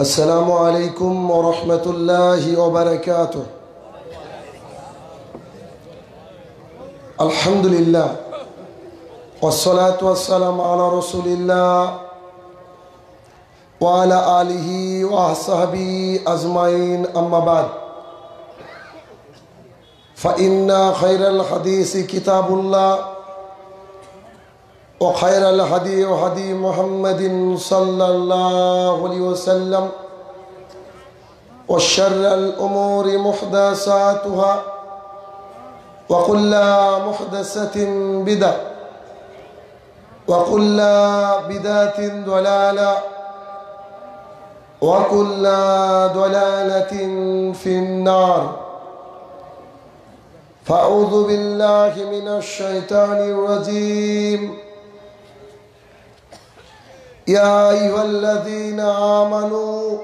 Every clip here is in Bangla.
السلام عليكم ورحمة الله وبركاته الحمد لله والصلاة والسلام على رسول الله وعلى آله وصحبه أجمعين أما بعد فإن خير الحديث كتاب الله وخير الهدي وهدي محمد صلى الله عليه وسلم وشر الأمور محدثاتها وكل محدثة بدعة وكل بدعة ضلالة وكل ضلالة في النار فأعوذ بالله من الشيطان الرجيم يا أيها الذين آمنوا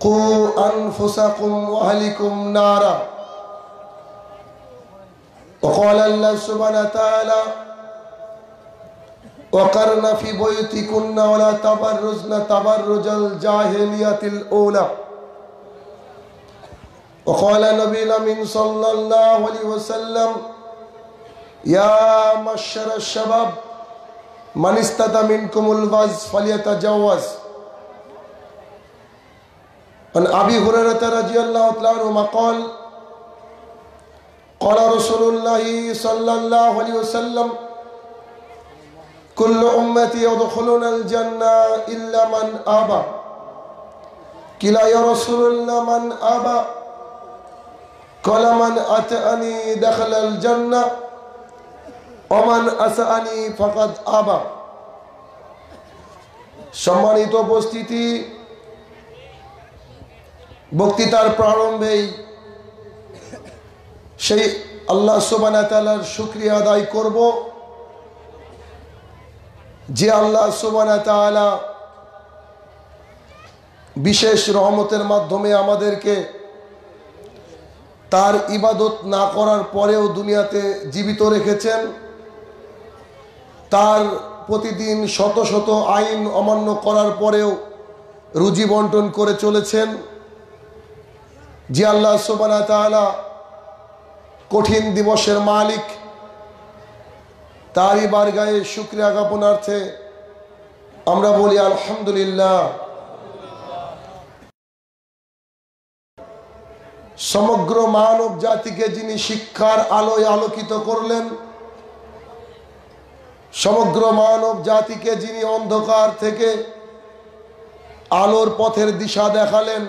قوا أنفسكم وأهلكم نارا وقال الله سبحانه وتعالى وقرن في بيوتكن ولا تبرزن تبرج الجاهلية الأولى وقال نبينا من صلى الله عليه وسلم يا مشر الشباب মানিস্তাদা মিনকুমুল ওয়াজ ফালিয়াতা জাওয়াজ عن أبي هريرة رضي الله تعالى عنه قال قال رسول الله صلى الله عليه وسلم كل أمتي يدخلون الجنة إلا من أبى كلا يا رسول الله من أبى قال من أتأني دخل الجنة অমান আসানি ফাকাদ আবা সম্মানিত উপস্থিতি বক্তৃতার প্রারম্ভেই সেই আল্লাহ সোবানা তালার শুক্রিয়া আদায় করব যে আল্লাহ সোবানা বিশেষ রহমতের মাধ্যমে আমাদেরকে তার ইবাদত না করার পরেও দুনিয়াতে জীবিত রেখেছেন তার প্রতিদিন শত শত আইন অমান্য করার পরেও রুজি বন্টন করে চলেছেন যে আল্লাহ সোবানা তালা কঠিন দিবসের মালিক তারই গায়ে শুক্রিয়া জ্ঞাপনার্থে আমরা বলি আলহামদুলিল্লাহ সমগ্র মানব জাতিকে যিনি শিক্ষার আলোয় আলোকিত করলেন সমগ্র মানব জাতিকে যিনি অন্ধকার থেকে আলোর পথের দিশা দেখালেন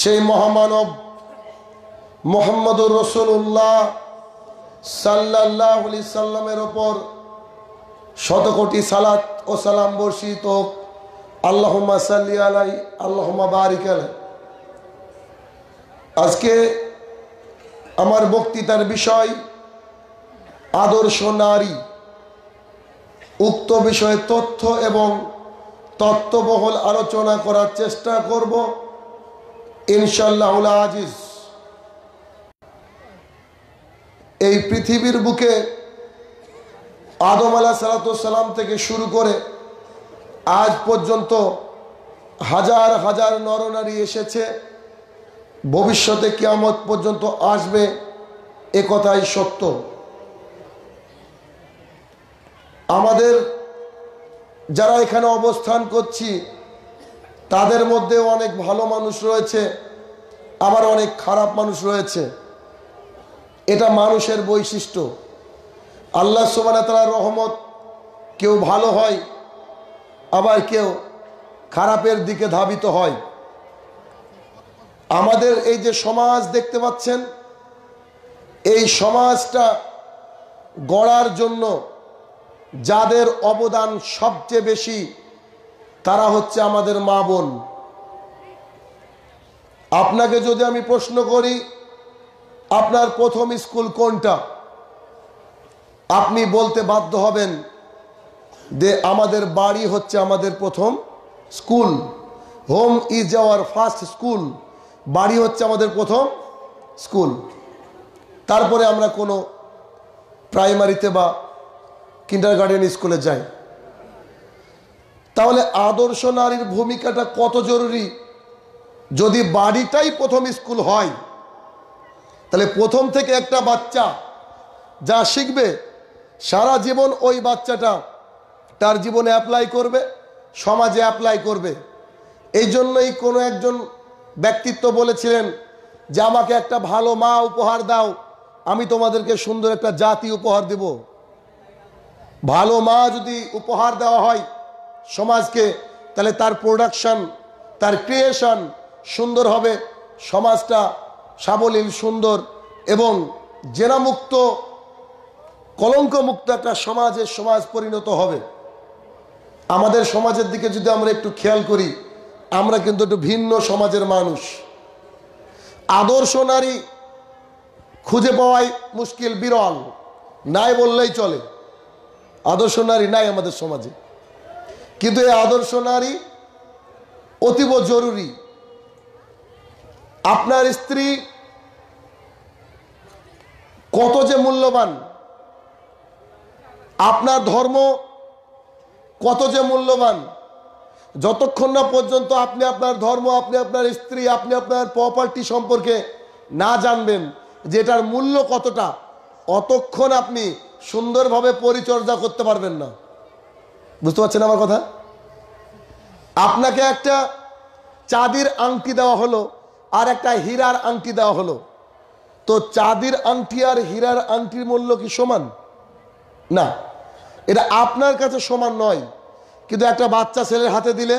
সেই মহামানব মোহাম্মদুর রসুল্লাহ সাল্লাহ সাল্লামের ওপর শত কোটি সালাত ও সালাম বর্ষিত আল্লাহমা সাল্লি আলাই আল্লাহমা বারিক আলাই আজকে আমার বক্তৃতার বিষয় আদর্শ নারী উক্ত বিষয়ে তথ্য এবং তত্ত্ববহল আলোচনা করার চেষ্টা করব ইনশাল্লাহ আজিজ এই পৃথিবীর বুকে আদম আলাহ সালাতাম থেকে শুরু করে আজ পর্যন্ত হাজার হাজার নরনারী এসেছে ভবিষ্যতে কিয়ামত পর্যন্ত আসবে একথাই সত্য আমাদের যারা এখানে অবস্থান করছি তাদের মধ্যে অনেক ভালো মানুষ রয়েছে আবার অনেক খারাপ মানুষ রয়েছে এটা মানুষের বৈশিষ্ট্য আল্লাহ সোমান তালা রহমত কেউ ভালো হয় আবার কেউ খারাপের দিকে ধাবিত হয় আমাদের এই যে সমাজ দেখতে পাচ্ছেন এই সমাজটা গড়ার জন্য যাদের অবদান সবচেয়ে বেশি তারা হচ্ছে আমাদের মা বোন আপনাকে যদি আমি প্রশ্ন করি আপনার প্রথম স্কুল কোনটা আপনি বলতে বাধ্য হবেন যে আমাদের বাড়ি হচ্ছে আমাদের প্রথম school home is our first school বাড়ি হচ্ছে আমাদের প্রথম স্কুল তারপরে আমরা কোনো প্রাইমারিতে বা কিন্ডার গার্ডেন স্কুলে যায় তাহলে আদর্শ নারীর ভূমিকাটা কত জরুরি যদি বাড়িটাই প্রথম স্কুল হয় তাহলে প্রথম থেকে একটা বাচ্চা যা শিখবে সারা জীবন ওই বাচ্চাটা তার জীবনে অ্যাপ্লাই করবে সমাজে অ্যাপ্লাই করবে এই জন্যই কোনো একজন ব্যক্তিত্ব বলেছিলেন যে আমাকে একটা ভালো মা উপহার দাও আমি তোমাদেরকে সুন্দর একটা জাতি উপহার দেবো ভালো মা যদি উপহার দেওয়া হয় সমাজকে তাহলে তার প্রোডাকশান তার ক্রিয়েশন সুন্দর হবে সমাজটা সাবলীল সুন্দর এবং জেনামুক্ত কলঙ্কমুক্ত একটা সমাজের সমাজ পরিণত হবে আমাদের সমাজের দিকে যদি আমরা একটু খেয়াল করি আমরা কিন্তু একটু ভিন্ন সমাজের মানুষ আদর্শ নারী খুঁজে পাওয়াই মুশকিল বিরল নাই বললেই চলে আদর্শ নারী নাই আমাদের সমাজে কিন্তু এই আদর্শ নারী অতীব জরুরি আপনার স্ত্রী কত যে মূল্যবান আপনার ধর্ম কত যে মূল্যবান যতক্ষণ না পর্যন্ত আপনি আপনার ধর্ম আপনি আপনার স্ত্রী আপনি আপনার প্রপার্টি সম্পর্কে না জানবেন যেটার মূল্য কতটা অতক্ষণ আপনি সুন্দরভাবে পরিচর্যা করতে পারবেন না বুঝতে পারছেন আমার কথা আপনাকে একটা চাঁদির আংটি দেওয়া হলো আর একটা হীরার আংটি দেওয়া হলো তো চাঁদির আংটি আর হীরার আংটির মূল্য কি সমান না এটা আপনার কাছে সমান নয় কিন্তু একটা বাচ্চা ছেলের হাতে দিলে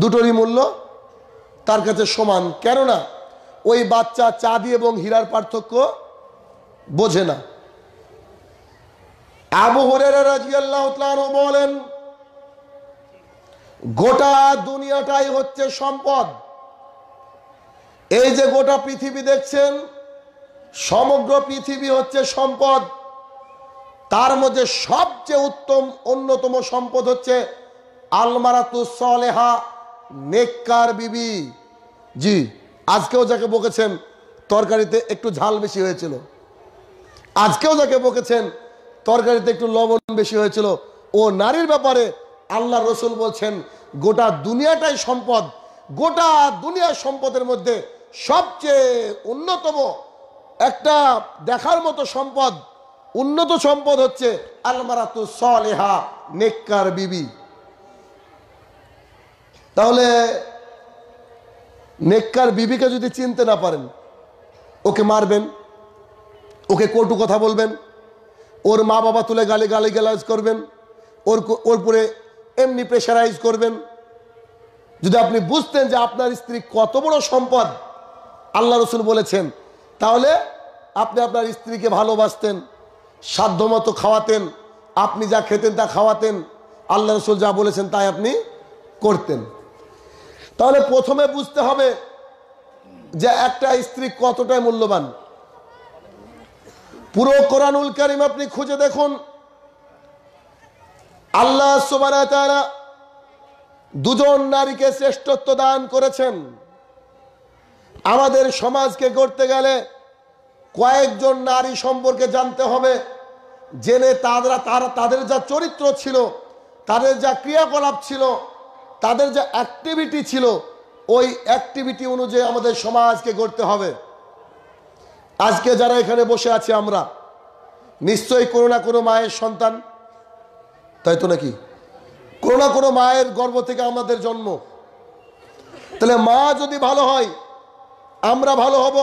দুটোরই মূল্য তার কাছে সমান কেননা ওই বাচ্চা চাঁদি এবং হীরার পার্থক্য বোঝে না বলেন গোটা দুনিয়াটাই হচ্ছে সম্পদ এই যে গোটা পৃথিবী দেখছেন সমগ্র পৃথিবী হচ্ছে সম্পদ তার মধ্যে সবচেয়ে উত্তম অন্যতম সম্পদ হচ্ছে আলমারাতুসলেহা সলেহা নেককার বিবি জি আজকেও যাকে বকেছেন তরকারিতে একটু ঝাল বেশি হয়েছিল আজকেও যাকে বকেছেন তরকারিতে একটু লবণ বেশি হয়েছিল ও নারীর ব্যাপারে আল্লাহ রসুল বলছেন গোটা দুনিয়াটাই সম্পদ গোটা দুনিয়ার সম্পদের মধ্যে সবচেয়ে উন্নতম একটা দেখার মতো সম্পদ উন্নত সম্পদ হচ্ছে আলমারাতু নেককার বিবি তাহলে নেককার বিবিকে যদি চিনতে না পারেন ওকে মারবেন ওকে কটু কথা বলবেন ওর মা বাবা তুলে গালি গালি গালাজ করবেন ওর ওর উপরে এমনি প্রেশারাইজ করবেন যদি আপনি বুঝতেন যে আপনার স্ত্রী কত বড় সম্পদ আল্লাহ রসুল বলেছেন তাহলে আপনি আপনার স্ত্রীকে ভালোবাসতেন সাধ্যমতো খাওয়াতেন আপনি যা খেতেন তা খাওয়াতেন আল্লাহ রসুল যা বলেছেন তাই আপনি করতেন তাহলে প্রথমে বুঝতে হবে যে একটা স্ত্রী কতটাই মূল্যবান পুরো কোরআনুল কারিম আপনি খুঁজে দেখুন আল্লাহ তারা দুজন নারীকে শ্রেষ্ঠত্ব দান করেছেন আমাদের সমাজকে গড়তে গেলে কয়েকজন নারী সম্পর্কে জানতে হবে জেনে তারা তারা তাদের যা চরিত্র ছিল তাদের যা ক্রিয়াকলাপ ছিল তাদের যা অ্যাক্টিভিটি ছিল ওই অ্যাক্টিভিটি অনুযায়ী আমাদের সমাজকে গড়তে হবে আজকে যারা এখানে বসে আছি আমরা নিশ্চয়ই কোনো না কোনো মায়ের সন্তান তাই তো নাকি কোনো না কোনো মায়ের গর্ব থেকে আমাদের জন্ম তাহলে মা যদি ভালো হয় আমরা ভালো হব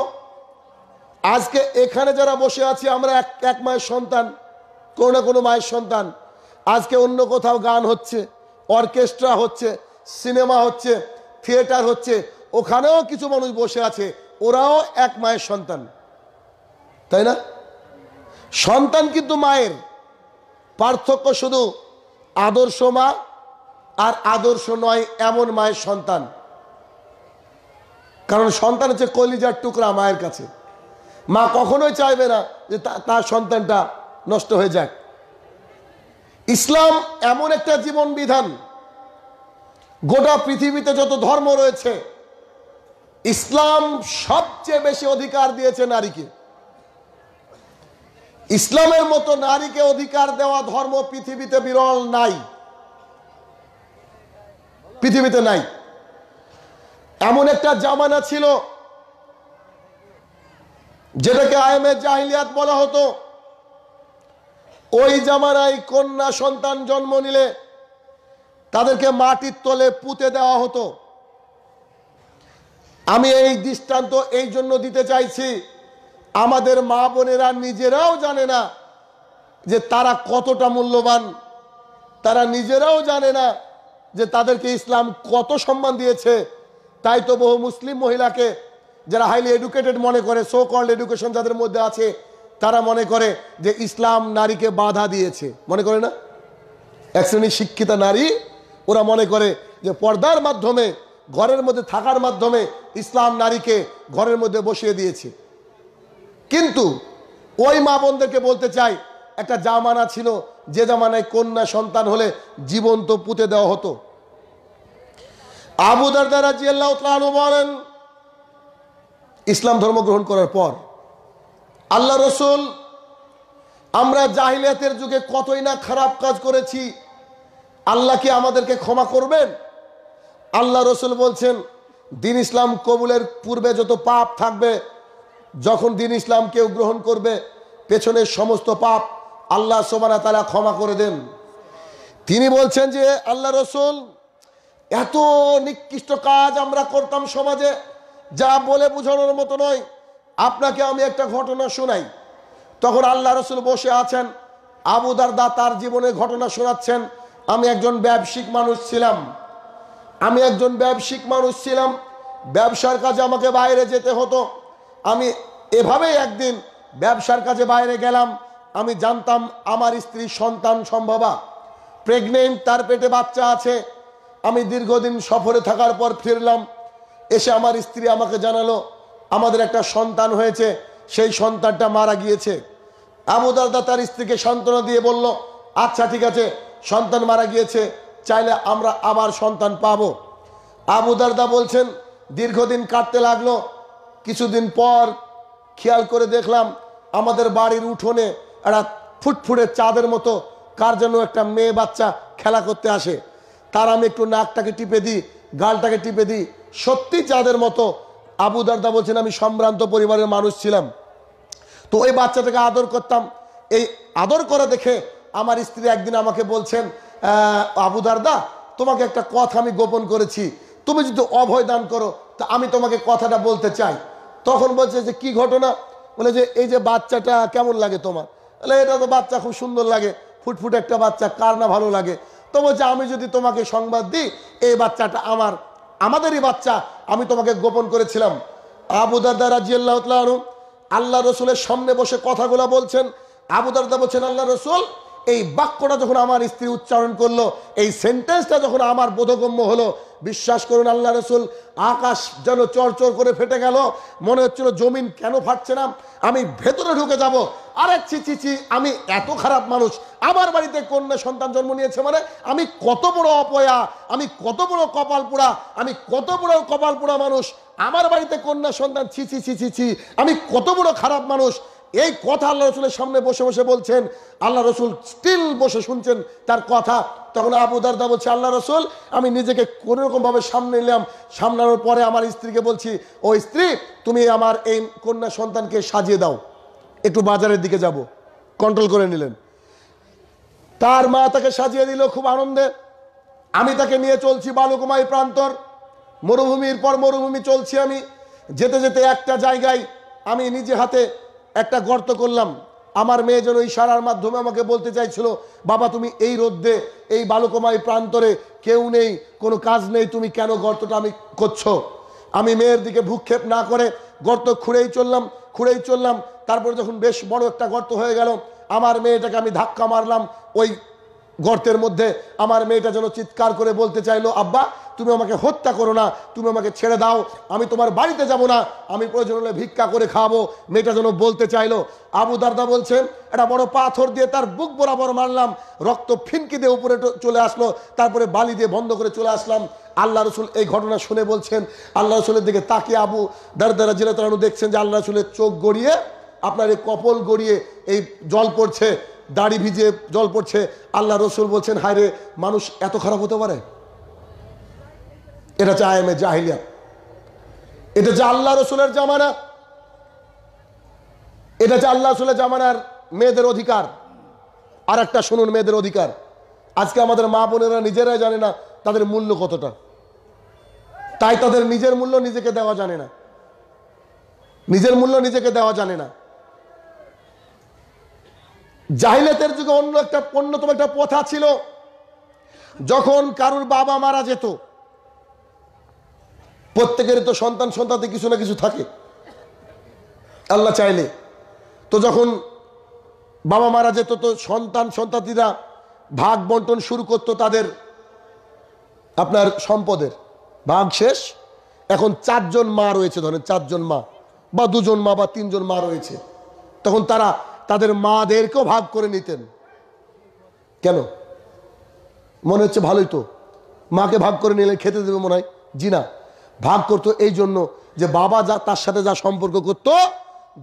আজকে এখানে যারা বসে আছি আমরা এক এক মায়ের সন্তান কোনো না কোনো মায়ের সন্তান আজকে অন্য কোথাও গান হচ্ছে অর্কেস্ট্রা হচ্ছে সিনেমা হচ্ছে থিয়েটার হচ্ছে ওখানেও কিছু মানুষ বসে আছে ওরাও এক মায়ের সন্তান তাই না সন্তান কিন্তু মায়ের পার্থক্য শুধু আদর্শ মা আর আদর্শ নয় এমন মায়ের সন্তান কারণ সন্তান হচ্ছে কলিজার টুকরা মায়ের কাছে মা কখনোই চাইবে না যে তার সন্তানটা নষ্ট হয়ে যাক ইসলাম এমন একটা জীবন বিধান গোটা পৃথিবীতে যত ধর্ম রয়েছে ইসলাম সবচেয়ে বেশি অধিকার দিয়েছে নারীকে ইসলামের মতো নারীকে অধিকার দেওয়া ধর্ম পৃথিবীতে বিরল নাই পৃথিবীতে নাই এমন একটা জামানা ছিল যেটাকে আইএমএ জাহিলিয়াত বলা হতো ওই জামানায় কন্যা সন্তান জন্ম নিলে তাদেরকে মাটির তলে পুঁতে দেওয়া হতো আমি এই দৃষ্টান্ত এই জন্য দিতে চাইছি আমাদের মা বোনেরা নিজেরাও জানে না যে তারা কতটা মূল্যবান তারা নিজেরাও জানে না যে তাদেরকে ইসলাম কত সম্মান দিয়েছে তাই তো বহু মুসলিম মহিলাকে যারা হাইলি এডুকেটেড মনে করে সো কল্ড এডুকেশন যাদের মধ্যে আছে তারা মনে করে যে ইসলাম নারীকে বাধা দিয়েছে মনে করে না এক শ্রেণীর শিক্ষিতা নারী ওরা মনে করে যে পর্দার মাধ্যমে ঘরের মধ্যে থাকার মাধ্যমে ইসলাম নারীকে ঘরের মধ্যে বসিয়ে দিয়েছে কিন্তু ওই মা বোনদেরকে বলতে চাই একটা জামানা ছিল যে জামানায় কন্যা সন্তান হলে জীবন্ত পুঁতে দেওয়া হতো আবু দারদার রাজিয়াল্লাহ বলেন ইসলাম ধর্ম গ্রহণ করার পর আল্লাহ রসুল আমরা জাহিলিয়াতের যুগে কতই না খারাপ কাজ করেছি আল্লাহ কি আমাদেরকে ক্ষমা করবেন আল্লাহ রসুল বলছেন দিন ইসলাম কবুলের পূর্বে যত পাপ থাকবে যখন দিন ইসলাম কেউ গ্রহণ করবে পেছনের সমস্ত পাপ আল্লাহ সোমানা তারা ক্ষমা করে দেন তিনি বলছেন যে আল্লাহ রসুল এত নিকৃষ্ট কাজ আমরা করতাম সমাজে যা বলে বোঝানোর মতো নয় আপনাকে আমি একটা ঘটনা শোনাই তখন আল্লাহ রসুল বসে আছেন আবুদার দা তার জীবনের ঘটনা শোনাচ্ছেন আমি একজন ব্যবসায়িক মানুষ ছিলাম আমি একজন ব্যবসায়িক মানুষ ছিলাম ব্যবসার কাজে আমাকে বাইরে যেতে হতো আমি এভাবেই একদিন ব্যবসার কাজে বাইরে গেলাম আমি জানতাম আমার স্ত্রী সন্তান সম্ভবা প্রেগনেন্ট তার পেটে বাচ্চা আছে আমি দীর্ঘদিন সফরে থাকার পর ফিরলাম এসে আমার স্ত্রী আমাকে জানালো আমাদের একটা সন্তান হয়েছে সেই সন্তানটা মারা গিয়েছে আবুদারদা তার স্ত্রীকে সান্ত্বনা দিয়ে বলল আচ্ছা ঠিক আছে সন্তান মারা গিয়েছে চাইলে আমরা আবার সন্তান পাবো আবুদারদা বলছেন দীর্ঘদিন কাটতে লাগলো কিছুদিন পর খেয়াল করে দেখলাম আমাদের বাড়ির উঠোনে একটা ফুটফুটে চাঁদের মতো কার যেন একটা মেয়ে বাচ্চা খেলা করতে আসে তার আমি একটু নাকটাকে টিপে দিই গালটাকে টিপে দিই সত্যি চাঁদের মতো আবু দারদা বলছেন আমি সম্ভ্রান্ত পরিবারের মানুষ ছিলাম তো ওই বাচ্চাটাকে আদর করতাম এই আদর করা দেখে আমার স্ত্রী একদিন আমাকে বলছেন আবু দারদা তোমাকে একটা কথা আমি গোপন করেছি তুমি যদি অভয় দান করো তা আমি তোমাকে কথাটা বলতে চাই তখন বলছে যে কি ঘটনা বলে যে এই যে বাচ্চাটা কেমন লাগে তোমার তাহলে এটা তো বাচ্চা খুব সুন্দর লাগে ফুটফুট একটা বাচ্চা কার না ভালো লাগে তো বলছে আমি যদি তোমাকে সংবাদ দিই এই বাচ্চাটা আমার আমাদেরই বাচ্চা আমি তোমাকে গোপন করেছিলাম আবুদারদা রাজিয়াল্লাহ আল্লাহ রসুলের সামনে বসে কথাগুলা বলছেন আবুদারদা বলছেন আল্লাহ রসুল এই বাক্যটা যখন আমার স্ত্রী উচ্চারণ করলো এই সেন্টেন্সটা যখন আমার বোধগম্য হলো বিশ্বাস করুন আল্লাহ রসুল আকাশ যেন চরচর করে ফেটে গেল মনে হচ্ছিল জমিন কেন ফাটছে না আমি ভেতরে ঢুকে যাব আরে ছি চি চি আমি এত খারাপ মানুষ আমার বাড়িতে কন্যা সন্তান জন্ম নিয়েছে মানে আমি কত বড় অপয়া আমি কত বড় কপাল পোড়া আমি কত বড় কপাল পোড়া মানুষ আমার বাড়িতে কন্যা সন্তান ছি ছি ছি ছি আমি কত বড় খারাপ মানুষ এই কথা আল্লাহ রসুলের সামনে বসে বসে বলছেন আল্লাহ রসুল স্টিল বসে শুনছেন তার কথা তখন আবু দারদা বলছে আল্লাহ রসুল আমি নিজেকে কোনো রকমভাবে সামনে নিলাম সামলানোর পরে আমার স্ত্রীকে বলছি ও স্ত্রী তুমি আমার এই কন্যা সন্তানকে সাজিয়ে দাও একটু বাজারের দিকে যাব কন্ট্রোল করে নিলেন তার মা তাকে সাজিয়ে দিল খুব আনন্দে আমি তাকে নিয়ে চলছি বালুকুমাই প্রান্তর মরুভূমির পর মরুভূমি চলছি আমি যেতে যেতে একটা জায়গায় আমি নিজে হাতে একটা গর্ত করলাম আমার মেয়ে যেন ইশারার মাধ্যমে আমাকে বলতে চাইছিল বাবা তুমি এই রোদ্দে এই বালুকমাই প্রান্তরে কেউ নেই কোনো কাজ নেই তুমি কেন গর্তটা আমি করছো আমি মেয়ের দিকে ভূক্ষেপ না করে গর্ত খুঁড়েই চললাম খুঁড়েই চললাম তারপরে যখন বেশ বড় একটা গর্ত হয়ে গেল আমার মেয়েটাকে আমি ধাক্কা মারলাম ওই গর্তের মধ্যে আমার মেয়েটা যেন চিৎকার করে বলতে চাইলো আব্বা তুমি আমাকে হত্যা করো না তুমি আমাকে ছেড়ে দাও আমি তোমার বাড়িতে যাব না আমি প্রয়োজন হলে ভিক্ষা করে খাবো মেয়েটা যেন বলতে চাইলো আবু দারদা বলছেন একটা বড় পাথর দিয়ে তার বুক বরাবর মারলাম রক্ত ফিনকি দিয়ে উপরে চলে আসলো তারপরে বালি দিয়ে বন্ধ করে চলে আসলাম আল্লাহ রসুল এই ঘটনা শুনে বলছেন আল্লাহ রসুলের দিকে তাকিয়ে আবু দারদারা জিরাতানু দেখছেন যে আল্লাহ রসুলের চোখ গড়িয়ে আপনার এই কপল গড়িয়ে এই জল পড়ছে দাড়ি ভিজে জল পড়ছে আল্লাহ রসুল বলছেন হায়রে মানুষ এত খারাপ হতে পারে এটা হচ্ছে আয়ামে জাহিলিয়া এটা হচ্ছে আল্লাহ রসুলের জামানা এটা হচ্ছে আল্লাহ রসুলের জামানার মেয়েদের অধিকার আর একটা শুনুন মেয়েদের অধিকার আজকে আমাদের মা বোনেরা নিজেরাই জানে না তাদের মূল্য কতটা তাই তাদের নিজের মূল্য নিজেকে দেওয়া জানে না নিজের মূল্য নিজেকে দেওয়া জানে না জাহিলেতের যুগে অন্য একটা অন্যতম একটা প্রথা ছিল যখন কারুর বাবা মারা যেত প্রত্যেকের তো সন্তান সন্তানতে কিছু না কিছু থাকে আল্লাহ চাইলে তো যখন বাবা মারা যেত তো সন্তান সন্তানীরা ভাগ বন্টন শুরু করতো তাদের আপনার সম্পদের ভাগ শেষ এখন চারজন মা রয়েছে ধরেন চারজন মা বা দুজন মা বা তিনজন মা রয়েছে তখন তারা তাদের মাদেরকেও ভাগ করে নিতেন কেন মনে হচ্ছে ভালোই তো মাকে ভাগ করে নিলে খেতে দেবে মনে হয় জি না ভাগ করতো এই জন্য যে বাবা যা তার সাথে যা সম্পর্ক করত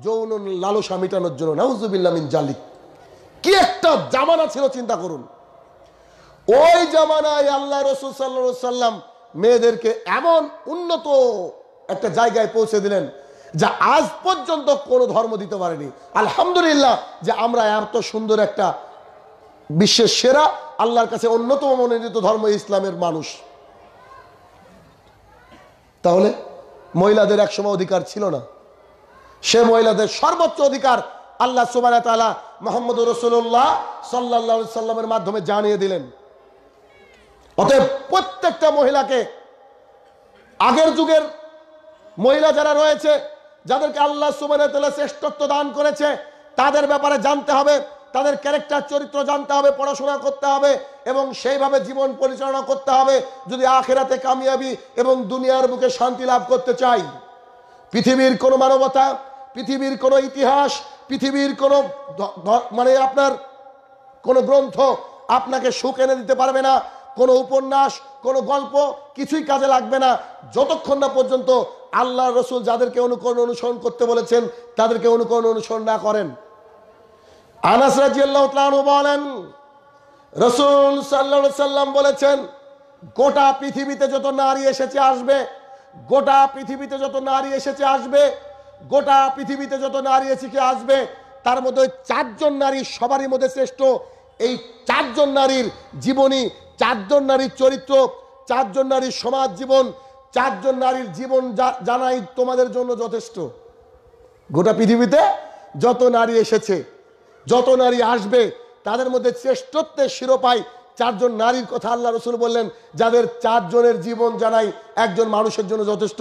যৌন লালসা মিটানোর জন্য নাউজুবিল্লামিন জালিক কি একটা জামানা ছিল চিন্তা করুন ওই জামানায় আল্লাহ রসুল সাল্লা সাল্লাম মেয়েদেরকে এমন উন্নত একটা জায়গায় পৌঁছে দিলেন যা আজ পর্যন্ত কোনো ধর্ম দিতে পারেনি আলহামদুলিল্লাহ যে আমরা এত সুন্দর একটা বিশ্বের সেরা আল্লাহর কাছে অন্যতম মনোনীত ধর্ম ইসলামের মানুষ তাহলে মহিলাদের একসময় অধিকার ছিল না সে মহিলাদের সর্বোচ্চ অধিকার আল্লাহ সুবাহ তালা মোহাম্মদ রসুল্লাহ সাল্লা সাল্লামের মাধ্যমে জানিয়ে দিলেন অতএব প্রত্যেকটা মহিলাকে আগের যুগের মহিলা যারা রয়েছে যাদেরকে আল্লাহ সুবাহ শ্রেষ্ঠত্ব দান করেছে তাদের ব্যাপারে জানতে হবে তাদের ক্যারেক্টার চরিত্র জানতে হবে পড়াশোনা করতে হবে এবং সেইভাবে জীবন পরিচালনা করতে হবে যদি আখেরাতে কামিয়াবি এবং দুনিয়ার বুকে শান্তি লাভ করতে চাই পৃথিবীর কোনো মানবতা পৃথিবীর কোনো ইতিহাস পৃথিবীর কোনো মানে আপনার কোনো গ্রন্থ আপনাকে সুখ এনে দিতে পারবে না কোনো উপন্যাস কোনো গল্প কিছুই কাজে লাগবে না যতক্ষণ না পর্যন্ত আল্লাহ রসুল যাদেরকে অনুকরণ অনুসরণ করতে বলেছেন তাদেরকে অনুকরণ অনুসরণ না করেন আনাস বলেন রসুল সাল্লা সাল্লাম বলেছেন গোটা পৃথিবীতে যত নারী এসেছে আসবে গোটা পৃথিবীতে যত নারী এসেছে আসবে গোটা পৃথিবীতে যত নারী এসেছে আসবে তার মধ্যে চারজন নারী সবারই মধ্যে শ্রেষ্ঠ এই চারজন নারীর জীবনী চারজন নারীর চরিত্র চারজন নারীর সমাজ জীবন চারজন নারীর জীবন জানাই তোমাদের জন্য যথেষ্ট গোটা পৃথিবীতে যত নারী এসেছে যত নারী আসবে তাদের মধ্যে শ্রেষ্ঠত্বের শিরোপায় চারজন নারীর কথা আল্লাহ রসুল বললেন যাদের চারজনের জীবন জানাই একজন মানুষের জন্য যথেষ্ট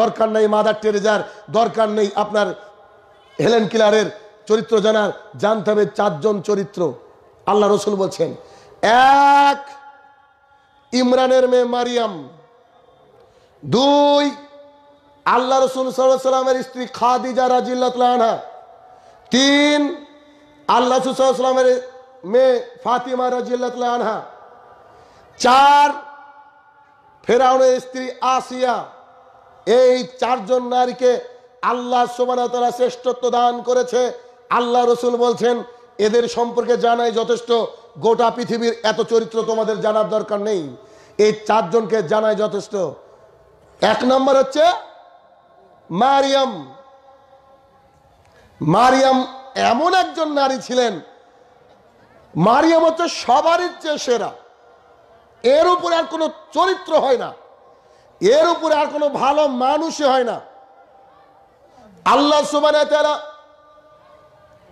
দরকার নেই মাদার টেরেজার দরকার নেই আপনার হেলেন কিলারের চরিত্র জানার জানতে হবে চারজন চরিত্র আল্লাহ রসুল বলছেন এক ইমরানের মেয়ে মারিয়াম দুই আল্লাহ রসুল সাল্লামের স্ত্রী খাদিজা রাজিল্লাহা তিন আল্লাহ রসুলামের মেয়ে ফাতিমা রাজিল্লাহা চার ফেরাউনের স্ত্রী আসিয়া এই চারজন নারীকে আল্লাহ সোমানা তারা শ্রেষ্ঠত্ব দান করেছে আল্লাহ রসুল বলছেন এদের সম্পর্কে জানাই যথেষ্ট গোটা পৃথিবীর এত চরিত্র তোমাদের জানার দরকার নেই এই চারজনকে জানাই যথেষ্ট এক নম্বর হচ্ছে মারিয়াম মারিয়াম এমন একজন নারী ছিলেন মারিয়াম হচ্ছে সবারই চেয়ে সেরা এর উপরে আর কোনো চরিত্র হয় না এর উপরে আর কোনো ভালো মানুষই হয় না আল্লাহ সুবান তারা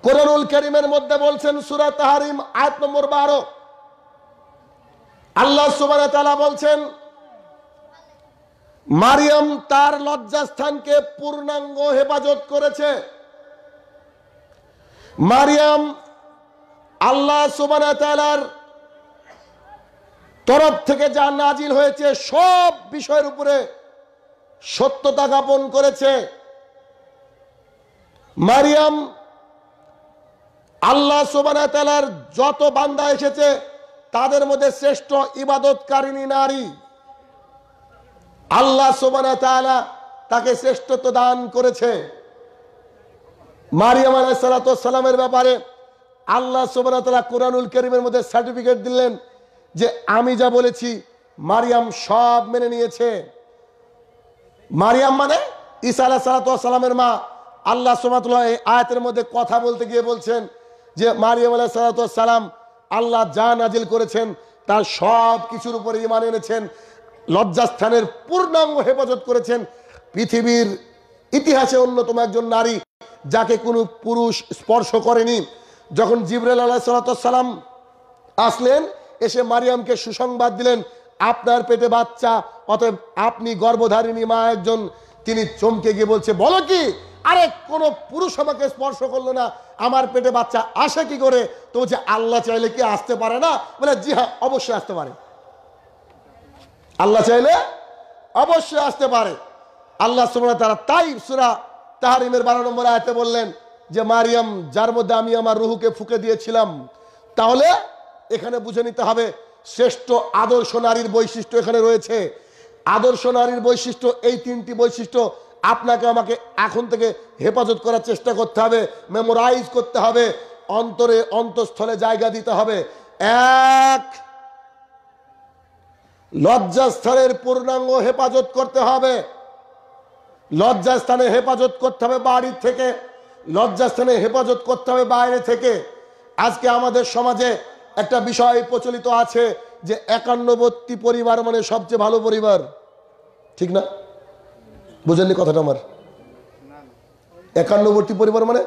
কোরআনুল করিমের মধ্যে বলছেন সুরাত হারিম আট নম্বর বারো আল্লাহ সুবান বলছেন মারিয়াম তার লজ্জাস্থানকে পূর্ণাঙ্গ হেফাজত করেছে মারিয়াম আল্লাহ সুবানার তরফ থেকে যা নাজিল হয়েছে সব বিষয়ের উপরে সত্যতা জ্ঞাপন করেছে মারিয়াম আল্লাহ সুবানার যত বান্দা এসেছে তাদের মধ্যে শ্রেষ্ঠ ইবাদতকারিণী নারী আল্লাহ সোমানা তালা তাকে শ্রেষ্ঠত্ব দান করেছে মারিয়াম আলাহ সালাতামের ব্যাপারে আল্লাহ সোমানা তালা কোরআনুল করিমের মধ্যে সার্টিফিকেট দিলেন যে আমি যা বলেছি মারিয়াম সব মেনে নিয়েছে মারিয়াম মানে ইসা আলাহ সালাতামের মা আল্লাহ সোমাতুল্লাহ এই আয়াতের মধ্যে কথা বলতে গিয়ে বলছেন যে মারিয়াম আলাহ সালাতাম আল্লাহ যা নাজিল করেছেন তার সব কিছুর উপরে ইমান এনেছেন লজ্জাস্থানের পূর্ণাঙ্গ হেফাজত করেছেন পৃথিবীর ইতিহাসে অন্যতম একজন নারী যাকে কোনো পুরুষ স্পর্শ করেনি যখন জিবরাল আল্লাহ সালাম আসলেন এসে মারিয়ামকে সুসংবাদ দিলেন আপনার পেটে বাচ্চা অতএব আপনি গর্ভধারিণী মা একজন তিনি চমকে গিয়ে বলছে বলো কি আরে কোনো পুরুষ আমাকে স্পর্শ করলো না আমার পেটে বাচ্চা আসে কি করে তো বলছে আল্লাহ চাইলে কি আসতে পারে না বলে জি হ্যাঁ অবশ্যই আসতে পারে আল্লাহ চাইলে অবশ্যই আসতে পারে আল্লাহ সুমরা তারা তাই সুরা তাহারিমের বারো নম্বর আয়তে বললেন যে মারিয়াম যার মধ্যে আমি আমার রুহুকে ফুকে দিয়েছিলাম তাহলে এখানে বুঝে নিতে হবে শ্রেষ্ঠ আদর্শ নারীর বৈশিষ্ট্য এখানে রয়েছে আদর্শ নারীর বৈশিষ্ট্য এই তিনটি বৈশিষ্ট্য আপনাকে আমাকে এখন থেকে হেফাজত করার চেষ্টা করতে হবে মেমোরাইজ করতে হবে অন্তরে অন্তঃস্থলে জায়গা দিতে হবে এক লজ্জাস্থানের পূর্ণাঙ্গ হেফাজত করতে হবে লজ্জাস্থানে হেফাজত করতে হবে বাড়ির থেকে লজ্জাস্থানে হেফাজত করতে হবে বাইরে থেকে আজকে আমাদের সমাজে একটা বিষয় প্রচলিত আছে যে একান্নবর্তী পরিবার মানে সবচেয়ে ভালো পরিবার ঠিক না বোঝেননি কথাটা আমার একান্নবর্তী পরিবার মানে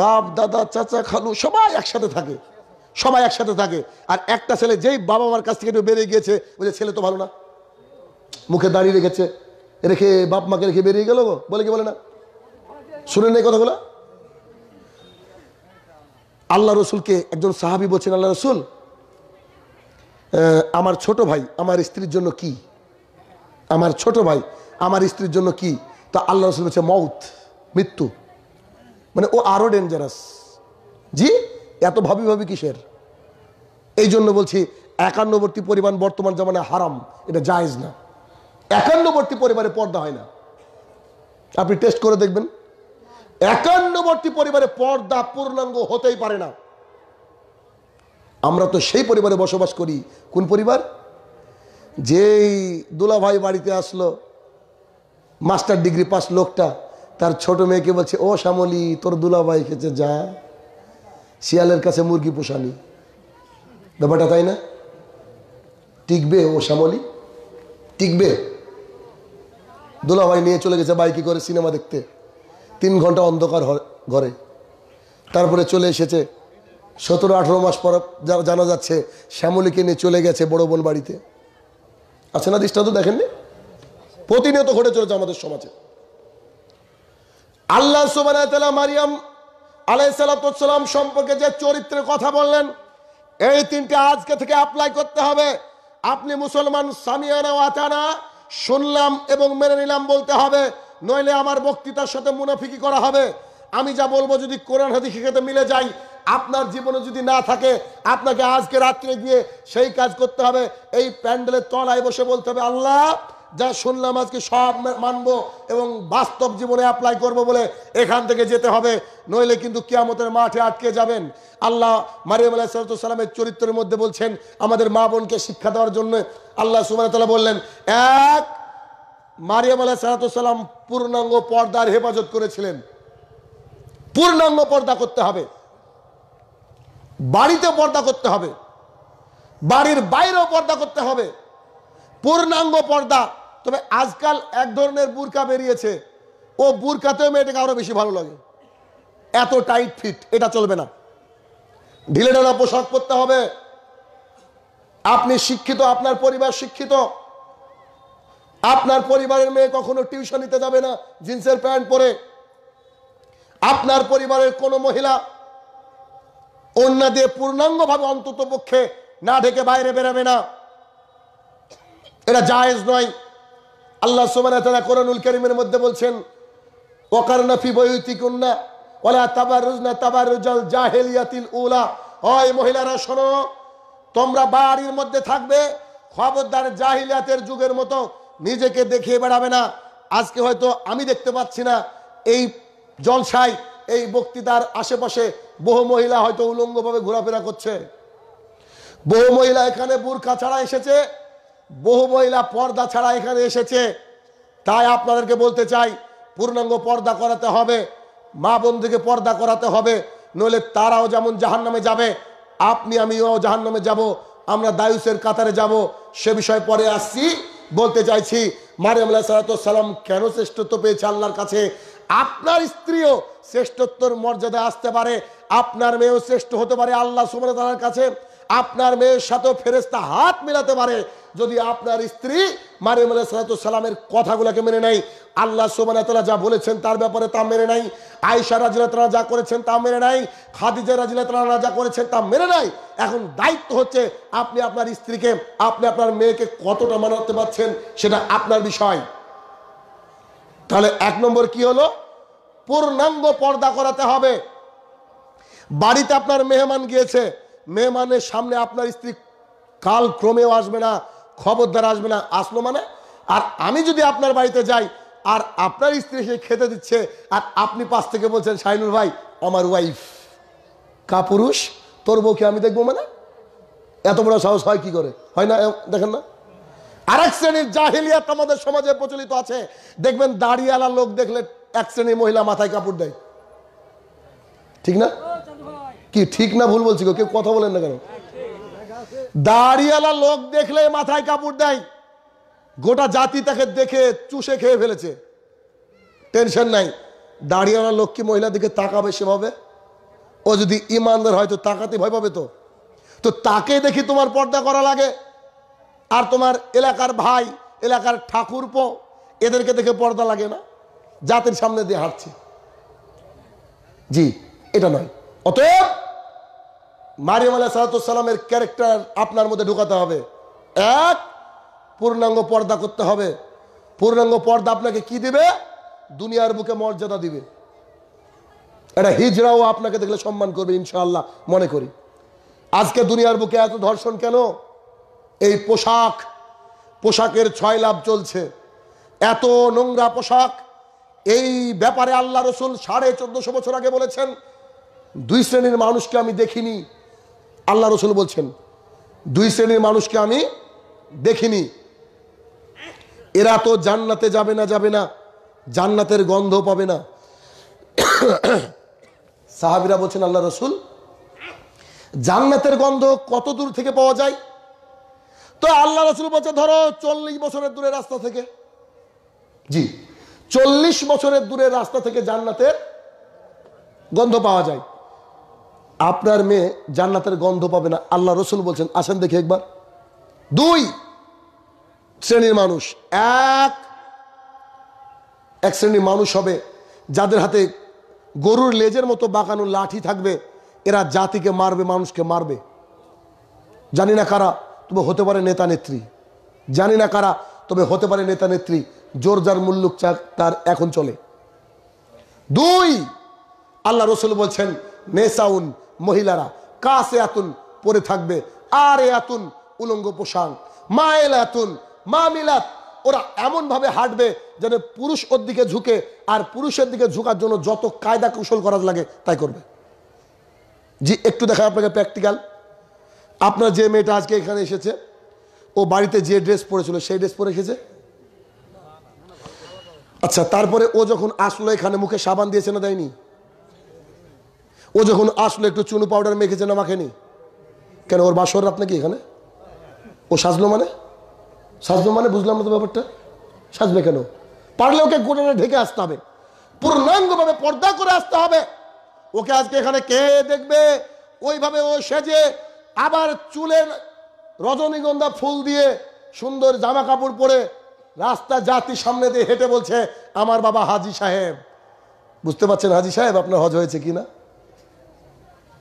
বাপ দাদা চাচা খালু সবাই একসাথে থাকে সবাই একসাথে থাকে আর একটা ছেলে যেই বাবা মার কাছ থেকে একটু বেরিয়ে গিয়েছে বলে ছেলে তো ভালো না মুখে দাঁড়িয়ে রেখেছে রেখে বাপ মাকে রেখে বেরিয়ে গেল বলে কি বলে না শুনে নেই কথাগুলো আল্লাহ রসুলকে একজন সাহাবি বলছেন আল্লাহ রসুল আমার ছোট ভাই আমার স্ত্রীর জন্য কি আমার ছোট ভাই আমার স্ত্রীর জন্য কি তা আল্লাহ রসুল বলছে মৌত মৃত্যু মানে ও আরও ডেঞ্জারাস জি এত ভাবি ভাবি কিসের এই জন্য বলছি একান্নবর্তী পরিমাণ বর্তমান জামানায় হারাম এটা জায়জ না একান্নবর্তী পরিবারে পর্দা হয় না আপনি টেস্ট করে দেখবেন একান্নবর্তী পরিবারে পর্দা পূর্ণাঙ্গ হতেই পারে না আমরা তো সেই পরিবারে বসবাস করি কোন পরিবার যেই দুলাভাই বাড়িতে আসলো মাস্টার ডিগ্রি পাস লোকটা তার ছোট মেয়েকে বলছে ও শ্যামলি তোর দুলাভাই খেতে যা শিয়ালের কাছে মুরগি পোষানি ব্যাপারটা তাই না টিকবে ও শ্যামলি টিকবে দোলাভাই নিয়ে চলে গেছে বাইকি করে সিনেমা দেখতে তিন ঘন্টা অন্ধকার ঘরে তারপরে চলে এসেছে সতেরো আঠেরো মাস পর জানা যাচ্ছে শ্যামলীকে নিয়ে চলে গেছে বড় বোন বাড়িতে আছে না দৃষ্টান্ত দেখেননি প্রতিনিয়ত ঘটে চলেছে আমাদের সমাজে আল্লাহ সোবান মারিয়াম আলাইসালাম সম্পর্কে যে চরিত্রের কথা বললেন এই তিনটে আজকে থেকে অ্যাপ্লাই করতে হবে আপনি মুসলমান সামিয়ানা আচানা শুনলাম এবং মেনে নিলাম বলতে হবে নইলে আমার বক্তৃতার সাথে মুনাফিকি করা হবে আমি যা বলবো যদি কোরআন হাতি সাথে মিলে যাই আপনার জীবনে যদি না থাকে আপনাকে আজকে রাত্রে গিয়ে সেই কাজ করতে হবে এই প্যান্ডেলের তলায় বসে বলতে হবে আল্লাহ যা শুনলাম আজকে সব মানব এবং বাস্তব জীবনে অ্যাপ্লাই করব বলে এখান থেকে যেতে হবে নইলে কিন্তু কিয়ামতের মাঠে আটকে যাবেন আল্লাহ মারিয়াম আলাহ সালামের চরিত্রের মধ্যে বলছেন আমাদের মা বোনকে শিক্ষা দেওয়ার জন্য আল্লাহ সুমানতলা বললেন এক মারিয়াম আলাহ সালাতাম পূর্ণাঙ্গ পর্দার হেফাজত করেছিলেন পূর্ণাঙ্গ পর্দা করতে হবে বাড়িতে পর্দা করতে হবে বাড়ির বাইরেও পর্দা করতে হবে পূর্ণাঙ্গ পর্দা তবে আজকাল এক ধরনের বুরকা বেরিয়েছে ও বুরকাতেও মেয়েটাকে আরো বেশি ভালো লাগে এত টাইট ফিট এটা চলবে না ঢিলে ঢালা পোশাক পরতে হবে আপনি শিক্ষিত আপনার পরিবার শিক্ষিত আপনার পরিবারের মেয়ে কখনো টিউশনিতে যাবে না জিন্সের প্যান্ট পরে আপনার পরিবারের কোনো মহিলা অন্য দিয়ে পূর্ণাঙ্গভাবে অন্তত পক্ষে না ঢেকে বাইরে বেরাবে না এটা জায়েজ নয় আল্লাহ সোমানা তারা কোরআনুল করিমের মধ্যে বলছেন ওকারনাফি বৈতি ওলা তাবার উলা হয় মহিলারা শোনো তোমরা বাড়ির মধ্যে থাকবে খবরদার যুগের মতো নিজেকে দেখিয়ে বেড়াবে না আজকে হয়তো আমি দেখতে পাচ্ছি না এই জলসায় এই বক্তৃতার আশেপাশে বহু মহিলা হয়তো উলঙ্গভাবে ঘোরাফেরা করছে বহু মহিলা এখানে বুর্খা ছাড়া এসেছে বহু মহিলা পর্দা ছাড়া এখানে এসেছে তাই আপনাদেরকে বলতে চাই পূর্ণাঙ্গ পর্দা করাতে হবে মা বন্ধুকে পর্দা করাতে হবে নইলে তারাও যেমন জাহান নামে যাবে আপনি আমিও জাহান নামে যাব আমরা দায়ুসের কাতারে যাব সে বিষয়ে পরে আসছি বলতে চাইছি মারিয়াম সালাম কেন শ্রেষ্ঠত্ব পেয়েছে আল্লাহর কাছে আপনার স্ত্রীও শ্রেষ্ঠত্বর মর্যাদা আসতে পারে আপনার মেয়েও শ্রেষ্ঠ হতে পারে আল্লাহ সুমনে তার কাছে আপনার মেয়ের সাথেও ফেরেস্তা হাত মিলাতে পারে যদি আপনার স্ত্রী মারিম সালামের কথাগুলোকে মেনে নেয় আল্লাহ সোমানাতলা যা বলেছেন তার ব্যাপারে তা মেনে নাই আয়সা রাজিলাতলা যা করেছেন তা মেনে নাই খাদিজা রাজিলাতলা যা করেছেন তা মেনে নাই এখন দায়িত্ব হচ্ছে আপনি আপনার স্ত্রীকে আপনি আপনার মেয়েকে কতটা মানাতে পারছেন সেটা আপনার বিষয় তাহলে এক নম্বর কি হলো পূর্ণাঙ্গ পর্দা করাতে হবে বাড়িতে আপনার মেহমান গিয়েছে মেহমানের সামনে আপনার স্ত্রী কাল ক্রমেও আসবে না খবরদার আসবে না আসলো মানে আর আমি যদি আপনার বাড়িতে যাই আর আপনার স্ত্রী সে খেতে দিচ্ছে আর আপনি পাশ থেকে বলছেন শাহিনুর ভাই আমার ওয়াইফ কাপুরুষ তোর বউকে আমি দেখবো মানে এত বড় সাহস হয় কি করে হয় না দেখেন না আরেক শ্রেণীর জাহিলিয়াত আমাদের সমাজে প্রচলিত আছে দেখবেন দাড়িয়ালা লোক দেখলে এক শ্রেণীর মহিলা মাথায় কাপড় দেয় ঠিক না কি ঠিক না ভুল বলছি কেউ কথা বলেন না কেন দাঁড়িয়ালা লোক দেখলে মাথায় কাপড় দেয় গোটা জাতি তাকে দেখে চুষে খেয়ে ফেলেছে টেনশন নাই দাঁড়িয়ালা লোক কি মহিলার দিকে তাকাবে সেভাবে ও যদি ইমানদার হয় তো তাকাতে ভয় পাবে তো তো তাকে দেখি তোমার পর্দা করা লাগে আর তোমার এলাকার ভাই এলাকার ঠাকুর পো এদেরকে দেখে পর্দা লাগে না জাতির সামনে দিয়ে হাঁটছে জি এটা নয় অতএব মারিয়াম আলাহ সালাতামের ক্যারেক্টার আপনার মধ্যে ঢুকাতে হবে এক পূর্ণাঙ্গ পর্দা করতে হবে পূর্ণাঙ্গ পর্দা আপনাকে কি দিবে দুনিয়ার বুকে মর্যাদা দিবে এটা হিজরাও আপনাকে দেখলে সম্মান করবে ইনশাআল্লাহ মনে করি আজকে দুনিয়ার বুকে এত ধর্ষণ কেন এই পোশাক পোশাকের ছয় লাভ চলছে এত নোংরা পোশাক এই ব্যাপারে আল্লাহ রসুল সাড়ে চোদ্দশো বছর আগে বলেছেন দুই শ্রেণীর মানুষকে আমি দেখিনি আল্লাহ রসুল বলছেন দুই শ্রেণীর মানুষকে আমি দেখিনি এরা তো জান্নাতে যাবে না যাবে না জান্নাতের গন্ধ পাবে না সাহাবিরা বলছেন আল্লাহ রসুল জান্নাতের গন্ধ কত দূর থেকে পাওয়া যায় তো আল্লাহ রসুল বলছে ধরো চল্লিশ বছরের দূরে রাস্তা থেকে জি চল্লিশ বছরের দূরে রাস্তা থেকে জান্নাতের গন্ধ পাওয়া যায় আপনার মেয়ে জান্নাতের গন্ধ পাবে না আল্লাহ রসুল বলছেন আসেন দেখি একবার দুই শ্রেণীর মানুষ এক এক শ্রেণীর মানুষ হবে যাদের হাতে গরুর লেজের মতো বাঁকানো লাঠি থাকবে এরা জাতিকে মারবে মানুষকে মারবে জানি না কারা তবে হতে পারে নেতা নেত্রী জানি না কারা তবে হতে পারে নেতা নেত্রী জোর যার মুল্লুক চাক তার এখন চলে দুই আল্লাহ রসুল বলছেন নেসাউন মহিলারা কাছে আতুন পরে থাকবে আর এ আতুন উলঙ্গ পোশাক মা এল আতুন মা মিলাত ওরা এমনভাবে হাঁটবে যেন পুরুষ ওর দিকে ঝুঁকে আর পুরুষের দিকে ঝুঁকার জন্য যত কায়দা কৌশল করা লাগে তাই করবে জি একটু দেখা আপনাকে প্র্যাকটিক্যাল আপনার যে মেয়েটা আজকে এখানে এসেছে ও বাড়িতে যে ড্রেস পরেছিল সেই ড্রেস পরে এসেছে আচ্ছা তারপরে ও যখন আসলো এখানে মুখে সাবান দিয়েছে না দেয়নি ও যখন আসলো একটু চুনু পাউডার মেখেছে না মাখেনি কেন ওর বাসর রাত নাকি এখানে ও সাজলো মানে সাজলো মানে বুঝলাম না তো ব্যাপারটা সাজবে কেন পারলে ওকে গোটানে ঢেকে আসতে হবে পূর্ণাঙ্গভাবে পর্দা করে আসতে হবে ওকে আজকে এখানে কে দেখবে ওইভাবে ও সেজে আবার চুলের রজনীগন্ধা ফুল দিয়ে সুন্দর জামা কাপড় পরে রাস্তা জাতি সামনে দিয়ে হেঁটে বলছে আমার বাবা হাজি সাহেব বুঝতে পারছেন হাজি সাহেব আপনার হজ হয়েছে কি না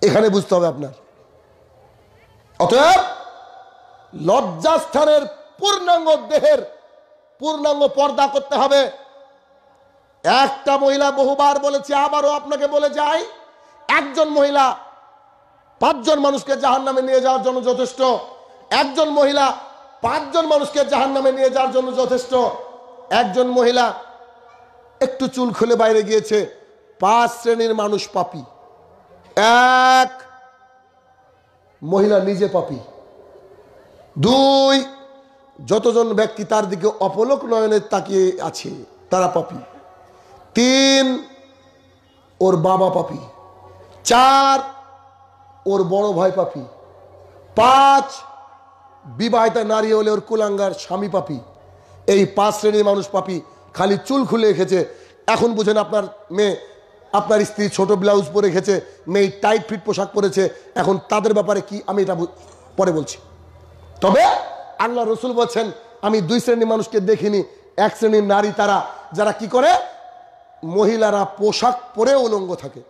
এখানে বুঝতে হবে আপনার অতএব লজ্জাস্থানের পূর্ণাঙ্গ দেহের পূর্ণাঙ্গ পর্দা করতে হবে একটা মহিলা বহুবার বলেছে আবারও আপনাকে বলে যাই একজন মহিলা পাঁচজন মানুষকে জাহান নামে নিয়ে যাওয়ার জন্য যথেষ্ট একজন মহিলা পাঁচজন মানুষকে জাহান নামে নিয়ে যাওয়ার জন্য যথেষ্ট একজন মহিলা একটু চুল খুলে বাইরে গিয়েছে পাঁচ শ্রেণীর মানুষ পাপি এক মহিলা নিজে পাপি দুই যতজন ব্যক্তি তার দিকে অপলোক নয়নে তাকিয়ে আছে তারা পাপি তিন ওর বাবা পাপি চার ওর বড় ভাই পাপি পাঁচ বিবাহিতা নারী হলে ওর কুলাঙ্গার স্বামী পাপি এই পাঁচ শ্রেণীর মানুষ পাপি খালি চুল খুলে রেখেছে এখন বুঝেন আপনার মেয়ে আপনার স্ত্রী ছোট ব্লাউজ পরে গেছে মেয়ে টাইট ফিট পোশাক পরেছে এখন তাদের ব্যাপারে কি আমি এটা পরে বলছি তবে আল্লাহ রসুল বলছেন আমি দুই শ্রেণীর মানুষকে দেখিনি এক শ্রেণীর নারী তারা যারা কি করে মহিলারা পোশাক পরে উলঙ্গ থাকে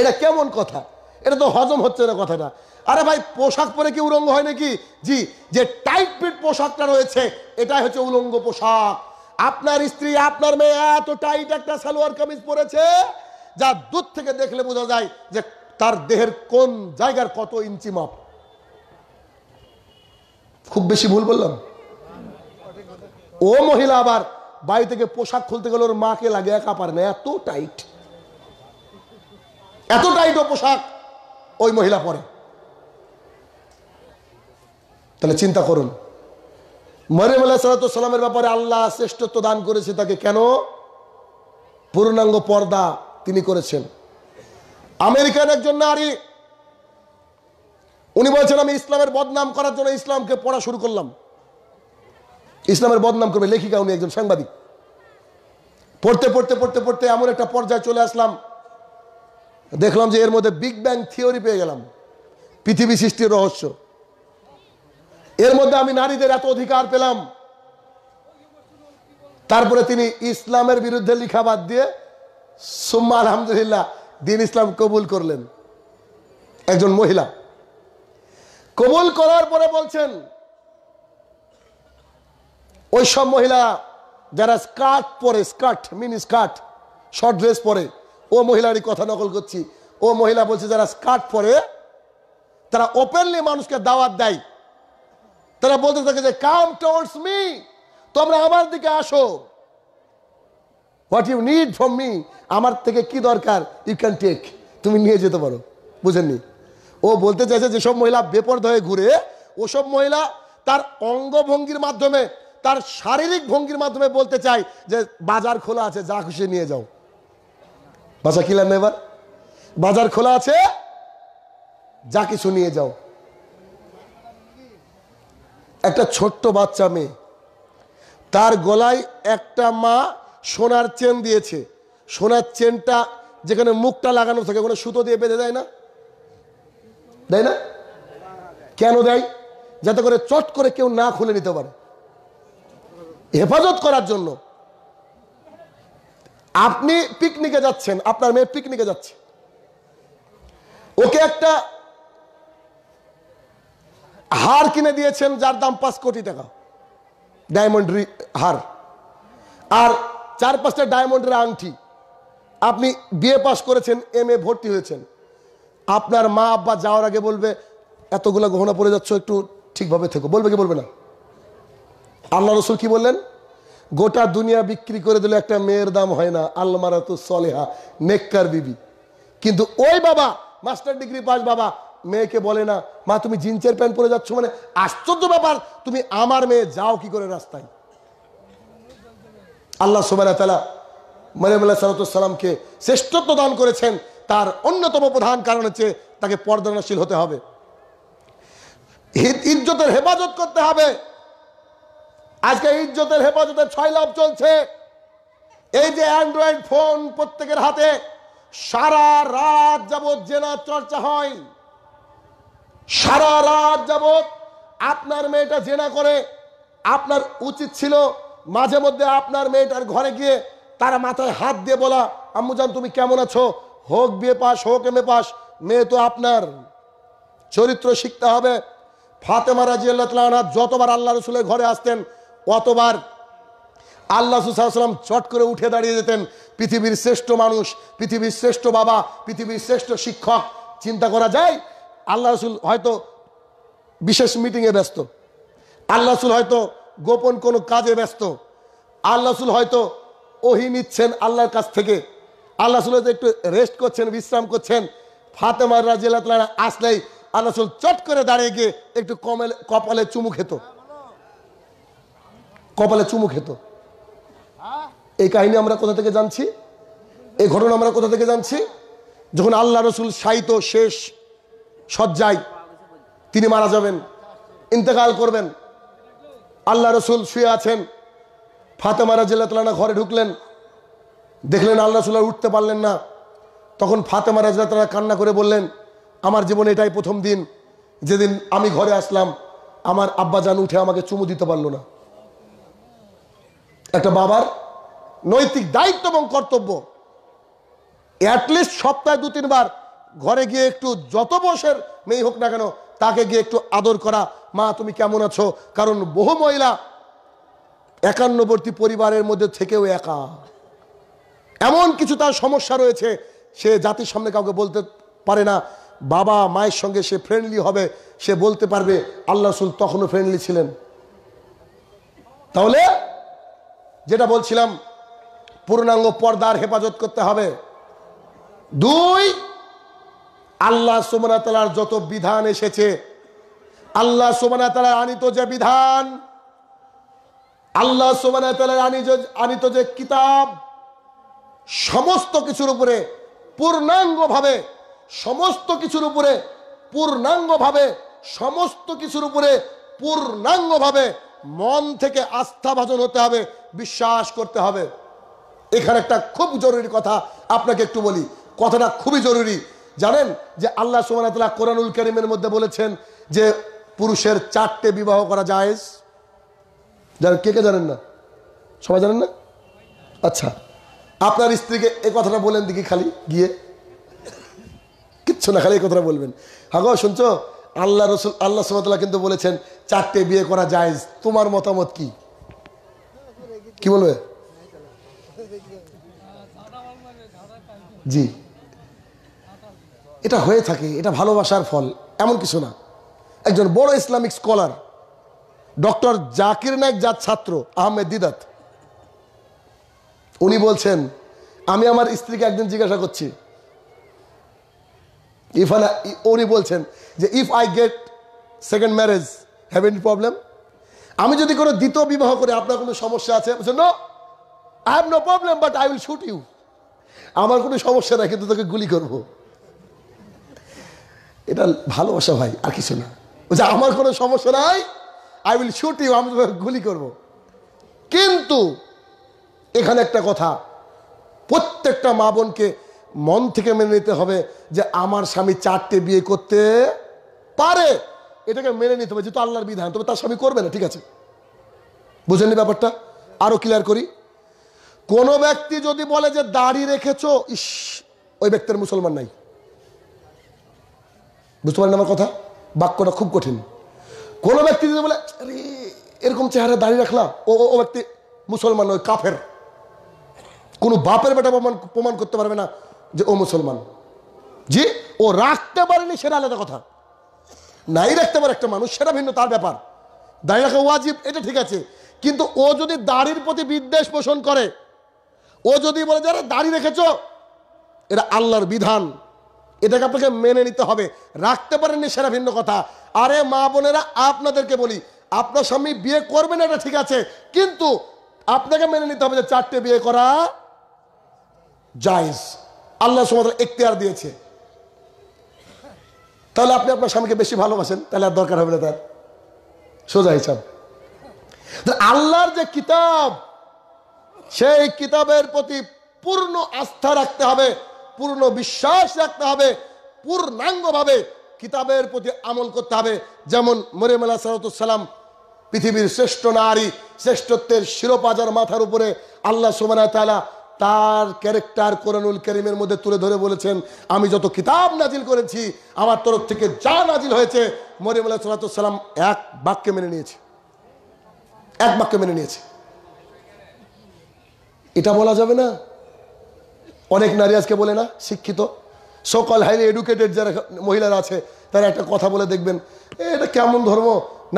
এটা কেমন কথা এটা তো হজম হচ্ছে না কথাটা আরে ভাই পোশাক পরে কি উলঙ্গ হয় নাকি জি যে টাইট ফিট পোশাকটা রয়েছে এটাই হচ্ছে উলঙ্গ পোশাক আপনার স্ত্রী আপনার মেয়ে এত টাইট একটা সালোয়ার কামিজ পরেছে যা দূর থেকে দেখলে বোঝা যায় যে তার দেহের কোন জায়গার কত ইঞ্চি মাপ খুব বেশি ভুল বললাম ও মহিলা আবার বাড়ি থেকে পোশাক খুলতে গেলে ওর মাকে লাগে একা পারে না এত টাইট এত টাইট ও পোশাক ওই মহিলা পরে তাহলে চিন্তা করুন মরিম আল্লাহ সালাতামের ব্যাপারে আল্লাহ শ্রেষ্ঠত্ব দান করেছে তাকে কেন পূর্ণাঙ্গ পর্দা তিনি করেছেন আমেরিকান একজন নারী উনি বলছেন আমি ইসলামের বদনাম করার জন্য ইসলামকে পড়া শুরু করলাম ইসলামের বদনাম করবে লেখিকা উনি একজন সাংবাদিক পড়তে পড়তে পড়তে পড়তে এমন একটা পর্যায়ে চলে আসলাম দেখলাম যে এর মধ্যে বিগ ব্যাং থিওরি পেয়ে গেলাম পৃথিবী সৃষ্টির রহস্য এর মধ্যে আমি নারীদের এত অধিকার পেলাম তারপরে তিনি ইসলামের বিরুদ্ধে লিখা বাদ দিয়ে সুম্মা আলহামদুলিল্লাহ দিন ইসলাম কবুল করলেন একজন মহিলা কবুল করার পরে বলছেন ওই সব মহিলা যারা স্কার্ট পরে skirt mini skirt short dress পরে ও মহিলারই কথা নকল করছি ও মহিলা বলছে যারা স্কার্ট পরে তারা ওপেনলি মানুষকে দাওয়াত দেয় তারা বলতে থাকে যে কাম টুয়ার্ডস মি তোমরা আমার দিকে আসো what you need from me আমার থেকে কি দরকার ইউ ক্যান টেক তুমি নিয়ে যেতে পারো বুঝেননি ও বলতে চাইছে যেসব মহিলা বেপর্দ হয়ে ঘুরে ওসব মহিলা তার অঙ্গভঙ্গির মাধ্যমে তার শারীরিক ভঙ্গির মাধ্যমে বলতে চাই যে বাজার খোলা আছে যা খুশি নিয়ে যাও বাসা কিলাম এবার বাজার খোলা আছে যা কিছু নিয়ে যাও একটা ছোট্ট বাচ্চা মেয়ে তার গলায় একটা মা সোনার চেন দিয়েছে সোনার চেনটা যেখানে মুখটা লাগানো থাকে ওখানে সুতো দিয়ে বেঁধে দেয় না দেয় না কেন দেয় যাতে করে চট করে কেউ না খুলে নিতে পারে হেফাজত করার জন্য আপনি পিকনিকে যাচ্ছেন আপনার মেয়ে পিকনিকে যাচ্ছে ওকে একটা হার কিনে দিয়েছেন যার দাম পাঁচ কোটি টাকা ডায়মন্ড হার আর চার পাঁচটা ডায়মন্ডের আংটি আপনি বিএ পাস করেছেন এম এ ভর্তি হয়েছেন আপনার মা আব্বা যাওয়ার আগে বলবে এতগুলো গহনা পরে যাচ্ছ একটু ঠিকভাবে থেকো বলবে কি বলবে না আল্লাহ রসুল কি বললেন গোটা দুনিয়া বিক্রি করে দিলে একটা মেয়ের দাম হয় না আল্লাহ তো সলেহা নেককার বিবি কিন্তু ওই বাবা মাস্টার ডিগ্রি পাস বাবা মেয়েকে বলে না মা তুমি জিন্সের প্যান্ট পরে যাচ্ছ মানে আশ্চর্য ব্যাপার তুমি আমার মেয়ে যাও কি করে রাস্তায় আল্লাহ সোবানা তালা শ্রেষ্ঠত্ব দান করেছেন তার অন্যতম প্রধান কারণ হচ্ছে তাকে পর্দনাশীল হতে হবে ইজ্জতের হেফাজত করতে হবে আজকে ইজ্জতের হেফাজতের ছয় লাভ চলছে এই যে অ্যান্ড্রয়েড ফোন প্রত্যেকের হাতে সারা রাত যাবৎ জেনার চর্চা হয় সারা রাত যাবৎ আপনার মেয়েটা জেনা করে আপনার উচিত ছিল মাঝে মধ্যে আপনার মেয়েটার ঘরে গিয়ে তারা মাথায় হাত দিয়ে বলা আম্মুজান তুমি কেমন আছো হোক বিয়ে পাস হোক এম এ পাস মেয়ে তো আপনার চরিত্র শিখতে হবে ফাতেমা রাজি আল্লাহ যতবার আল্লাহ রসুলের ঘরে আসতেন অতবার আল্লাহ সুসাল্লাম চট করে উঠে দাঁড়িয়ে যেতেন পৃথিবীর শ্রেষ্ঠ মানুষ পৃথিবীর শ্রেষ্ঠ বাবা পৃথিবীর শ্রেষ্ঠ শিক্ষক চিন্তা করা যায় আল্লাহ রসুল হয়তো বিশেষ মিটিংয়ে ব্যস্ত আল্লাহ রসুল হয়তো গোপন কোনো কাজে ব্যস্ত আল্লাহ রসুল হয়তো ওহি নিচ্ছেন আল্লাহর কাছ থেকে আল্লাহ রসুল হয়তো একটু রেস্ট করছেন বিশ্রাম করছেন ফাতেমার তালা আসলেই আল্লাহ রসুল চট করে দাঁড়িয়ে গিয়ে একটু কমেল কপালে চুমু খেত কপালে চুমু খেত এই কাহিনী আমরা কোথা থেকে জানছি এই ঘটনা আমরা কোথা থেকে জানছি যখন আল্লাহ রসুল সাহিত্য শেষ শয্যায় তিনি মারা যাবেন ইন্তেকাল করবেন আল্লাহ রসুল শুয়ে আছেন ফাতেমা রাজিল্লাহ ঘরে ঢুকলেন দেখলেন আল্লাহ রসুল উঠতে পারলেন না তখন ফাতেমা রাজিল্লাহ কান্না করে বললেন আমার জীবনে এটাই প্রথম দিন যেদিন আমি ঘরে আসলাম আমার আব্বাজান উঠে আমাকে চুমু দিতে পারলো না একটা বাবার নৈতিক দায়িত্ব এবং কর্তব্য অ্যাটলিস্ট সপ্তাহে দু তিনবার ঘরে গিয়ে একটু যত বয়সের মেয়ে হোক না কেন তাকে গিয়ে একটু আদর করা মা তুমি কেমন আছো কারণ বহু মহিলা একান্নবর্তী পরিবারের মধ্যে থেকেও একা এমন কিছু তার সমস্যা রয়েছে সে জাতির সামনে কাউকে বলতে পারে না বাবা মায়ের সঙ্গে সে ফ্রেন্ডলি হবে সে বলতে পারবে আল্লাহ রসুল তখনও ফ্রেন্ডলি ছিলেন তাহলে যেটা বলছিলাম পূর্ণাঙ্গ পর্দার হেফাজত করতে হবে দুই আল্লাহ সোমনা তালার যত বিধান এসেছে আল্লাহ সোমনা তালার আনিত যে বিধান আল্লাহ সোমনা তালার আনিত আনিত যে কিতাব সমস্ত কিছুর উপরে পূর্ণাঙ্গভাবে সমস্ত কিছুর উপরে পূর্ণাঙ্গভাবে সমস্ত কিছুর উপরে পূর্ণাঙ্গভাবে মন থেকে আস্থা ভাজন হতে হবে বিশ্বাস করতে হবে এখানে একটা খুব জরুরি কথা আপনাকে একটু বলি কথাটা খুবই জরুরি জানেন যে আল্লাহ সুমানতলা কোরআনুল করিমের মধ্যে বলেছেন যে পুরুষের চারটে বিবাহ করা জায়েজ জানেন কে কে জানেন না সবাই জানেন না আচ্ছা আপনার স্ত্রীকে এই কথাটা বলেন দেখি খালি গিয়ে কিচ্ছু না খালি এই কথাটা বলবেন হাগো শুনছো আল্লাহ রসুল আল্লাহ সুমতলা কিন্তু বলেছেন চারটে বিয়ে করা জায়েজ তোমার মতামত কি কি বলবে জি এটা হয়ে থাকে এটা ভালোবাসার ফল এমন কিছু না একজন বড় Islamic scholar doctor Zakir Naik যার ছাত্র আহমেদ দিদাত উনি বলছেন আমি আমার স্ত্রীকে একদিন জিজ্ঞাসা করছি ইফ উনি বলছেন যে if I get second marriage have any problem আমি যদি কোনো দ্বিতীয় বিবাহ করি আপনার কোনো সমস্যা আছে no I have no problem but I will shoot you আমার কোনো সমস্যা নাই কিন্তু তোকে গুলি করবো এটা ভালোবাসা ভাই আর কিছু না যে আমার কোনো সমস্যা নাই আই উইল শুট ইউ আমি গুলি করব। কিন্তু এখানে একটা কথা প্রত্যেকটা মা বোনকে মন থেকে মেনে নিতে হবে যে আমার স্বামী চারটে বিয়ে করতে পারে এটাকে মেনে নিতে হবে যেহেতু আল্লাহর বিধান তবে তার স্বামী করবে না ঠিক আছে বুঝেননি ব্যাপারটা আরও ক্লিয়ার করি কোনো ব্যক্তি যদি বলে যে দাড়ি রেখেছ ইস ওই ব্যক্তির মুসলমান নাই বুঝতে পারেন আমার কথা বাক্যটা খুব কঠিন কোনো ব্যক্তি যদি বলে আরে এরকম চেহারা দাঁড়িয়ে রাখলাম ও ও ব্যক্তি মুসলমান ওই কাফের কোনো বাপের বেটা প্রমাণ প্রমাণ করতে পারবে না যে ও মুসলমান জি ও রাখতে পারেনি সেটা আলাদা কথা নাই রাখতে পারে একটা মানুষ সেটা ভিন্ন তার ব্যাপার দাঁড়িয়ে রাখা ওয়াজিব এটা ঠিক আছে কিন্তু ও যদি দাড়ির প্রতি বিদ্বেষ পোষণ করে ও যদি বলে যারা দাড়ি রেখেছ এটা আল্লাহর বিধান এটাকে আপনাকে মেনে নিতে হবে রাখতে পারেননি সেটা ভিন্ন কথা আরে মা বোনেরা আপনাদেরকে বলি আপনার স্বামী বিয়ে করবেন এটা ঠিক আছে কিন্তু আপনাকে মেনে নিতে হবে যে চারটে বিয়ে করা জায়জ আল্লাহ সমতাল এখতিয়ার দিয়েছে তাহলে আপনি আপনার স্বামীকে বেশি ভালোবাসেন তাহলে আর দরকার হবে না তার সোজা হিসাব আল্লাহর যে কিতাব সেই কিতাবের প্রতি পূর্ণ আস্থা রাখতে হবে পূর্ণ বিশ্বাস রাখতে হবে পূর্ণাঙ্গভাবে কিতাবের প্রতি আমল করতে হবে যেমন মরিমাল্লা সালাম পৃথিবীর শ্রেষ্ঠ নারী শ্রেষ্ঠত্বের শিরোপাজার মাথার উপরে আল্লাহ সুবানা তালা তার ক্যারেক্টার কোরআনুল করিমের মধ্যে তুলে ধরে বলেছেন আমি যত কিতাব নাজিল করেছি আমার তরফ থেকে যা নাজিল হয়েছে মরিমুল্লাহ সালাতাম এক বাক্যে মেনে নিয়েছে এক বাক্যে মেনে নিয়েছে এটা বলা যাবে না অনেক নারী আজকে বলে না শিক্ষিত সকল হাইলি এডুকেটেড যারা মহিলারা আছে তারা একটা কথা বলে দেখবেন এটা কেমন ধর্ম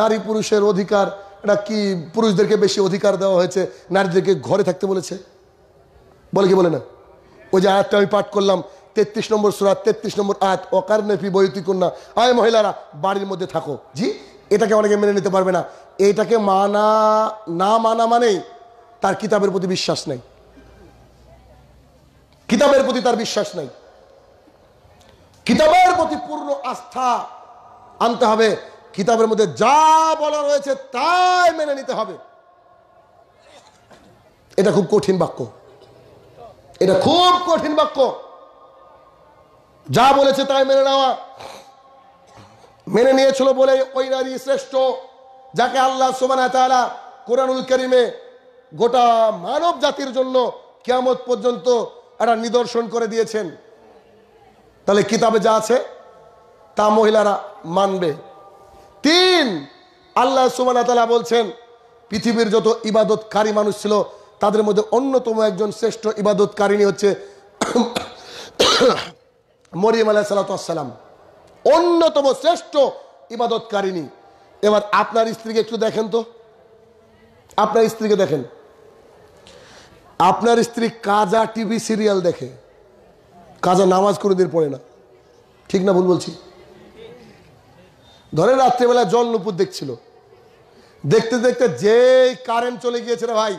নারী পুরুষের অধিকার এটা কি পুরুষদেরকে বেশি অধিকার দেওয়া হয়েছে নারীদেরকে ঘরে থাকতে বলেছে বলে কি বলে না ওই যে আয়াতটা আমি পাঠ করলাম তেত্রিশ নম্বর সুরাত তেত্রিশ নম্বর আয়াত অকারণেপি বৈতি কন্যা আয় মহিলারা বাড়ির মধ্যে থাকো জি এটাকে অনেকে মেনে নিতে পারবে না এটাকে মানা না মানা মানেই তার কিতাবের প্রতি বিশ্বাস নেই কিতাবের প্রতি তার বিশ্বাস নাই কিতাবের প্রতি পূর্ণ আস্থা আনতে হবে কিতাবের মধ্যে যা বলা রয়েছে তাই মেনে নিতে হবে এটা খুব কঠিন বাক্য এটা খুব কঠিন বাক্য যা বলেছে তাই মেনে নেওয়া মেনে নিয়েছিল বলে ওই নারী শ্রেষ্ঠ যাকে আল্লাহ সোমানা কোরআনুল করিমে গোটা মানব জাতির জন্য কেমত পর্যন্ত একটা নিদর্শন করে দিয়েছেন তাহলে কিতাবে যা আছে তা মহিলারা মানবে তিন আল্লাহ সুবানা তালা বলছেন পৃথিবীর যত ইবাদতকারী মানুষ ছিল তাদের মধ্যে অন্যতম একজন শ্রেষ্ঠ ইবাদতকারিনী হচ্ছে মরিয়ম আলাহ সালাতাম অন্যতম শ্রেষ্ঠ ইবাদতকারিনী এবার আপনার স্ত্রীকে একটু দেখেন তো আপনার স্ত্রীকে দেখেন আপনার স্ত্রী কাজা টিভি সিরিয়াল দেখে কাজা নামাজ কোনোদিন পড়ে না ঠিক না ভুল বলছি ধরে রাত্রেবেলা জল নুপুর দেখছিল দেখতে দেখতে যেই কারেন্ট চলে গিয়েছে রে ভাই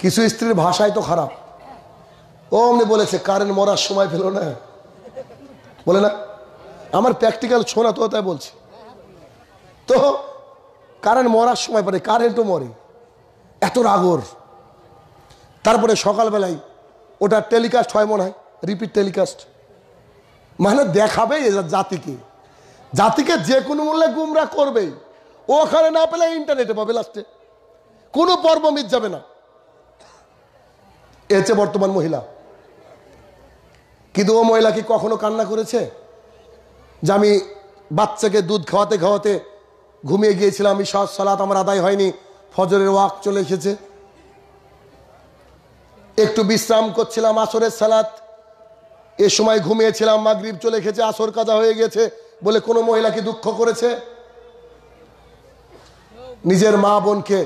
কিছু স্ত্রীর ভাষাই তো খারাপ ও অমনি বলেছে কারেন্ট মরার সময় ফেলো না বলে না আমার প্র্যাকটিক্যাল ছোনা তো তাই বলছি তো কারেন্ট মরার সময় পারে কারেন্টও মরে এত রাগর তারপরে সকালবেলায় ওটা টেলিকাস্ট হয় মনে হয় রিপিট টেলিকাস্ট মানে দেখাবে জাতিকে জাতিকে যে কোনো মূল্যে গুমরা করবেই ওখানে না পেলে ইন্টারনেটে পাবে লাস্টে কোনো পর্ব মিট যাবে না এছে বর্তমান মহিলা কিন্তু ও মহিলা কি কখনো কান্না করেছে যে আমি বাচ্চাকে দুধ খাওয়াতে খাওয়াতে ঘুমিয়ে গিয়েছিলাম আমি সাজ সালাত আমার আদায় হয়নি ফজরের ওয়াক চলে এসেছে একটু বিশ্রাম করছিলাম আসরের সালাত এ সময় ঘুমিয়েছিলাম মাগরীব চলে গেছে আসর কাজা হয়ে গেছে বলে কোনো মহিলা কি দুঃখ করেছে নিজের মা বোনকে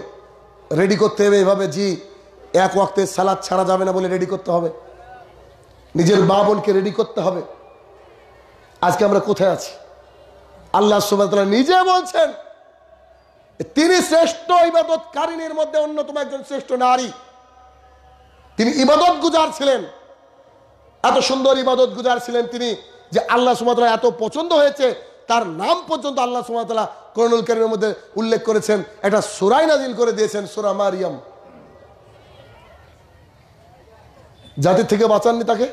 রেডি করতে হবে এভাবে জি এক ওয়াক্তের সালাদ ছাড়া যাবে না বলে রেডি করতে হবে নিজের মা বোনকে রেডি করতে হবে আজকে আমরা কোথায় আছি আল্লাহ সুবাদ নিজে বলছেন তিনি শ্রেষ্ঠ ইবাদতকারিনীর মধ্যে অন্যতম একজন শ্রেষ্ঠ নারী তিনি ইবাদত গুজার ছিলেন এত সুন্দর ইবাদত গুজার ছিলেন তিনি যে আল্লাহ সুমাতলা এত পছন্দ হয়েছে তার নাম পর্যন্ত আল্লাহ সুমাতলা করুণুল করিমের মধ্যে উল্লেখ করেছেন একটা সুরাই নাজিল করে দিয়েছেন সুরা মারিয়াম জাতির থেকে বাঁচাননি তাকে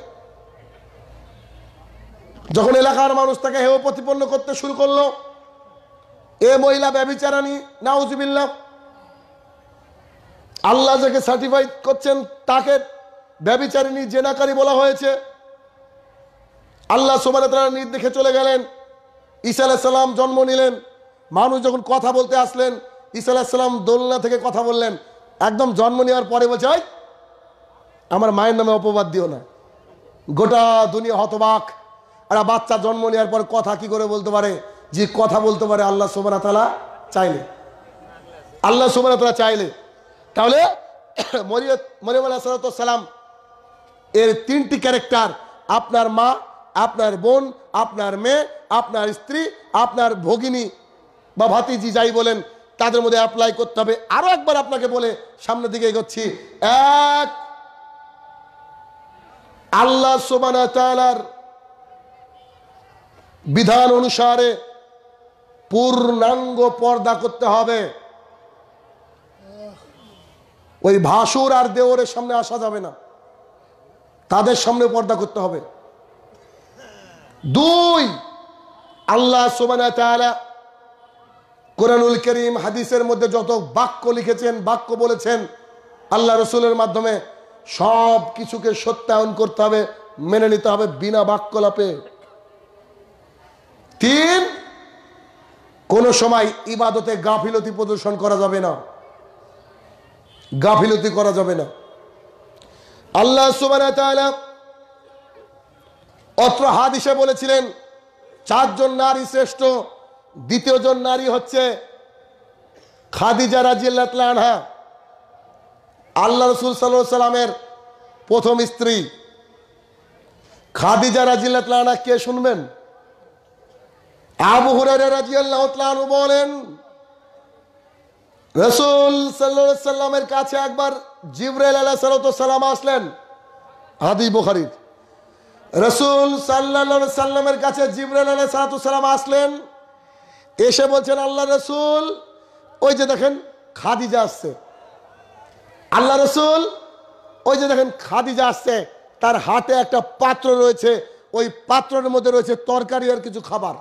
যখন এলাকার মানুষ তাকে হেও প্রতিপন্ন করতে শুরু করলো এ মহিলা ব্যবিচারানি নাউজবিল্লা আল্লাহ যাকে সার্টিফাই করছেন তাকে ব্যবিচারিণী জেনাকারী বলা হয়েছে আল্লাহ সোমান তারা নির্দেশে চলে গেলেন ঈসা আলাহিসাল্লাম জন্ম নিলেন মানুষ যখন কথা বলতে আসলেন ঈসা আলাহিসাল্লাম দোলনা থেকে কথা বললেন একদম জন্ম নেওয়ার পরে বলছে আমার মায়ের নামে অপবাদ দিও না গোটা দুনিয়া হতবাক আর বাচ্চা জন্ম নেওয়ার পর কথা কি করে বলতে পারে যে কথা বলতে পারে আল্লাহ সোমান তালা চাইলে আল্লাহ সোমান তালা চাইলে তাহলে মরিয়ম আলাহাতাম এর তিনটি ক্যারেক্টার আপনার মা আপনার বোন আপনার মেয়ে আপনার স্ত্রী আপনার ভগিনী বা ভাতিজি যাই বলেন তাদের মধ্যে অ্যাপ্লাই করতে হবে আরো একবার আপনাকে বলে সামনের দিকে এগোচ্ছি এক আল্লাহ সোবানার বিধান অনুসারে পূর্ণাঙ্গ পর্দা করতে হবে ওই ভাসুর আর দেওরের সামনে আসা যাবে না তাদের সামনে পর্দা করতে হবে দুই আল্লাহ কোরআনুল করিম হাদিসের মধ্যে যত বাক্য লিখেছেন বাক্য বলেছেন আল্লাহ রসুলের মাধ্যমে সব কিছুকে সত্যায়ন করতে হবে মেনে নিতে হবে বিনা বাক্যলাপে তিন কোন সময় ইবাদতে গাফিলতি প্রদর্শন করা যাবে না গাফিলতি করা যাবে না আল্লাহ অত্র হাদিসে বলেছিলেন চারজন নারী শ্রেষ্ঠ দ্বিতীয়জন নারী হচ্ছে খাদিজা রাজিয়াল্লাহ আনহা আল্লাহ রসুল সাল্লাহ সাল্লামের প্রথম স্ত্রী খাদিজা রাজিল্লাহ কে শুনবেন আবু হুরারা রাজিয়াল্লাহ বলেন রসুল সাল্লামের কাছে একবার জিবরাইল আল্লাহ সালাম আসলেন হাদি বুখারির রসুল সাল্লা সাল্লামের কাছে জিবরাইল আল্লাহ সালাম আসলেন এসে বলছেন আল্লাহ রসুল ওই যে দেখেন খাদিজা আসছে আল্লাহ রসুল ওই যে দেখেন খাদিজা আসছে তার হাতে একটা পাত্র রয়েছে ওই পাত্রের মধ্যে রয়েছে তরকারি আর কিছু খাবার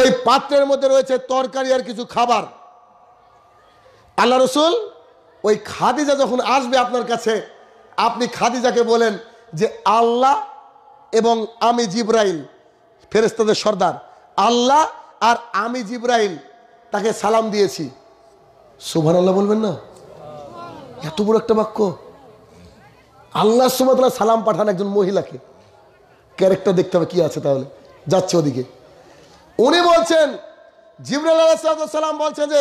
ওই পাত্রের মধ্যে রয়েছে তরকারি আর কিছু খাবার আল্লাহ রসুল ওই খাদিজা যখন আসবে আপনার কাছে আপনি খাদিজাকে বলেন যে আল্লাহ এবং আমি জিব্রাইল ফেরেস্তাদের সর্দার আল্লাহ আর আমি জিব্রাইল তাকে সালাম দিয়েছি সুভান আল্লাহ বলবেন না এত বড় একটা বাক্য আল্লাহ সুবাতলা সালাম পাঠান একজন মহিলাকে ক্যারেক্টার দেখতে হবে কী আছে তাহলে যাচ্ছে ওদিকে উনি বলছেন জিবরাল আলাহ সালাম বলছেন যে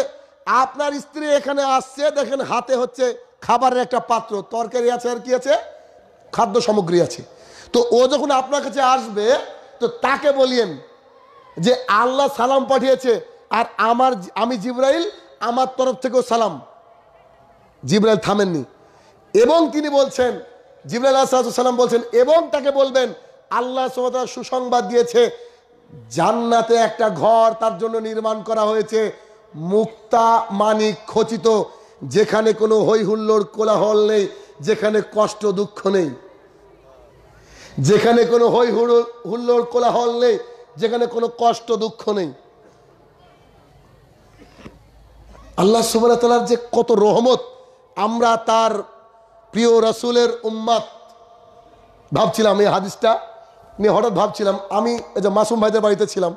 আপনার স্ত্রী এখানে আসছে দেখেন হাতে হচ্ছে খাবারের একটা পাত্র তরকারি আছে আর কি আছে খাদ্য সামগ্রী আছে তো ও যখন আপনার কাছে আসবে তো তাকে বলিয়েন যে আল্লাহ সালাম পাঠিয়েছে আর আমার আমি জিব্রাইল আমার তরফ থেকেও সালাম জিব্রাইল থামেননি এবং তিনি বলছেন জিব্রাইল সালাম বলছেন এবং তাকে বলবেন আল্লাহ সুসংবাদ দিয়েছে জান্নাতে একটা ঘর তার জন্য নির্মাণ করা হয়েছে মুক্তা মানিক খচিত যেখানে কোনো হৈহুল্লোর কোলাহল নেই যেখানে কষ্ট দুঃখ নেই যেখানে কোনো হৈ হুল্লোর কোলাহল নেই যেখানে কোনো কষ্ট দুঃখ নেই আল্লাহ সুবাহতালার যে কত রহমত আমরা তার প্রিয় রসুলের উম্মাত ভাবছিলাম এই হাদিসটা নিয়ে হঠাৎ ভাবছিলাম আমি যে মাসুম ভাইদের বাড়িতে ছিলাম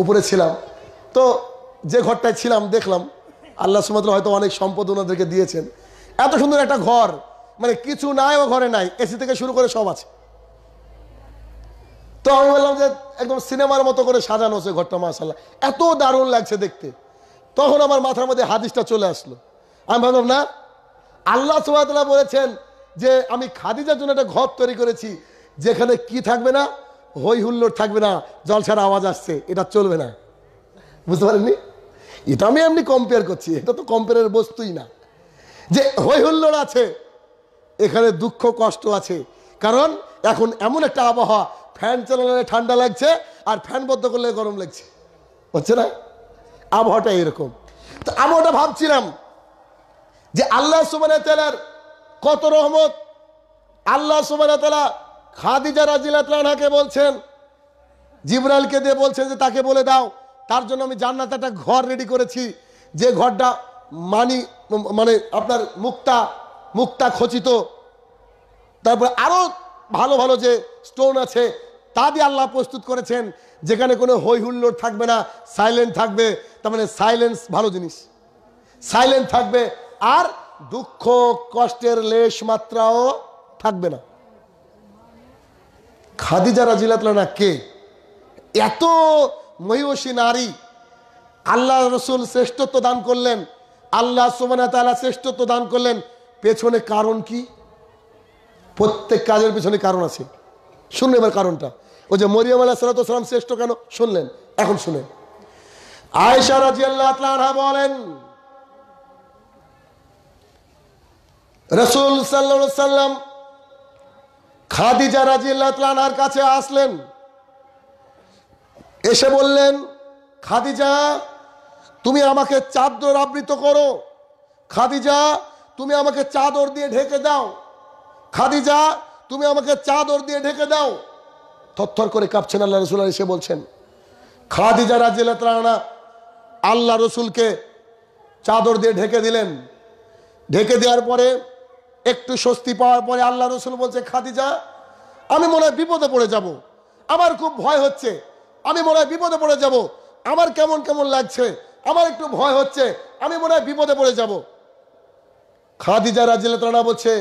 উপরে ছিলাম তো যে ঘরটায় ছিলাম দেখলাম আল্লাহ সুমাত হয়তো অনেক সম্পদ ওনাদেরকে দিয়েছেন এত সুন্দর একটা ঘর মানে কিছু নাই ও ঘরে নাই এসি থেকে শুরু করে সব আছে তো আমি বললাম যে একদম সিনেমার মতো করে সাজানো হচ্ছে ঘরটা মাসাল্লাহ এত দারুণ লাগছে দেখতে তখন আমার মাথার মধ্যে হাদিসটা চলে আসলো আমি ভাবলাম না আল্লাহ সুবাহতাল্লাহ বলেছেন যে আমি খাদিজার জন্য একটা ঘর তৈরি করেছি যেখানে কি থাকবে না হই হুল্লোড় থাকবে না জলসার আওয়াজ আসছে এটা চলবে না বুঝতে পারেননি এটা আমি এমনি কম্পেয়ার করছি এটা তো কম্পেয়ারের বস্তুই না যে হৈহুল্লোড় আছে এখানে দুঃখ কষ্ট আছে কারণ এখন এমন একটা আবহাওয়া ফ্যান চালালে ঠান্ডা লাগছে আর ফ্যান বদ্ধ করলে গরম লাগছে হচ্ছে না আবহাওয়াটা এরকম তো আমি ওটা ভাবছিলাম যে আল্লাহ সুবান কত রহমত আল্লাহ সুবান তালা খাদিজা রাজিলাতলানহাকে বলছেন জিবরালকে দিয়ে বলছেন যে তাকে বলে দাও তার জন্য আমি জান্নাতে একটা ঘর রেডি করেছি যে ঘরটা মানি মানে আপনার মুক্তা মুক্তা খচিত তারপর আরও ভালো ভালো যে স্টোন আছে তা দিয়ে আল্লাহ প্রস্তুত করেছেন যেখানে কোনো হৈ হুল্লোড় থাকবে না সাইলেন্ট থাকবে তার মানে সাইলেন্স ভালো জিনিস সাইলেন্ট থাকবে আর দুঃখ কষ্টের লেশ মাত্রাও থাকবে না খাদিজা রাজিলাতলা না কে এত মহিষী নারী আল্লাহ রসুল শ্রেষ্ঠত্ব দান করলেন আল্লাহ সোমানা তালা শ্রেষ্ঠত্ব দান করলেন পেছনে কারণ কি প্রত্যেক কাজের পেছনে কারণ আছে শুনুন এবার কারণটা ও যে মরিয়াম আল্লাহ সালাতাম শ্রেষ্ঠ কেন শুনলেন এখন শুনেন আয়সা রাজি আল্লাহ বলেন রসুল সাল্লাম খাদিজা রাজি আল্লাহ কাছে আসলেন এসে বললেন খাদিজা তুমি আমাকে চাদর আবৃত করো খাদিজা তুমি আমাকে চাদর দিয়ে ঢেকে দাও খাদিজা তুমি আমাকে চাদর দিয়ে ঢেকে দাও থরথর করে কাঁপছেন আল্লাহ রসুল এসে বলছেন খাদিজা রাজিলা তারা আল্লাহ রসুলকে চাদর দিয়ে ঢেকে দিলেন ঢেকে দেওয়ার পরে একটু স্বস্তি পাওয়ার পরে আল্লাহ রসুল বলছে খাদিজা আমি মনে হয় বিপদে পড়ে যাব আমার খুব ভয় হচ্ছে আমি মনে হয় বিপদে পড়ে যাব আমার কেমন কেমন লাগছে আমার একটু ভয় হচ্ছে আমি মনে হয় বিপদে পড়ে যাব খাদিজা তারা বলছে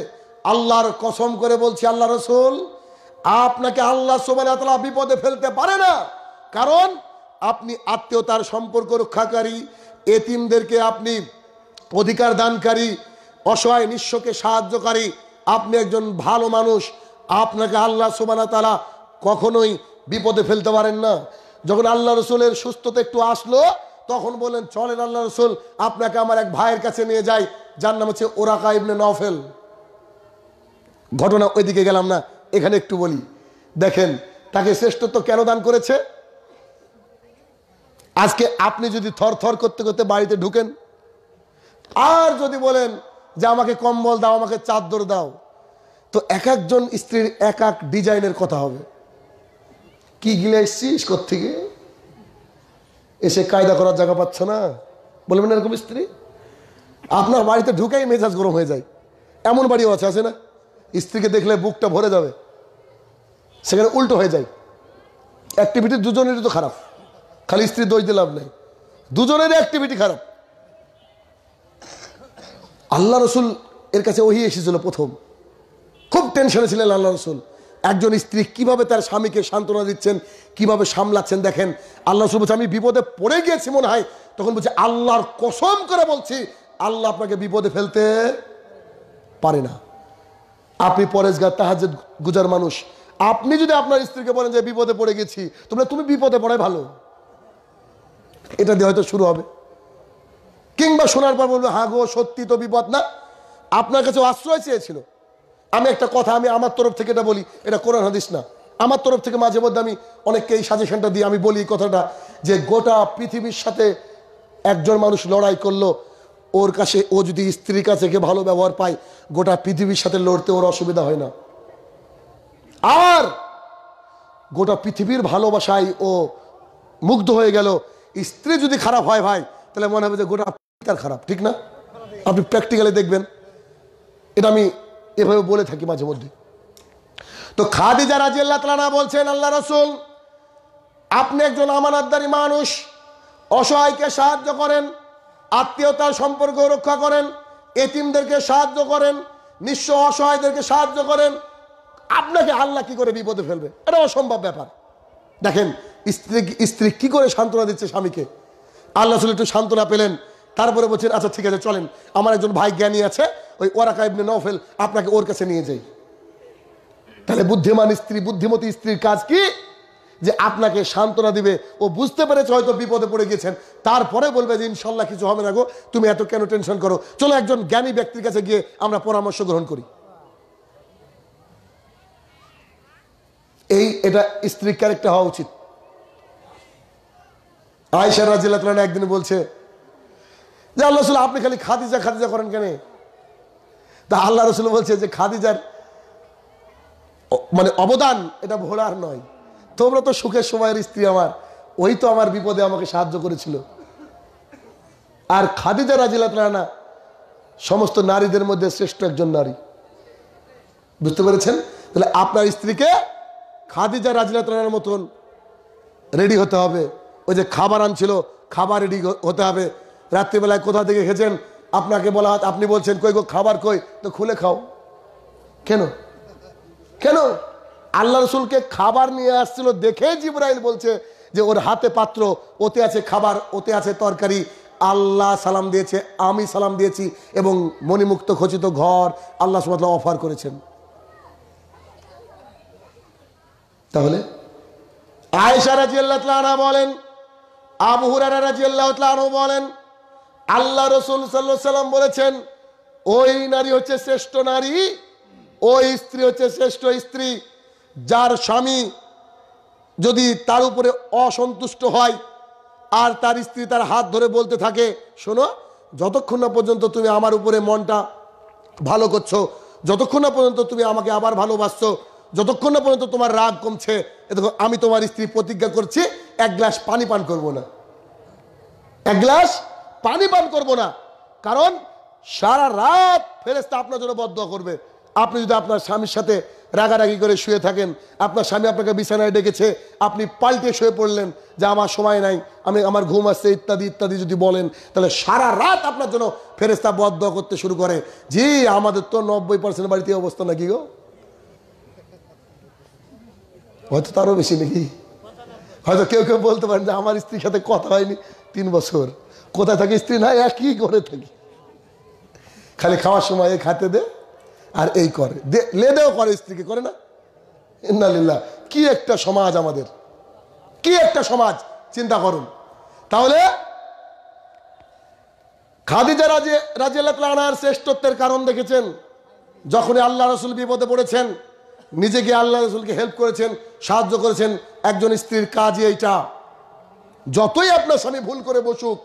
আল্লাহর কসম করে বলছি আল্লাহ রসুল আপনাকে আল্লাহ সোবানা বিপদে ফেলতে পারে না কারণ আপনি আত্মীয়তার সম্পর্ক রক্ষাকারী এতিমদেরকে আপনি অধিকার দানকারী অসহায় নিঃস্বকে সাহায্যকারী আপনি একজন ভালো মানুষ আপনাকে আল্লাহ সোমানা তালা কখনোই বিপদে ফেলতে পারেন না যখন আল্লাহ রসুলের সুস্থতা একটু আসলো তখন বলেন চলেন আল্লাহ রসুল আপনাকে আমার এক ভাইয়ের কাছে নিয়ে যাই যার নাম হচ্ছে ওরাকা ইবনে নফেল ঘটনা ওইদিকে গেলাম না এখানে একটু বলি দেখেন তাকে শ্রেষ্ঠত্ব কেন দান করেছে আজকে আপনি যদি থর থর করতে করতে বাড়িতে ঢুকেন আর যদি বলেন যে আমাকে কম্বল দাও আমাকে চাদর দাও তো এক একজন স্ত্রীর এক এক ডিজাইনের কথা হবে কি গিলে এসছিস থেকে এসে কায়দা করার জায়গা পাচ্ছ না বলবেন এরকম স্ত্রী আপনার বাড়িতে ঢুকেই মেজাজ গরম হয়ে যায় এমন বাড়িও আছে আছে না স্ত্রীকে দেখলে বুকটা ভরে যাবে সেখানে উল্টো হয়ে যায় অ্যাক্টিভিটি দুজনেরই তো খারাপ খালি স্ত্রী দোষ দিয়ে লাভ নেই দুজনের অ্যাক্টিভিটি খারাপ আল্লাহ রসুল এর কাছে ওহি এসেছিল প্রথম খুব টেনশনে ছিলেন আল্লাহ রসুল একজন স্ত্রী কিভাবে তার স্বামীকে সান্ত্বনা দিচ্ছেন কিভাবে সামলাচ্ছেন দেখেন আল্লাহ সব আমি বিপদে পড়ে গিয়েছি মনে হয় তখন বলছে আল্লাহর কসম করে বলছি আল্লাহ আপনাকে বিপদে ফেলতে পারে না আপনি পরেশগার তাহাজ গুজার মানুষ আপনি যদি আপনার স্ত্রীকে বলেন যে বিপদে পড়ে গেছি তোমরা তুমি বিপদে পড়াই ভালো এটা দিয়ে হয়তো শুরু হবে কিংবা শোনার পর বলবে হাগো হ্যাঁ গো সত্যি তো বিপদ না আপনার কাছে আশ্রয় চেয়েছিল আমি একটা কথা আমি আমার তরফ থেকে এটা বলি এটা কোরআন হাদিস না আমার তরফ থেকে মাঝে মধ্যে আমি অনেককে এই সাজেশনটা দিয়ে আমি বলি কথাটা যে গোটা পৃথিবীর সাথে একজন মানুষ লড়াই করলো ওর কাছে ও যদি স্ত্রীর কাছে গিয়ে ভালো ব্যবহার পায় গোটা পৃথিবীর সাথে লড়তে ওর অসুবিধা হয় না আর গোটা পৃথিবীর ভালোবাসায় ও মুগ্ধ হয়ে গেল স্ত্রী যদি খারাপ হয় ভাই তাহলে মনে হবে যে গোটা তার খারাপ ঠিক না আপনি প্র্যাকটিক্যালি দেখবেন এটা আমি এভাবে বলে থাকি মাঝে মধ্যে তো খাদিজা রাজি আল্লাহ তালানা বলছেন আল্লাহ রসুল আপনি একজন আমানতদারি মানুষ অসহায়কে সাহায্য করেন আত্মীয়তার সম্পর্ক রক্ষা করেন এতিমদেরকে সাহায্য করেন নিঃস্ব অসহায়দেরকে সাহায্য করেন আপনাকে আল্লাহ কি করে বিপদে ফেলবে এটা অসম্ভব ব্যাপার দেখেন স্ত্রী স্ত্রী কি করে সান্ত্বনা দিচ্ছে স্বামীকে আল্লাহ একটু সান্ত্বনা পেলেন তারপরে বলছেন আচ্ছা ঠিক আছে চলেন আমার একজন ভাই জ্ঞানী আছে ওই ওরাকা ইবনে নফেল আপনাকে ওর কাছে নিয়ে যাই তাহলে বুদ্ধিমান স্ত্রী বুদ্ধিমতী স্ত্রীর কাজ কি যে আপনাকে সান্ত্বনা দিবে ও বুঝতে পেরেছে হয়তো বিপদে পড়ে গেছেন তারপরে বলবে যে ইনশাল্লাহ কিছু হবে না গো তুমি এত কেন টেনশন করো চলো একজন জ্ঞানী ব্যক্তির কাছে গিয়ে আমরা পরামর্শ গ্রহণ করি এই এটা স্ত্রীর ক্যারেক্টার হওয়া উচিত আয়সা রাজিল্লাহ একদিন বলছে যে আল্লাহ রসুল আপনি খালি খাদিজা খাদিজা করেন কেন তা আল্লাহ রসুল বলছে যে খাদিজার মানে অবদান এটা ভোলার নয় তোমরা তো সুখের সময়ের স্ত্রী আমার ওই তো আমার বিপদে আমাকে সাহায্য করেছিল আর খাদিজা রাজিলাত রানা সমস্ত নারীদের মধ্যে শ্রেষ্ঠ একজন নারী বুঝতে পেরেছেন তাহলে আপনার স্ত্রীকে খাদিজা রাজিলাত রানার মতন রেডি হতে হবে ওই যে খাবার আনছিল খাবার রেডি হতে হবে রাত্রিবেলায় কোথা থেকে খেয়েছেন আপনাকে বলা আপনি বলছেন কই গো খাবার কই তো খুলে খাও কেন কেন আল্লাহ রসুলকে খাবার নিয়ে আসছিল দেখে জিব্রাইল বলছে যে ওর হাতে পাত্র ওতে আছে খাবার ওতে আছে তরকারি আল্লাহ সালাম দিয়েছে আমি সালাম দিয়েছি এবং মণিমুক্ত খচিত ঘর আল্লাহ সুমাত অফার করেছেন তাহলে রাজি আল্লাহ বলেন আবু রাজি আল্লাহ বলেন আল্লাহ রসুল সাল্লাম বলেছেন ওই নারী হচ্ছে শ্রেষ্ঠ নারী ওই স্ত্রী হচ্ছে শ্রেষ্ঠ স্ত্রী যার স্বামী যদি তার উপরে অসন্তুষ্ট হয় আর তার স্ত্রী তার হাত ধরে বলতে থাকে শোনো যতক্ষণ না পর্যন্ত তুমি আমার উপরে মনটা ভালো করছো যতক্ষণ না পর্যন্ত তুমি আমাকে আবার ভালোবাসছো যতক্ষণ না পর্যন্ত তোমার রাগ কমছে দেখো আমি তোমার স্ত্রী প্রতিজ্ঞা করছি এক গ্লাস পানি পান করব না এক গ্লাস পানি পান করব না কারণ সারা রাত ফেরেস্তা আপনার জন্য বদ্ধ করবে আপনি যদি আপনার স্বামীর সাথে রাগারাগি করে শুয়ে থাকেন আপনার স্বামী আপনাকে বিছানায় ডেকেছে আপনি পাল্টে শুয়ে পড়লেন যে আমার সময় নাই আমি আমার ঘুম আসছে ইত্যাদি ইত্যাদি যদি বলেন তাহলে সারা রাত আপনার জন্য ফেরেস্তা বদ্ধ করতে শুরু করে জি আমাদের তো নব্বই পার্সেন্ট বাড়িতে অবস্থা নাকি গো হয়তো তারও বেশি নাকি হয়তো কেউ কেউ বলতে পারেন যে আমার স্ত্রীর সাথে কথা হয়নি তিন বছর কোথায় থাকি স্ত্রী না একই করে থাকি খালি খাওয়ার সময় এই খাতে দে আর এই করে লেদেও করে স্ত্রীকে করে না ইন্দালিল্লা কি একটা সমাজ আমাদের কি একটা সমাজ চিন্তা করুন তাহলে খাদিজা রাজে রাজিয়ালার শ্রেষ্ঠত্বের কারণ দেখেছেন যখনই আল্লাহ রসুল বিপদে পড়েছেন নিজেকে আল্লাহ রসুলকে হেল্প করেছেন সাহায্য করেছেন একজন স্ত্রীর কাজ এইটা যতই আপনার স্বামী ভুল করে বসুক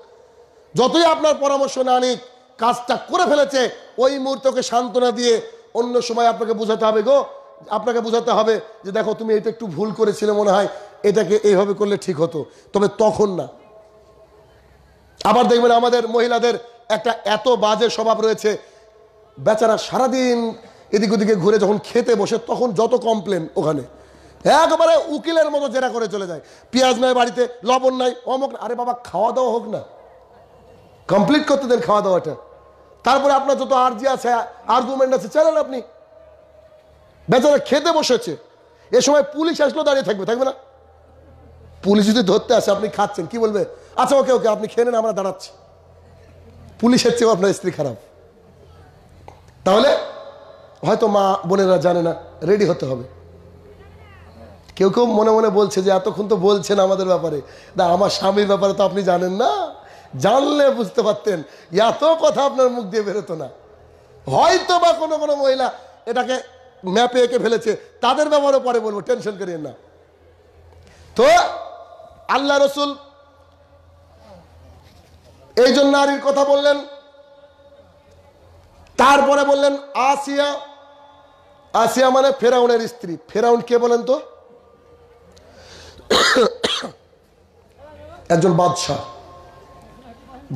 যতই আপনার পরামর্শ না নিক কাজটা করে ফেলেছে ওই মুহূর্তকে সান্ত্বনা দিয়ে অন্য সময় আপনাকে বোঝাতে হবে গো আপনাকে বোঝাতে হবে যে দেখো তুমি এটা একটু ভুল করেছিলে মনে হয় এটাকে এইভাবে করলে ঠিক হতো তবে তখন না আবার দেখবেন আমাদের মহিলাদের একটা এত বাজে স্বভাব রয়েছে বেচারা সারাদিন এদিক ওদিকে ঘুরে যখন খেতে বসে তখন যত কমপ্লেন ওখানে একবারে উকিলের মতো জেরা করে চলে যায় পেঁয়াজ নাই বাড়িতে লবণ নাই অমক আরে বাবা খাওয়া দাওয়া হোক না কমপ্লিট করতে দেন খাওয়া দাওয়াটা তারপরে আপনার যত আর্জি আছে আর্গুমেন্ট আছে চালান আপনি বেচারা খেতে বসেছে এ সময় পুলিশ আসলেও দাঁড়িয়ে থাকবে থাকবে না পুলিশ যদি ধরতে আসে আপনি খাচ্ছেন কি বলবে আচ্ছা ওকে ওকে আপনি খেয়ে নেন আমরা দাঁড়াচ্ছি পুলিশের চেয়েও আপনার স্ত্রী খারাপ তাহলে হয়তো মা বোনেরা জানে না রেডি হতে হবে কেউ কেউ মনে মনে বলছে যে এতক্ষণ তো বলছেন আমাদের ব্যাপারে না আমার স্বামীর ব্যাপারে তো আপনি জানেন না জানলে বুঝতে পারতেন এত কথা আপনার মুখ দিয়ে বেরোতো না হয়তো বা কোনো কোনো মহিলা এটাকে ম্যাপে এঁকে ফেলেছে তাদের ব্যবহারও পরে বলবো টেনশন করিয়েন না তো আল্লাহ রসুল এই জন্য নারীর কথা বললেন তারপরে বললেন আসিয়া আসিয়া মানে ফেরাউনের স্ত্রী ফেরাউন কে বলেন তো একজন বাদশাহ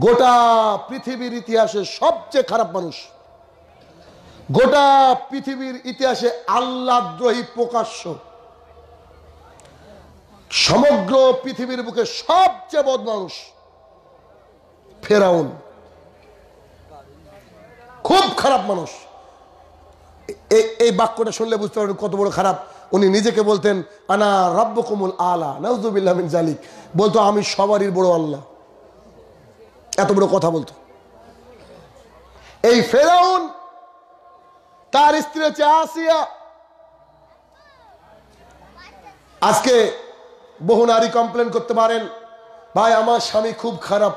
গোটা পৃথিবীর ইতিহাসে সবচেয়ে খারাপ মানুষ গোটা পৃথিবীর ইতিহাসে দ্রোহী প্রকাশ্য সমগ্র পৃথিবীর বুকে সবচেয়ে বদ মানুষ ফেরাউন খুব খারাপ মানুষ এই বাক্যটা শুনলে বুঝতে পারবেন কত বড় খারাপ উনি নিজেকে বলতেন আনা কমল আলা নাউজুবিল্লাহ জালিক বলতো আমি সবারই বড় আল্লাহ এত বড় কথা বলতো এই ফেরাউন তার স্ত্রী হচ্ছে আসিয়া আজকে বহু নারী কমপ্লেন করতে পারেন ভাই আমার স্বামী খুব খারাপ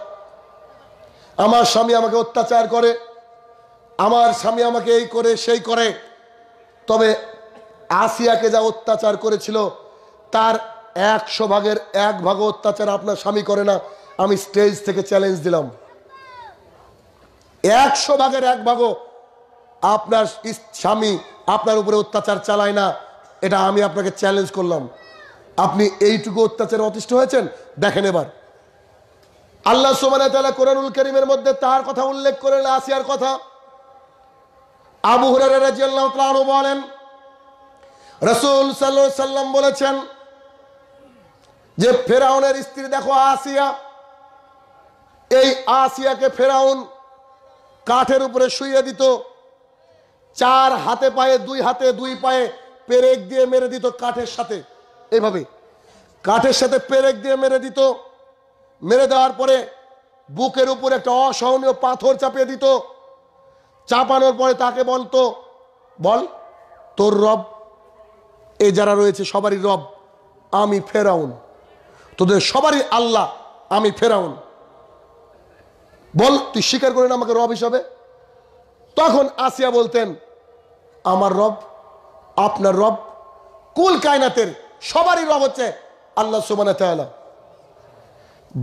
আমার স্বামী আমাকে অত্যাচার করে আমার স্বামী আমাকে এই করে সেই করে তবে আসিয়াকে যা অত্যাচার করেছিল তার একশো ভাগের এক ভাগ অত্যাচার আপনার স্বামী করে না আমি স্টেজ থেকে চ্যালেঞ্জ দিলাম একশো ভাগের এক ভাগও আপনার স্বামী আপনার উপরে অত্যাচার চালায় না এটা আমি আপনাকে চ্যালেঞ্জ করলাম আপনি এইটুকু অত্যাচারে অতিষ্ঠ হয়েছেন দেখেন এবার আল্লাহ সোমানা তালা কোরআনুল করিমের মধ্যে তার কথা উল্লেখ করে আসিয়ার কথা আবু হরারু বলেন রসুল সাল্লাম বলেছেন যে ফেরাউনের স্ত্রী দেখো আসিয়া এই আসিয়াকে ফেরাউন কাঠের উপরে শুয়ে দিত চার হাতে পায়ে দুই হাতে দুই পায়ে পেরেক দিয়ে মেরে দিত কাঠের সাথে এভাবে কাঠের সাথে পেরেক দিয়ে মেরে দিত মেরে দেওয়ার পরে বুকের উপর একটা অসহনীয় পাথর চাপিয়ে দিত চাপানোর পরে তাকে বলতো বল তোর রব এ যারা রয়েছে সবারই রব আমি ফেরাউন তোদের সবারই আল্লাহ আমি ফেরাউন বল তুই স্বীকার করেন আমাকে রব হিসাবে তখন আসিয়া বলতেন আমার রব আপনার রব কুল কায়নাতের সবারই রব হচ্ছে আল্লাহ সুবানা তালা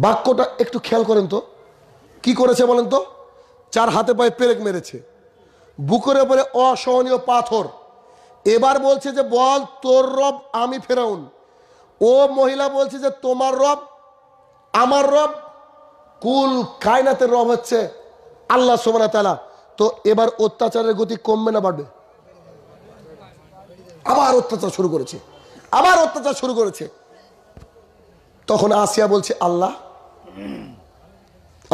বাক্যটা একটু খেয়াল করেন তো কি করেছে বলেন তো চার হাতে পায়ে পেরেক মেরেছে বুকের ওপরে অসহনীয় পাথর এবার বলছে যে বল তোর রব আমি ফেরাউন ও মহিলা বলছে যে তোমার রব আমার রব কুল কায়নাতের রব হচ্ছে আল্লাহ সোমানা তালা তো এবার অত্যাচারের গতি কমবে না বাড়বে আবার অত্যাচার শুরু করেছে আবার অত্যাচার শুরু করেছে তখন আসিয়া বলছে আল্লাহ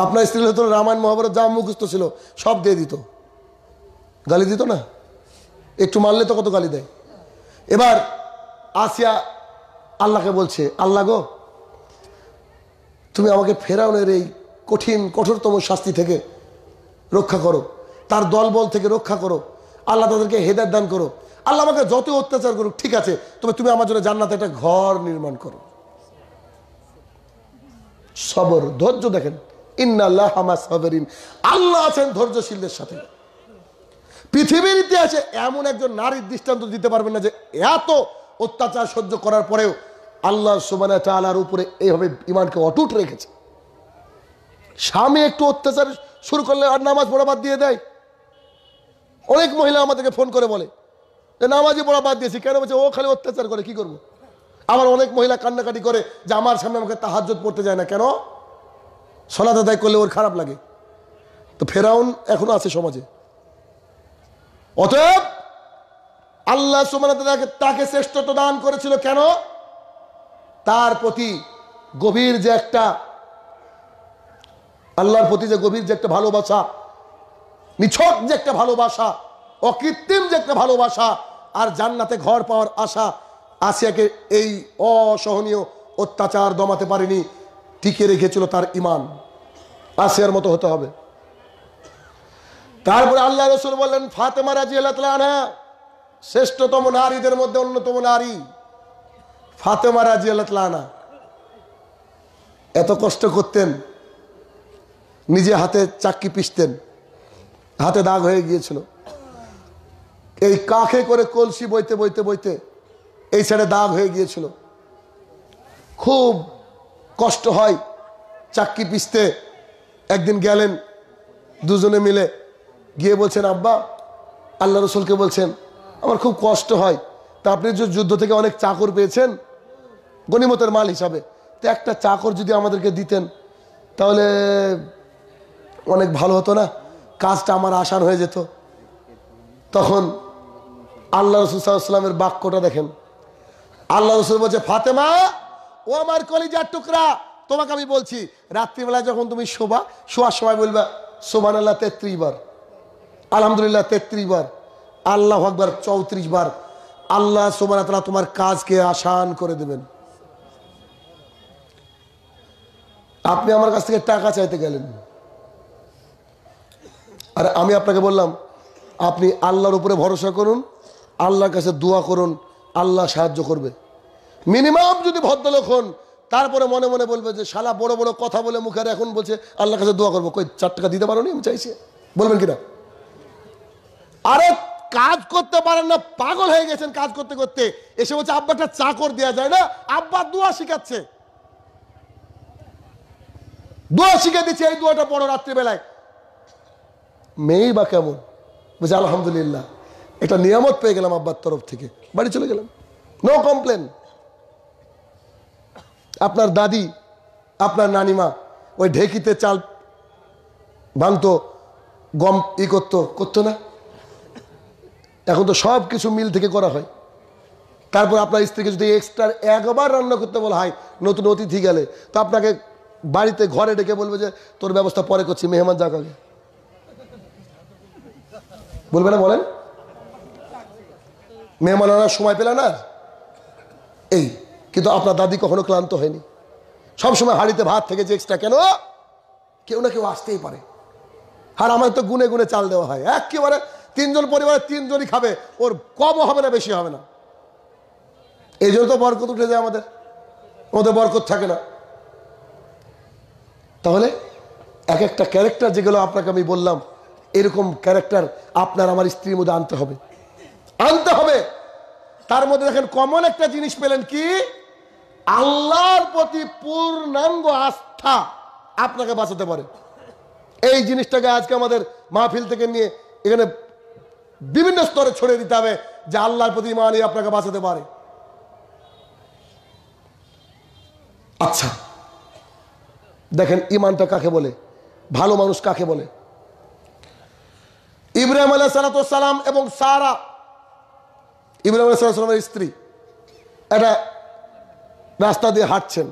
আপনার স্ত্রী হতো রামায়ণ মহাভারত যা মুখস্থ ছিল সব দিয়ে দিত গালি দিত না একটু মারলে তো কত গালি দেয় এবার আসিয়া আল্লাহকে বলছে আল্লাহ গো তুমি আমাকে ফেরাউনের এই কঠিন কঠোরতম শাস্তি থেকে রক্ষা করো তার দলবল থেকে রক্ষা করো আল্লাহ তাদেরকে হেদার দান করো আল্লাহ আমাকে যত অত্যাচার করুক ঠিক আছে তবে তুমি আমার জন্য জান্নাতে একটা ঘর নির্মাণ করো সবর ধৈর্য দেখেন ইন্নাল্লাহ হামা সবরিন আল্লাহ আছেন ধৈর্যশীলদের সাথে পৃথিবীর ইতিহাসে এমন একজন নারীর দৃষ্টান্ত দিতে পারবেন না যে এত অত্যাচার সহ্য করার পরেও আল্লাহ সুবান উপরে এইভাবে ইমানকে অটুট রেখেছে স্বামী একটু অত্যাচার শুরু করলে আর নামাজ পড়া বাদ দিয়ে দেয় অনেক মহিলা আমাদেরকে ফোন করে বলে যে নামাজই পড়া বাদ দিয়েছি কেন বলছে ও খালি অত্যাচার করে কি করব। আমার অনেক মহিলা কান্নাকাটি করে যে আমার সামনে আমাকে তাহাজত পড়তে যায় না কেন সলাত আদায় করলে ওর খারাপ লাগে তো ফেরাউন এখনো আছে সমাজে অতএব আল্লাহ সুমানাকে তাকে শ্রেষ্ঠত্ব দান করেছিল কেন তার প্রতি গভীর যে একটা আল্লাহর প্রতি যে গভীর যে একটা ভালোবাসা নিছক যে একটা ভালোবাসা অকৃত্রিম যে একটা ভালোবাসা আর জান্নাতে ঘর পাওয়ার আশা আসিয়াকে এই অসহনীয় অত্যাচার দমাতে পারেনি টিকে রেখেছিল তার ইমান আসিয়ার মতো হতে হবে তারপরে আল্লাহ রসুল বললেন ফাতেমা রাজি আল্লাহ শ্রেষ্ঠতম নারীদের মধ্যে অন্যতম নারী ফাতেমা রাজি আল্লাহ এত কষ্ট করতেন নিজে হাতে চাকি পিসতেন হাতে দাগ হয়ে গিয়েছিল এই কাকে করে কলসি বইতে বইতে বইতে এই ছেড়ে দাগ হয়ে গিয়েছিল খুব কষ্ট হয় চাকি পিসতে একদিন গেলেন দুজনে মিলে গিয়ে বলছেন আব্বা আল্লাহ রসুলকে বলছেন আমার খুব কষ্ট হয় তা আপনি যে যুদ্ধ থেকে অনেক চাকর পেয়েছেন গণিমতের মাল হিসাবে তো একটা চাকর যদি আমাদেরকে দিতেন তাহলে অনেক ভালো হতো না কাজটা আমার আসার হয়ে যেত তখন আল্লাহ রসুলামের বাক্যটা দেখেন আল্লাহ রসুল বলছে ফাতেমা ও আমার কলিজার টুকরা তোমাকে আমি বলছি রাত্রিবেলা যখন তুমি শোভা শোয়ার সময় বলবে সোমান আল্লাহ তেত্রিশ বার আলহামদুলিল্লাহ তেত্রিশ বার আল্লাহ আকবার চৌত্রিশ বার আল্লাহ সোমান তালা তোমার কাজকে আসান করে দেবেন আপনি আমার কাছ থেকে টাকা চাইতে গেলেন আর আমি আপনাকে বললাম আপনি আল্লাহর উপরে ভরসা করুন আল্লাহর কাছে দোয়া করুন আল্লাহ সাহায্য করবে মিনিমাম যদি ভদ্রলোক হন তারপরে মনে মনে বলবে যে সালা বড় বড় কথা বলে মুখের এখন বলছে আল্লাহর কাছে দোয়া করবো কই চার টাকা দিতে পারো আমি চাইছি বলবেন কিনা আরে কাজ করতে পারেন না পাগল হয়ে গেছেন কাজ করতে করতে এসে বলছে আব্বাটা চাকর দেওয়া যায় না আব্বা দোয়া শিখাচ্ছে দোয়া শিখে দিচ্ছে এই দোয়াটা বড় রাত্রিবেলায় মেয়েই বা কেমন বলছে আলহামদুলিল্লাহ এটা নিয়ামত পেয়ে গেলাম আব্বার তরফ থেকে বাড়ি চলে গেলাম নো কমপ্লেন আপনার দাদি আপনার নানিমা ওই ঢেকিতে চাল ভাঙতো গম ই করতো করতো না এখন তো সব কিছু মিল থেকে করা হয় তারপর আপনার স্ত্রীকে যদি এক্সট্রা একবার রান্না করতে বলা হয় নতুন অতিথি গেলে তো আপনাকে বাড়িতে ঘরে ডেকে বলবে যে তোর ব্যবস্থা পরে করছি মেহমান যাক আগে বলবে না বলেন মেহমান আনার সময় পেলেন আর এই কিন্তু আপনার দাদি কখনো ক্লান্ত হয়নি সবসময় হাড়িতে ভাত থেকে যে এক্সট্রা কেন কেউ না কেউ আসতেই পারে আর আমার তো গুনে গুনে চাল দেওয়া হয় একেবারে তিনজন পরিবারের তিনজনই খাবে ওর কমও হবে না বেশি হবে না এই জন্য তো বরকত উঠে যায় আমাদের ওদের বরকত থাকে না তাহলে এক একটা ক্যারেক্টার যেগুলো আপনাকে আমি বললাম এরকম ক্যারেক্টার আপনার আমার স্ত্রীর মধ্যে আনতে হবে আনতে হবে তার মধ্যে দেখেন কমন একটা জিনিস পেলেন কি আল্লাহর প্রতি পূর্ণাঙ্গ আস্থা আপনাকে বাঁচাতে পারে এই জিনিসটাকে আজকে আমাদের মাহফিল থেকে নিয়ে এখানে বিভিন্ন স্তরে ছড়িয়ে দিতে হবে যে আল্লাহর প্রতি ইমানই আপনাকে বাঁচাতে পারে আচ্ছা দেখেন ইমানটা কাকে বলে ভালো মানুষ কাকে বলে ইব্রাহিম আলাহ সালাম এবং সারা ইব্রাহিম আলাহ সালামের স্ত্রী একটা রাস্তা দিয়ে হাঁটছেন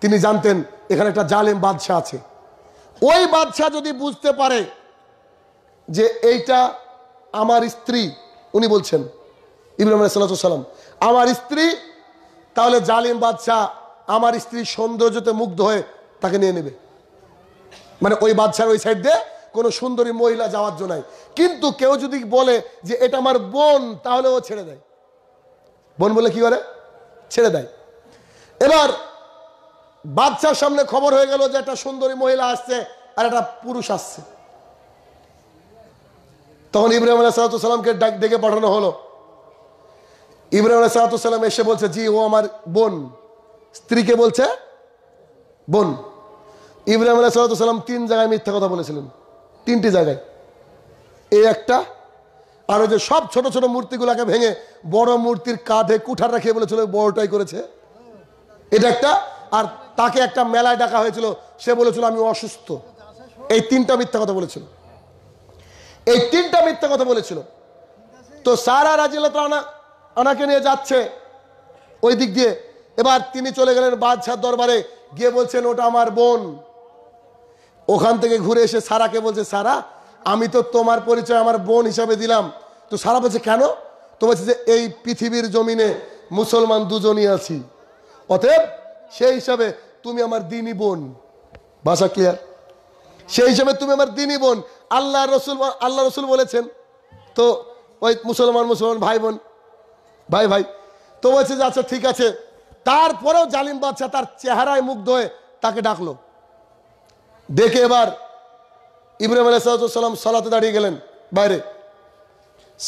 তিনি জানতেন এখানে একটা জালেম বাদশাহ আছে ওই বাদশাহ যদি বুঝতে পারে যে এইটা আমার স্ত্রী উনি বলছেন ইব্রাহিম আলাহ সাল্লাম আমার স্ত্রী তাহলে জালিম বাদশাহ আমার স্ত্রীর সৌন্দর্যতে মুগ্ধ হয়ে তাকে নিয়ে নেবে মানে ওই বাদশাহ ওই সাইড দিয়ে কোনো সুন্দরী মহিলা যাওয়ার জন্য কিন্তু কেউ যদি বলে যে এটা আমার বোন তাহলে ও ছেড়ে দেয় বোন বলে কি করে ছেড়ে দেয় এবার বাচ্চার সামনে খবর হয়ে গেল যে একটা সুন্দরী মহিলা আসছে আর একটা পুরুষ আসছে তখন ইব্রাহিম আলাহ সালাতামকে ডাক ডেকে পাঠানো হলো ইব্রাহিম আলাহ সালাতাম এসে বলছে জি ও আমার বোন স্ত্রীকে বলছে বোন ইব্রাহিম আলাহ সালাতাম তিন জায়গায় মিথ্যা কথা বলেছিলেন তিনটি জায়গায় এই একটা আর ওই যে সব ছোট ছোট মূর্তিগুলাকে ভেঙে বড় মূর্তির কাঁধে কুঠার রাখিয়ে বলেছিল বড়টাই করেছে এটা একটা আর তাকে একটা মেলায় ডাকা হয়েছিল সে বলেছিল আমি অসুস্থ এই তিনটা মিথ্যা কথা বলেছিল এই তিনটা মিথ্যা কথা বলেছিল তো সারা রাজিল্লা তো আনা আনাকে নিয়ে যাচ্ছে ওই দিক দিয়ে এবার তিনি চলে গেলেন বাদশাহ দরবারে গিয়ে বলছেন ওটা আমার বোন ওখান থেকে ঘুরে এসে সারাকে বলছে সারা আমি তো তোমার পরিচয় আমার বোন হিসাবে দিলাম তো সারা বলছে কেন তো বলছে যে এই পৃথিবীর জমিনে মুসলমান দুজনই আছি অতএব সেই হিসাবে তুমি আমার দিনই বোন ভাষা ক্লিয়ার সেই হিসাবে তুমি আমার দিনই বোন আল্লাহ রসুল আল্লাহ রসুল বলেছেন তো ওই মুসলমান মুসলমান ভাই বোন ভাই ভাই তো বলছে যে আচ্ছা ঠিক আছে তারপরেও জালিম বাদশাহ তার চেহারায় মুগ্ধ হয়ে তাকে ডাকলো দেখে এবার ইব্রাহিম আলাইসালাম সালাতে দাঁড়িয়ে গেলেন বাইরে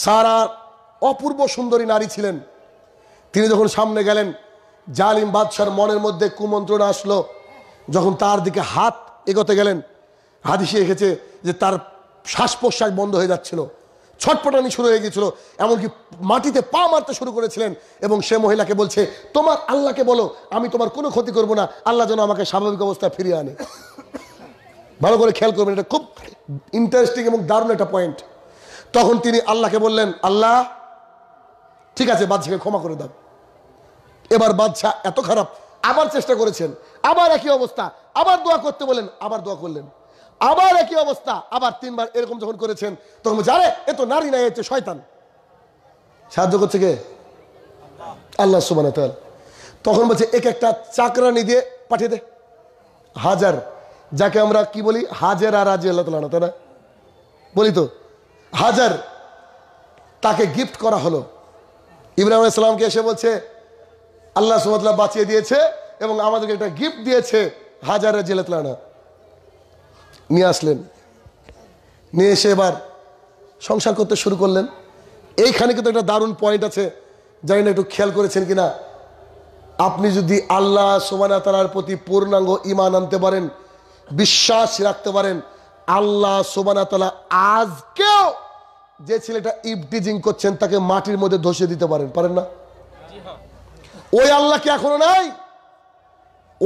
সারা অপূর্ব সুন্দরী নারী ছিলেন তিনি যখন সামনে গেলেন জালিম বাদশার মনের মধ্যে কুমন্ত্রণ আসলো যখন তার দিকে হাত এগোতে গেলেন হাদিসে এঁকেছে যে তার শ্বাস প্রশ্বাস বন্ধ হয়ে যাচ্ছিল ছটপটানি শুরু হয়ে গিয়েছিল এমনকি মাটিতে পা মারতে শুরু করেছিলেন এবং সে মহিলাকে বলছে তোমার আল্লাহকে বলো আমি তোমার কোনো ক্ষতি করব না আল্লাহ যেন আমাকে স্বাভাবিক অবস্থায় ফিরিয়ে আনে ভালো করে খেয়াল করবেন এটা খুব ইন্টারেস্টিং এবং দারুণ একটা পয়েন্ট তখন তিনি আল্লাহকে বললেন আল্লাহ ঠিক আছে বাদশাকে ক্ষমা করে দাও এবার বাদশাহ এত খারাপ আবার চেষ্টা করেছেন আবার একই অবস্থা আবার দোয়া করতে বলেন আবার দোয়া করলেন আবার একই অবস্থা আবার তিনবার এরকম যখন করেছেন তখন জানে এ তো নারী নাই হচ্ছে শয়তান সাহায্য করছে কে আল্লাহ সুবান তখন বলছে এক একটা চাকরানি দিয়ে পাঠিয়ে দে হাজার যাকে আমরা কি বলি হাজার আর রাজি আল্লাহ তালা তাই না বলি তো হাজার তাকে গিফট করা হলো ইব্রাহিম আলাইসালামকে এসে বলছে আল্লাহ সুমতলা বাঁচিয়ে দিয়েছে এবং আমাদেরকে একটা গিফট দিয়েছে হাজার রাজি আল্লাহ নিয়ে আসলেন নিয়ে এসে এবার সংসার করতে শুরু করলেন এইখানে কিন্তু একটা দারুণ পয়েন্ট আছে জানি না একটু খেয়াল করেছেন কিনা আপনি যদি আল্লাহ সুমানা তালার প্রতি পূর্ণাঙ্গ ইমান আনতে পারেন বিশ্বাস রাখতে পারেন আল্লাহ তালা আজকেও যে ছেলেটা ইভটিজিং করছেন তাকে মাটির মধ্যে ধসে দিতে পারেন পারেন না ওই আল্লাহ কি এখনো নাই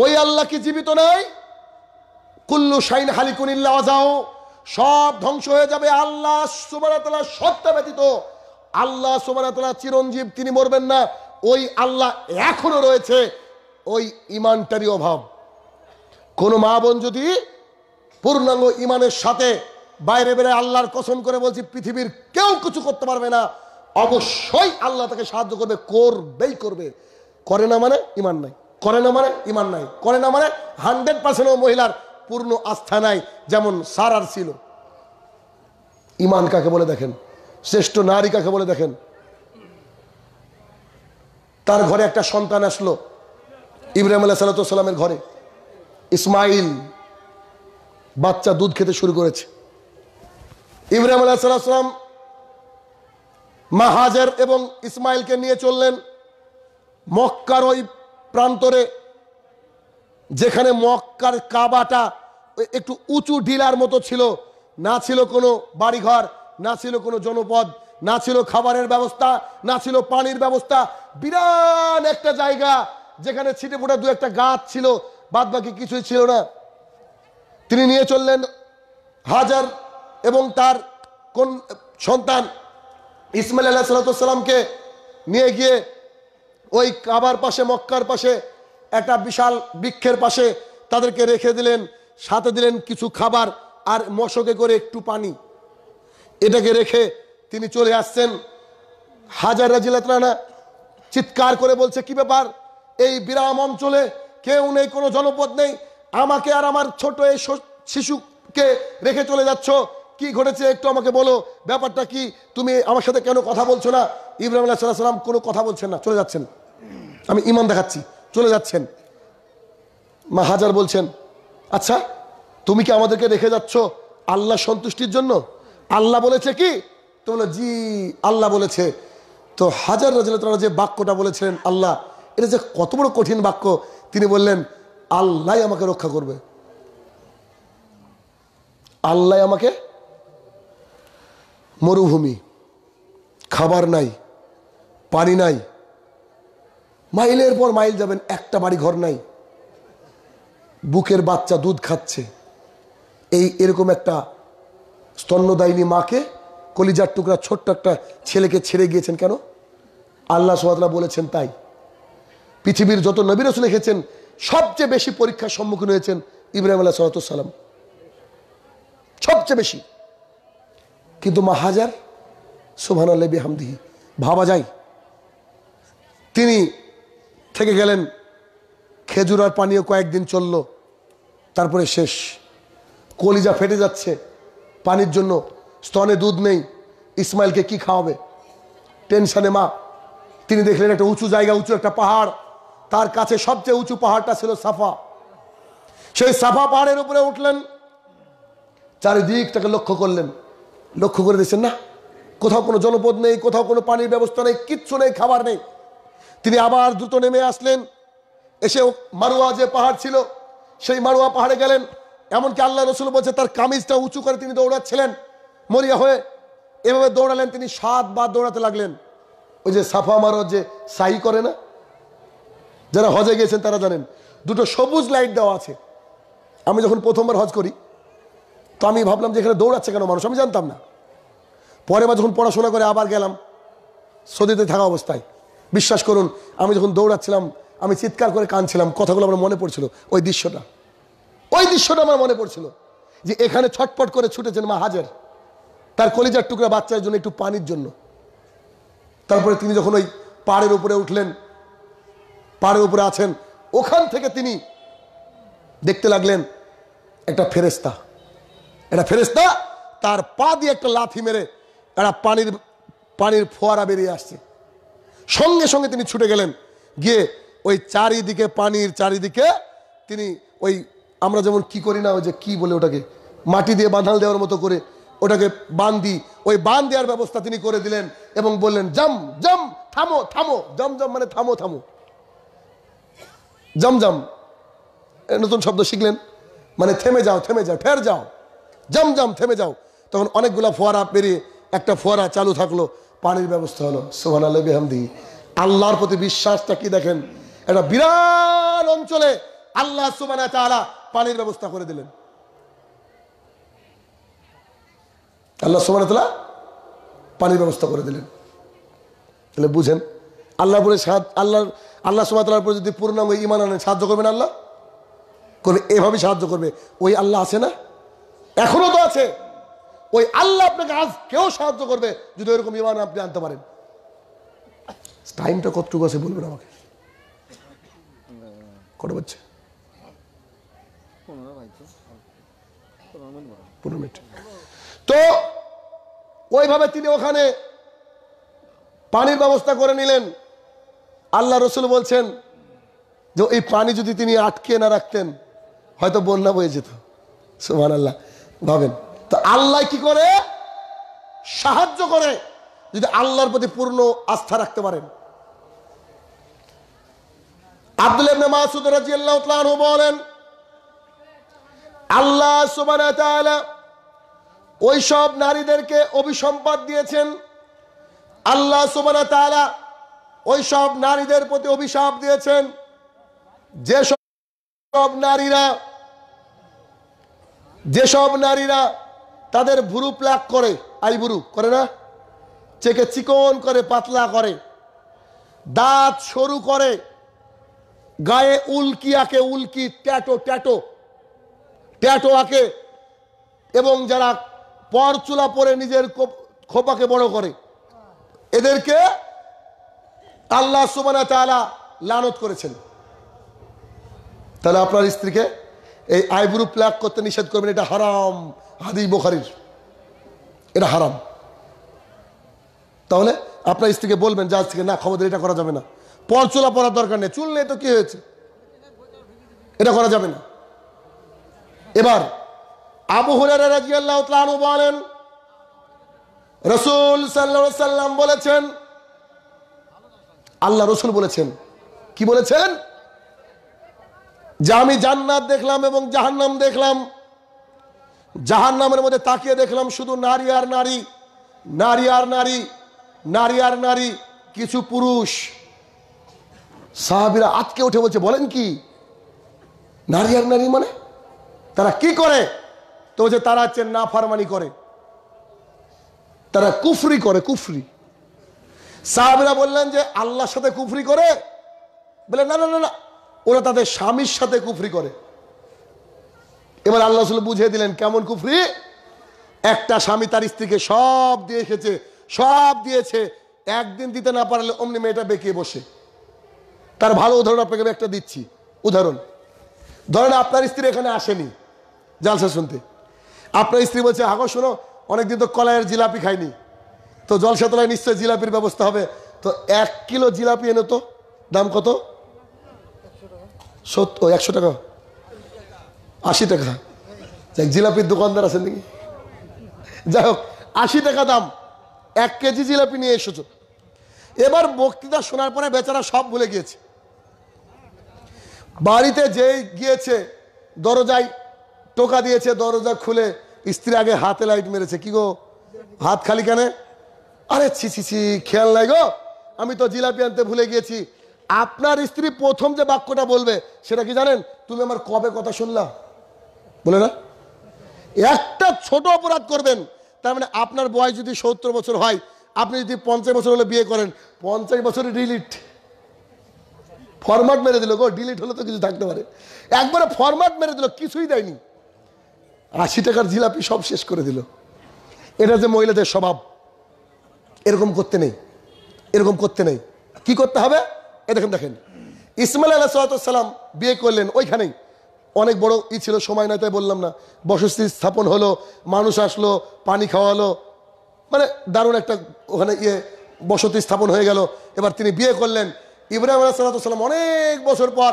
ওই আল্লাহ কি জীবিত নাই কুল্লু শাইন হালিকুনিল্লা যাও সব ধ্বংস হয়ে যাবে আল্লাহ সুবানাতলা সত্তা ব্যতীত আল্লাহ সুবানাতলা চিরঞ্জীব তিনি মরবেন না ওই আল্লাহ এখনো রয়েছে ওই ইমানটারই অভাব কোনো মা বোন যদি পূর্ণাঙ্গ ইমানের সাথে বাইরে বেড়ে আল্লাহর কসম করে বলছি পৃথিবীর কেউ কিছু করতে পারবে না অবশ্যই আল্লাহ তাকে সাহায্য করবে করবেই করবে করে না মানে ইমান নাই করে না মানে ইমান নাই করে না মানে হান্ড্রেড পার্সেন্ট মহিলার পূর্ণ আস্থা নাই যেমন সারার ছিল ইমান কাকে বলে দেখেন শ্রেষ্ঠ নারী কাকে বলে দেখেন তার ঘরে একটা সন্তান আসলো ইব্রাহিম আল্লাহ সাল্লা সাল্লামের ঘরে ইসমাইল বাচ্চা দুধ খেতে শুরু করেছে ইব্রাহিম আলাহাম মা মাহাজের এবং ইসমাইলকে নিয়ে চললেন মক্কার ওই প্রান্তরে যেখানে মক্কার কাবাটা একটু উঁচু ডিলার মতো ছিল না ছিল কোনো বাড়িঘর না ছিল কোনো জনপদ না ছিল খাবারের ব্যবস্থা না ছিল পানির ব্যবস্থা বিরাট একটা জায়গা যেখানে ছিটে ফোটা দু একটা গাছ ছিল বাদ বাকি কিছুই ছিল না তিনি নিয়ে চললেন হাজার এবং তার কোন সন্তান ইসমাইল আল্লাহ সালাতামকে নিয়ে গিয়ে ওই কাবার পাশে মক্কার পাশে একটা বিশাল বৃক্ষের পাশে তাদেরকে রেখে দিলেন সাথে দিলেন কিছু খাবার আর মশকে করে একটু পানি এটাকে রেখে তিনি চলে আসছেন হাজার রাজিলাতা চিৎকার করে বলছে কি ব্যাপার এই বিরাম অঞ্চলে কেউ নেই কোনো জনপদ নেই আমাকে আর আমার ছোট এই শিশুকে রেখে চলে যাচ্ছ কি ঘটেছে একটু আমাকে বলো ব্যাপারটা কি তুমি আমার সাথে কেন কথা বলছো না ইব্রাহিম আল্লাহ সাল্লাম কোনো কথা বলছেন না চলে যাচ্ছেন আমি ইমান দেখাচ্ছি চলে যাচ্ছেন মা হাজার বলছেন আচ্ছা তুমি কি আমাদেরকে রেখে যাচ্ছ আল্লাহ সন্তুষ্টির জন্য আল্লাহ বলেছে কি তো জি আল্লাহ বলেছে তো হাজার রাজিল্লা যে বাক্যটা বলেছিলেন আল্লাহ এটা যে কত বড় কঠিন বাক্য তিনি বললেন আল্লাহ আমাকে রক্ষা করবে আল্লাহ আমাকে মরুভূমি খাবার নাই পানি নাই মাইলের পর মাইল যাবেন একটা বাড়ি ঘর নাই বুকের বাচ্চা দুধ খাচ্ছে এই এরকম একটা স্তন্যদায়িনী মাকে কলিজার টুকরা ছোট্ট একটা ছেলেকে ছেড়ে গিয়েছেন কেন আল্লাহ সোহাদা বলেছেন তাই পৃথিবীর যত নবীর লিখেছেন সবচেয়ে বেশি পরীক্ষার সম্মুখীন হয়েছেন ইব্রাহিম আল্লাহ সালাতাম সবচেয়ে বেশি কিন্তু মা হাজার সুহান আল্লাবি হামদিহি ভাবা যায় তিনি থেকে গেলেন খেজুর আর পানীয় কয়েকদিন চলল তারপরে শেষ কলিজা ফেটে যাচ্ছে পানির জন্য স্তনে দুধ নেই ইসমাইলকে কি খাওয়াবে টেনশানে মা তিনি দেখলেন একটা উঁচু জায়গা উঁচু একটা পাহাড় তার কাছে সবচেয়ে উঁচু পাহাড়টা ছিল সাফা সেই সাফা পাহাড়ের উপরে উঠলেন চারিদিকটাকে লক্ষ্য করলেন লক্ষ্য করে দিয়েছেন না কোথাও কোনো জনপদ নেই কোথাও কোনো পানির ব্যবস্থা নেই কিচ্ছু নেই খাবার নেই তিনি আবার দ্রুত নেমে আসলেন এসে মারুয়া যে পাহাড় ছিল সেই মারুয়া পাহাড়ে গেলেন এমনকি আল্লাহ রসুল বলছে তার কামিজটা উঁচু করে তিনি দৌড়াচ্ছিলেন মরিয়া হয়ে এভাবে দৌড়ালেন তিনি সাতবার দৌড়াতে লাগলেন ওই যে সাফা মারো যে সাই করে না যারা হজে গিয়েছেন তারা জানেন দুটো সবুজ লাইট দেওয়া আছে আমি যখন প্রথমবার হজ করি তো আমি ভাবলাম যে এখানে দৌড়াচ্ছে কেন মানুষ আমি জানতাম না পরে বা যখন পড়াশোনা করে আবার গেলাম সদিতে থাকা অবস্থায় বিশ্বাস করুন আমি যখন দৌড়াচ্ছিলাম আমি চিৎকার করে কাঁদছিলাম কথাগুলো আমার মনে পড়ছিল ওই দৃশ্যটা ওই দৃশ্যটা আমার মনে পড়ছিল যে এখানে ছটপট করে ছুটেছেন মা হাজার তার কলিজার টুকরা বাচ্চার জন্য একটু পানির জন্য তারপরে তিনি যখন ওই পাড়ের উপরে উঠলেন পাহাড়ের উপরে আছেন ওখান থেকে তিনি দেখতে লাগলেন একটা ফেরেস্তা এটা ফেরেস্তা তার পা দিয়ে একটা লাথি মেরে একটা পানির পানির ফোয়ারা বেরিয়ে আসছে সঙ্গে সঙ্গে তিনি ছুটে গেলেন গিয়ে ওই চারিদিকে পানির চারিদিকে তিনি ওই আমরা যেমন কি করি না ওই যে কি বলে ওটাকে মাটি দিয়ে বাঁধাল দেওয়ার মতো করে ওটাকে বাঁধ দিই ওই বান দেওয়ার ব্যবস্থা তিনি করে দিলেন এবং বললেন জম জম থামো থামো জম জম মানে থামো থামো জমজম নতুন শব্দ শিখলেন মানে থেমে যাও থেমে যাও ফের যাও জম থেমে যাও তখন অনেকগুলো ফোয়ারা পেরিয়ে একটা ফোয়ারা চালু থাকলো পানির ব্যবস্থা হলো সোহান আলবি বেহামদি আল্লাহর প্রতি বিশ্বাসটা কি দেখেন একটা বিরাট অঞ্চলে আল্লাহ সুবানা তালা পানির ব্যবস্থা করে দিলেন আল্লাহ সুবানা তালা পানির ব্যবস্থা করে দিলেন তাহলে বুঝেন আল্লাহ বলে সাত আল্লাহর আল্লাহ সুবাহতালার উপর যদি পূর্ণাঙ্গ ইমান আনেন সাহায্য করবেন আল্লাহ করবে এভাবে সাহায্য করবে ওই আল্লাহ আছে না এখনও তো আছে ওই আল্লাহ আপনাকে আজ কেউ সাহায্য করবে যদি ওইরকম ইমান আপনি আনতে পারেন টাইমটা কতটুকু আছে বলবেন আমাকে কটা বাজছে তো ওইভাবে তিনি ওখানে পানির ব্যবস্থা করে নিলেন আল্লাহ রসুল বলছেন যে এই পানি যদি তিনি আটকে না রাখতেন হয়তো বন্যা বয়ে যেত সুমান আল্লাহ ভাবেন তো আল্লাহ কি করে সাহায্য করে যদি আল্লাহর প্রতি পূর্ণ আস্থা রাখতে পারেন আব্দুল মাসুদ রাজি আল্লাহ বলেন আল্লাহ সুবান ওই সব নারীদেরকে অভিসম্পাদ দিয়েছেন আল্লাহ সুবান তালা ওই সব নারীদের প্রতি অভিশাপ দিয়েছেন যে সব নারীরা যেসব নারীরা তাদের ভুরু প্লাক করে আইবুরু করে না চেকে চিকন করে পাতলা করে দাঁত সরু করে গায়ে উলকি আঁকে উলকি ট্যাটো ট্যাটো ট্যাটো আঁকে এবং যারা পরচুলা পরে নিজের খোপাকে বড় করে এদেরকে আল্লাহ সুবানা তালা লানত করেছেন তাহলে আপনার স্ত্রীকে এই আইব্রু প্ল্যাক করতে নিষেধ করবেন এটা হারাম হাদি বোখারির এটা হারাম তাহলে আপনার স্ত্রীকে বলবেন যার থেকে না খবর এটা করা যাবে না পরচুলা পরার দরকার নেই চুল নেই তো কি হয়েছে এটা করা যাবে না এবার আবু হুরারা রাজিয়াল্লাহ বলেন রসুল সাল্লাম বলেছেন আল্লাহ রসুল বলেছেন কি বলেছেন যে আমি জান্নাত দেখলাম এবং জাহান্নাম দেখলাম জাহান্নামের মধ্যে তাকিয়ে দেখলাম শুধু নারী আর নারী নারী আর নারী নারী আর নারী কিছু পুরুষ সাহাবিরা আটকে উঠে বলছে বলেন কি নারী আর নারী মানে তারা কি করে তো যে তারা হচ্ছে না ফারমানি করে তারা কুফরি করে কুফরি সাহাবিরা বললেন যে আল্লাহর সাথে কুফরি করে বলে না না না না ওরা তাদের স্বামীর সাথে কুফরি করে এবার আল্লাহ রসুল বুঝিয়ে দিলেন কেমন কুফরি একটা স্বামী তার স্ত্রীকে সব দিয়ে এসেছে সব দিয়েছে একদিন দিতে না পারলে অমনি মেয়েটা বেঁকিয়ে বসে তার ভালো উদাহরণ আপনাকে একটা দিচ্ছি উদাহরণ ধরেন আপনার স্ত্রী এখানে আসেনি জালসা শুনতে আপনার স্ত্রী বলছে হাগো শোনো অনেকদিন তো কলাইয়ের জিলাপি খাইনি তো জলসাতলায় নিশ্চয়ই জিলাপির ব্যবস্থা হবে তো এক কিলো জিলাপি এনে তো দাম কত সত্তর একশো টাকা আশি টাকা যাই জিলাপির দোকানদার আছেন নাকি যাই হোক আশি টাকা দাম এক কেজি জিলাপি নিয়ে এসেছো এবার বক্তৃতা শোনার পরে বেচারা সব ভুলে গিয়েছে বাড়িতে যে গিয়েছে দরজায় টোকা দিয়েছে দরজা খুলে স্ত্রী আগে হাতে লাইট মেরেছে কি গো হাত খালি কেনে আরে ছি ছি ছি খেয়াল নাই গো আমি তো জিলাপি আনতে ভুলে গিয়েছি আপনার স্ত্রী প্রথম যে বাক্যটা বলবে সেটা কি জানেন তুমি আমার কবে কথা শুনলা বলে না একটা ছোট অপরাধ করবেন তার মানে আপনার বয়স যদি সত্তর বছর হয় আপনি যদি পঞ্চাশ বছর হলে বিয়ে করেন পঞ্চাশ বছর ডিলিট ফরম্যাট মেরে দিল গো ডিলিট হলে তো কিছু থাকতে পারে একবারে ফরম্যাট মেরে দিল কিছুই দেয়নি আশি টাকার জিলাপি সব শেষ করে দিল এটা যে মহিলাদের স্বভাব এরকম করতে নেই এরকম করতে নেই কি করতে হবে এ দেখেন দেখেন ইসমাইল আল্লাহ সালাতাম বিয়ে করলেন ওইখানেই অনেক বড় ই ছিল সময় নাই তাই বললাম না বসতি স্থাপন হলো মানুষ আসলো পানি খাওয়ালো মানে দারুণ একটা ওখানে ইয়ে বসতি স্থাপন হয়ে গেল এবার তিনি বিয়ে করলেন ইব্রাহিম আল্লাহ সাল্লাম অনেক বছর পর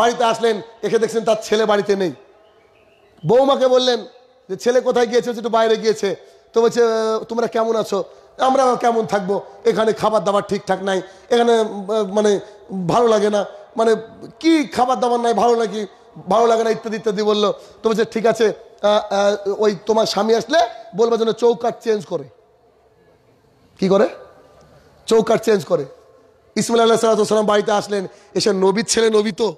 বাড়িতে আসলেন এসে দেখছেন তার ছেলে বাড়িতে নেই বৌমাকে বললেন যে ছেলে কোথায় গিয়েছে একটু বাইরে গিয়েছে তো বলছে তোমরা কেমন আছো আমরা কেমন থাকবো এখানে খাবার দাবার ঠিকঠাক নাই এখানে মানে ভালো লাগে না মানে কি খাবার দাবার নাই ভালো লাগে ভালো লাগে না ইত্যাদি ইত্যাদি বললো তো বলছে ঠিক আছে ওই তোমার স্বামী আসলে বলবে যেন চৌকাট চেঞ্জ করে কি করে চৌকাট চেঞ্জ করে ইসমাইল আল্লাহ সাল্লাম বাড়িতে আসলেন এসে নবী ছেলে নবী তো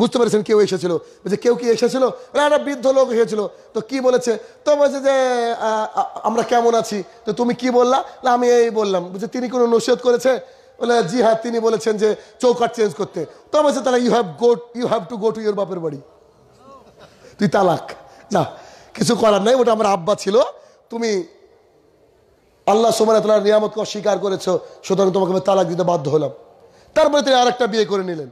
বুঝতে পেরেছেন কেউ এসেছিল বলছে কেউ কি এসেছিল একটা বৃদ্ধ লোক এসেছিল তো কি বলেছে তো বলছে যে আমরা কেমন আছি তো তুমি কি বললা না আমি এই বললাম বলছে তিনি কোনো নসিহত করেছে বলে জি হ্যাঁ তিনি বলেছেন যে চৌকাট চেঞ্জ করতে তো বলছে তাহলে you have go you have to go to your বাপের বাড়ি তুই তালাক না কিছু করার নাই ওটা আমার আব্বা ছিল তুমি আল্লাহ সোমান তোমার নিয়ামতকে অস্বীকার করেছো সুতরাং তোমাকে আমি তালাক দিতে বাধ্য হলাম তারপরে তিনি আর বিয়ে করে নিলেন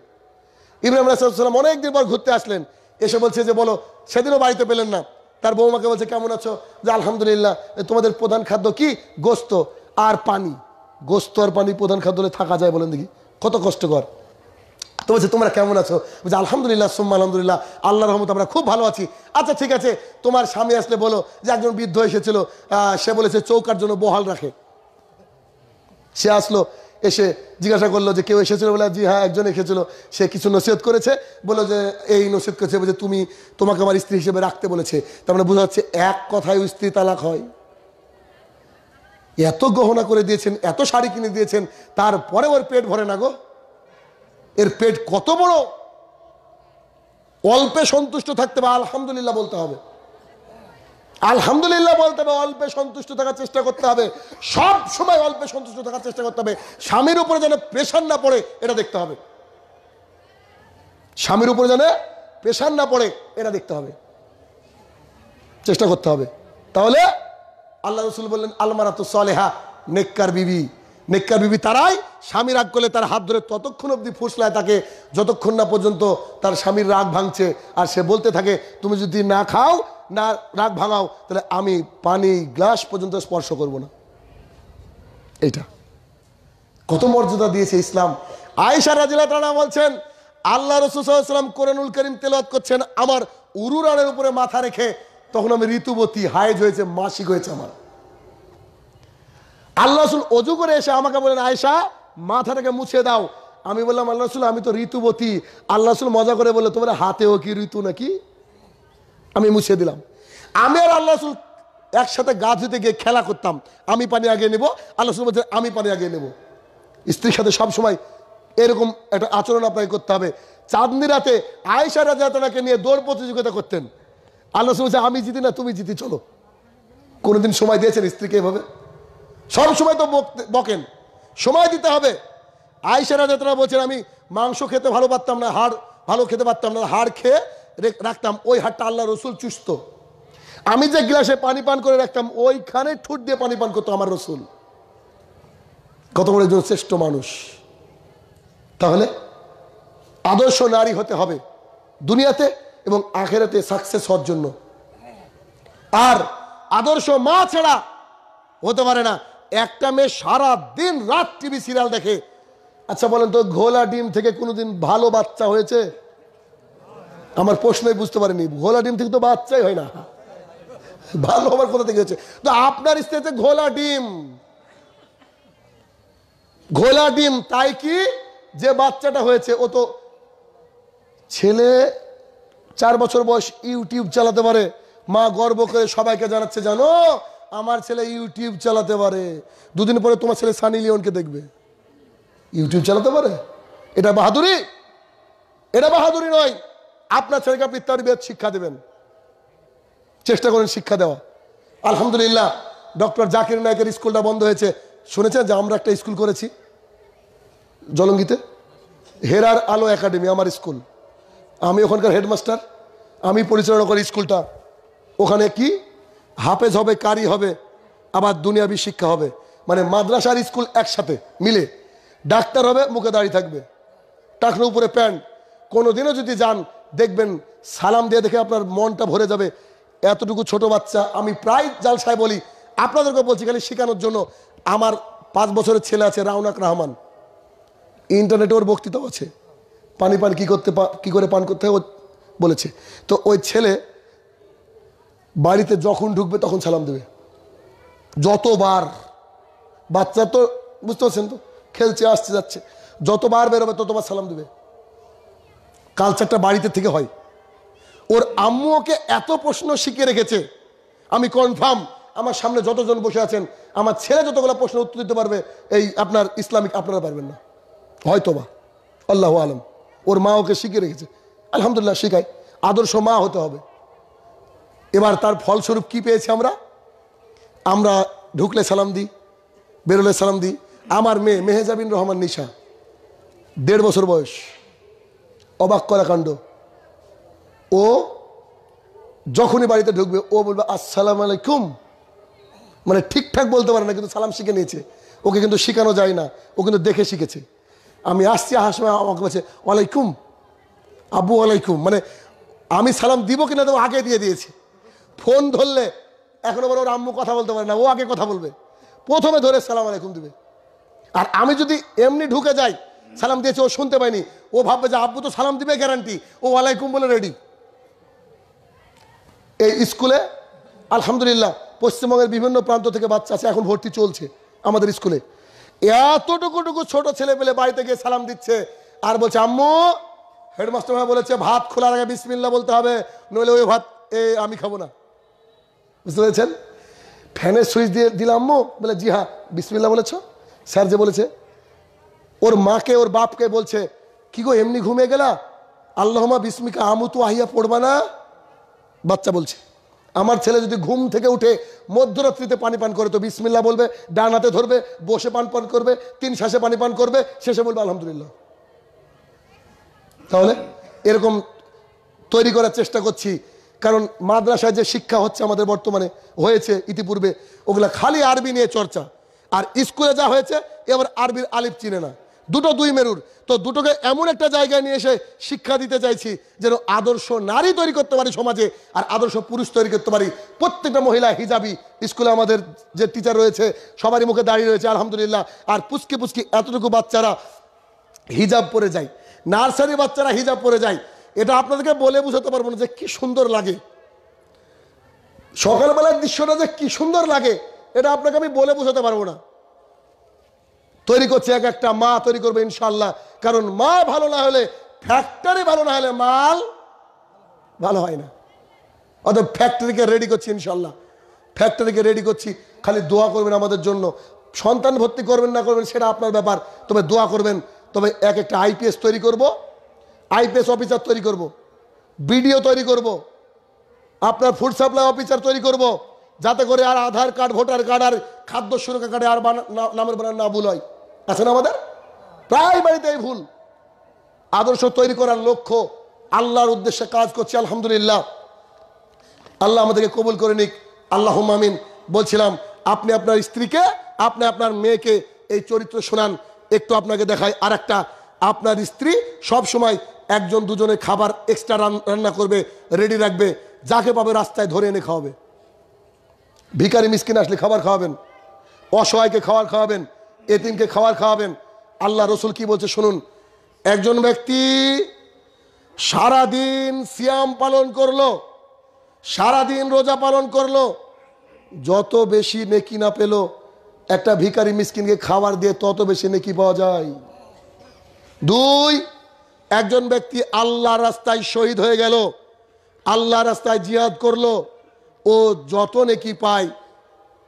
ইব্রাহিম রাসাল্লাম অনেকদিন পর ঘুরতে আসলেন এসে বলছে যে বলো সেদিনও বাড়িতে পেলেন না তার বৌমাকে বলছে কেমন আছো যে আলহামদুলিল্লাহ তোমাদের প্রধান খাদ্য কি গোস্ত আর পানি গোস্ত আর পানি প্রধান খাদ্য হলে থাকা যায় বলেন দেখি কত কষ্টকর তো বলছে তোমরা কেমন আছো বলছে আলহামদুলিল্লাহ সোম্মা আলহামদুলিল্লাহ আল্লাহ রহমত আমরা খুব ভালো আছি আচ্ছা ঠিক আছে তোমার স্বামী আসলে বলো যে একজন বৃদ্ধ এসেছিল সে বলেছে চৌকার জন্য বহাল রাখে সে আসলো এসে জিজ্ঞাসা করলো যে কেউ এসেছিলো বলে জি হ্যাঁ একজন এসেছিলো সে কিছু নসিহত করেছে বললো যে এই নসিহত করেছে যে তুমি তোমাকে আমার স্ত্রী হিসেবে রাখতে বলেছে তার মানে বোঝা যাচ্ছে এক কথায় স্ত্রী তালাক হয় এত গহনা করে দিয়েছেন এত শাড়ি কিনে দিয়েছেন তারপরে ওর পেট ভরে না গো এর পেট কত বড় অল্পে সন্তুষ্ট থাকতে বা আলহামদুলিল্লাহ বলতে হবে আলহামদুলিল্লাহ বলতে হবে অল্পে সন্তুষ্ট থাকার চেষ্টা করতে হবে সব সময় অল্পে সন্তুষ্ট থাকার চেষ্টা করতে হবে স্বামীর উপরে যেন প্রেশার না পড়ে এটা দেখতে হবে স্বামীর উপরে যেন প্রেশার না পড়ে এটা দেখতে হবে চেষ্টা করতে হবে তাহলে আল্লাহ রসুল বললেন আলমারাতু সালেহা নেককার বিবি মেক্কার বিবি তারাই স্বামী রাগ করলে তার হাত ধরে ততক্ষণ অব্দি ফুসলায় তাকে যতক্ষণ না পর্যন্ত তার স্বামীর রাগ ভাঙছে আর সে বলতে থাকে তুমি যদি না খাও না রাগ ভাঙাও তাহলে আমি পানি গ্লাস পর্যন্ত স্পর্শ করব না এটা কত মর্যাদা দিয়েছে ইসলাম আয়েশা রাজিলা টানা বলছেন আল্লাহ রসুলাম করেনুল করিম তেলাত করছেন আমার উরুরানের উপরে মাথা রেখে তখন আমি ঋতুবতী হায়েজ হয়েছে মাসিক হয়েছে আমার আল্লাহ রসুল অজু করে এসে আমাকে বলেন আয়সা মাথাটাকে মুছে দাও আমি বললাম আল্লাহ রসুল আমি তো ঋতুবতী আল্লাহ রসুল মজা করে বলে তোমার হাতেও কি ঋতু নাকি আমি মুছে দিলাম আমি আর আল্লাহ রসুল একসাথে গা ধুতে গিয়ে খেলা করতাম আমি পানি আগে নেব আল্লাহ রসুল বলছেন আমি পানি আগে নেব স্ত্রীর সাথে সব সময় এরকম একটা আচরণ আপনাকে করতে হবে চাঁদনি রাতে আয়সা রাজা তোমাকে নিয়ে দৌড় প্রতিযোগিতা করতেন আল্লাহ রসুল বলছে আমি জিতি না তুমি জিতি চলো কোনোদিন সময় দিয়েছেন স্ত্রীকে এভাবে সব সময় তো বকেন সময় দিতে হবে আইসারা যেতরা বলছেন আমি মাংস খেতে ভালো পারতাম না হাড় ভালো খেতে পারতাম না হাড় খেয়ে রাখতাম ওই হাড়টা আল্লাহ রসুল চুস্ত আমি যে গ্লাসে পানি পান করে রাখতাম ওইখানে ঠোঁট দিয়ে পানি পান করতো আমার রসুল কত বড় একজন শ্রেষ্ঠ মানুষ তাহলে আদর্শ নারী হতে হবে দুনিয়াতে এবং আখেরাতে সাকসেস হওয়ার জন্য আর আদর্শ মা ছাড়া হতে পারে না একটা মেয়ে সারা দিন রাত টিভি সিরিয়াল দেখে আচ্ছা বলেন তো ঘোলা ডিম থেকে কোনোদিন ভালো বাচ্চা হয়েছে আমার প্রশ্নই বুঝতে পারিনি ঘোলা ডিম থেকে তো বাচ্চাই হয় না ভালো হবার কোথা থেকে হয়েছে তো আপনার স্ত্রীতে ঘোলা ডিম ঘোলা ডিম তাই কি যে বাচ্চাটা হয়েছে ও তো ছেলে চার বছর বয়স ইউটিউব চালাতে পারে মা গর্ব করে সবাইকে জানাচ্ছে জানো আমার ছেলে ইউটিউব চালাতে পারে দুদিন পরে তোমার ছেলে সানি লিওনকে দেখবে ইউটিউব চালাতে পারে এটা বাহাদুরি এটা বাহাদুরি নয় আপনার ছেলেকে আপনি বেদ শিক্ষা দেবেন চেষ্টা করেন শিক্ষা দেওয়া আলহামদুলিল্লাহ ডক্টর জাকির নায়কের স্কুলটা বন্ধ হয়েছে শুনেছেন যে আমরা একটা স্কুল করেছি জলঙ্গিতে হেরার আলো একাডেমি আমার স্কুল আমি ওখানকার হেডমাস্টার আমি পরিচালনা করি স্কুলটা ওখানে কি হাফেজ হবে কারি হবে আবার দুনিয়াবি শিক্ষা হবে মানে মাদ্রাসার স্কুল একসাথে মিলে ডাক্তার হবে মুখে দাঁড়িয়ে থাকবে টাকলো উপরে প্যান্ট কোনোদিনও যদি যান দেখবেন সালাম দিয়ে দেখে আপনার মনটা ভরে যাবে এতটুকু ছোট বাচ্চা আমি প্রায় জালসায় বলি আপনাদেরকে বলছি খালি শেখানোর জন্য আমার পাঁচ বছরের ছেলে আছে রাউনাক রহমান ইন্টারনেটে ওর বক্তৃতা আছে পানি পান কী করতে কী করে পান করতে বলেছে তো ওই ছেলে বাড়িতে যখন ঢুকবে তখন সালাম দেবে যতবার বাচ্চা তো বুঝতে পারছেন তো খেলছে আসছে যাচ্ছে যতবার বেরোবে ততবার সালাম দেবে কালচারটা বাড়িতে থেকে হয় ওর আম্মু ওকে এত প্রশ্ন শিখে রেখেছে আমি কনফার্ম আমার সামনে যতজন বসে আছেন আমার ছেলে যতগুলো প্রশ্ন উত্তর দিতে পারবে এই আপনার ইসলামিক আপনারা পারবেন না হয়তো বা আল্লাহ আলম ওর মা ওকে শিখে রেখেছে আলহামদুলিল্লাহ শিখায় আদর্শ মা হতে হবে এবার তার ফলস্বরূপ কি পেয়েছি আমরা আমরা ঢুকলে সালাম দিই বেরোলে সালাম দিই আমার মেয়ে মেহেজাবিন রহমান নিশা দেড় বছর বয়স অবাক করা কাণ্ড ও যখনই বাড়িতে ঢুকবে ও বলবে আসসালাম আলাইকুম মানে ঠিকঠাক বলতে পারে না কিন্তু সালাম শিখে নিয়েছে ওকে কিন্তু শেখানো যায় না ও কিন্তু দেখে শিখেছে আমি আসছি আসার সময় আমাকে বলছে ওয়ালাইকুম আবু ওয়ালাইকুম মানে আমি সালাম দিব কিনা তো আগে দিয়ে দিয়েছি ফোন ধরলে এখন আবার ওর আম্মু কথা বলতে পারে না ও আগে কথা বলবে প্রথমে ধরে সালাম আলাইকুম দিবে আর আমি যদি এমনি ঢুকে যাই সালাম দিয়েছে ও শুনতে পাইনি ও ভাববে যে আব্বু তো সালাম দিবে গ্যারান্টি ও আলাইকুম বলে রেডি এই স্কুলে আলহামদুলিল্লাহ পশ্চিমবঙ্গের বিভিন্ন প্রান্ত থেকে বাচ্চা আছে এখন ভর্তি চলছে আমাদের স্কুলে এতটুকুটুকু ছোট ছেলে পেলে বাড়িতে গিয়ে সালাম দিচ্ছে আর বলছে আম্মু হেডমাস্টার বলেছে ভাত খোলার আগে বিসমিল্লা বলতে হবে নইলে ওই ভাত এ আমি খাবো না বুঝতে পেরেছেন ফ্যানের সুইচ দিয়ে দিলাম বলে জি হ্যাঁ বিসমিল্লা বলেছ স্যার যে বলেছে ওর মাকে ওর বাপকে বলছে কি গো এমনি ঘুমিয়ে গেলা আল্লাহমা বিস্মিকা আমু তো আহিয়া পড়বা না বাচ্চা বলছে আমার ছেলে যদি ঘুম থেকে উঠে মধ্যরাত্রিতে পানি পান করে তো বিসমিল্লা বলবে ডান হাতে ধরবে বসে পান পান করবে তিন শ্বাসে পানি পান করবে শেষে বলবে আলহামদুলিল্লাহ তাহলে এরকম তৈরি করার চেষ্টা করছি কারণ মাদ্রাসায় যে শিক্ষা হচ্ছে আমাদের বর্তমানে হয়েছে ইতিপূর্বে ওগুলা খালি আরবি নিয়ে চর্চা আর স্কুলে যা হয়েছে এবার আরবির আলিফ চিনে না দুটো দুই মেরুর তো দুটোকে এমন একটা জায়গায় নিয়ে এসে শিক্ষা দিতে চাইছি যেন আদর্শ নারী তৈরি করতে পারি সমাজে আর আদর্শ পুরুষ তৈরি করতে পারি প্রত্যেকটা মহিলা হিজাবি স্কুলে আমাদের যে টিচার রয়েছে সবারই মুখে দাঁড়িয়ে রয়েছে আলহামদুলিল্লাহ আর পুচকি পুচকি এতটুকু বাচ্চারা হিজাব পরে যায় নার্সারি বাচ্চারা হিজাব পরে যায় এটা আপনাদেরকে বলে বুঝাতে পারবো না যে কি সুন্দর লাগে সকালবেলার দৃশ্যটা যে কি সুন্দর লাগে এটা আপনাকে আমি বলে বোঝাতে পারবো না তৈরি করছে এক একটা মা তৈরি করবে ইনশাল্লাহ কারণ মা ভালো না হলে ফ্যাক্টরি ভালো না হলে মাল ভালো হয় না অর্থাৎ ফ্যাক্টরিকে রেডি করছি ইনশাল্লাহ ফ্যাক্টরিকে রেডি করছি খালি দোয়া করবেন আমাদের জন্য সন্তান ভর্তি করবেন না করবেন সেটা আপনার ব্যাপার তবে দোয়া করবেন তবে এক একটা আইপিএস তৈরি করব আইপিএস অফিসার তৈরি করব। বিডিও তৈরি করব। আপনার ফুড সাপ্লাই অফিসার তৈরি করব। যাতে করে আর আধার কার্ড ভোটার কার্ড আর খাদ্য সুরক্ষা কার্ডে আর নামের বানান না ভুল হয় আছে না আমাদের প্রায় বাড়িতে এই ভুল আদর্শ তৈরি করার লক্ষ্য আল্লাহর উদ্দেশ্যে কাজ করছি আলহামদুলিল্লাহ আল্লাহ আমাদেরকে কবুল করে নিক আল্লাহ মামিন বলছিলাম আপনি আপনার স্ত্রীকে আপনি আপনার মেয়েকে এই চরিত্র শোনান একটু আপনাকে দেখায় আর একটা আপনার স্ত্রী সবসময় একজন দুজনে খাবার এক্সট্রা রান্না করবে রেডি রাখবে যাকে পাবে রাস্তায় ধরে এনে খাওয়াবে ভিকারি মিসকিন আসলে খাবার খাওয়াবেন অসহায়কে খাবার খাওয়াবেন এতিমকে খাবার খাওয়াবেন আল্লাহ রসুল কি বলছে শুনুন একজন ব্যক্তি সারা দিন সিয়াম পালন করলো সারা দিন রোজা পালন করলো যত বেশি নেকি না পেল একটা ভিকারি মিসকিনকে খাবার দিয়ে তত বেশি নেকি পাওয়া যায় দুই একজন ব্যক্তি আল্লাহ রাস্তায় শহীদ হয়ে গেল আল্লাহ রাস্তায় জিহাদ করলো ও যত নেকি পায়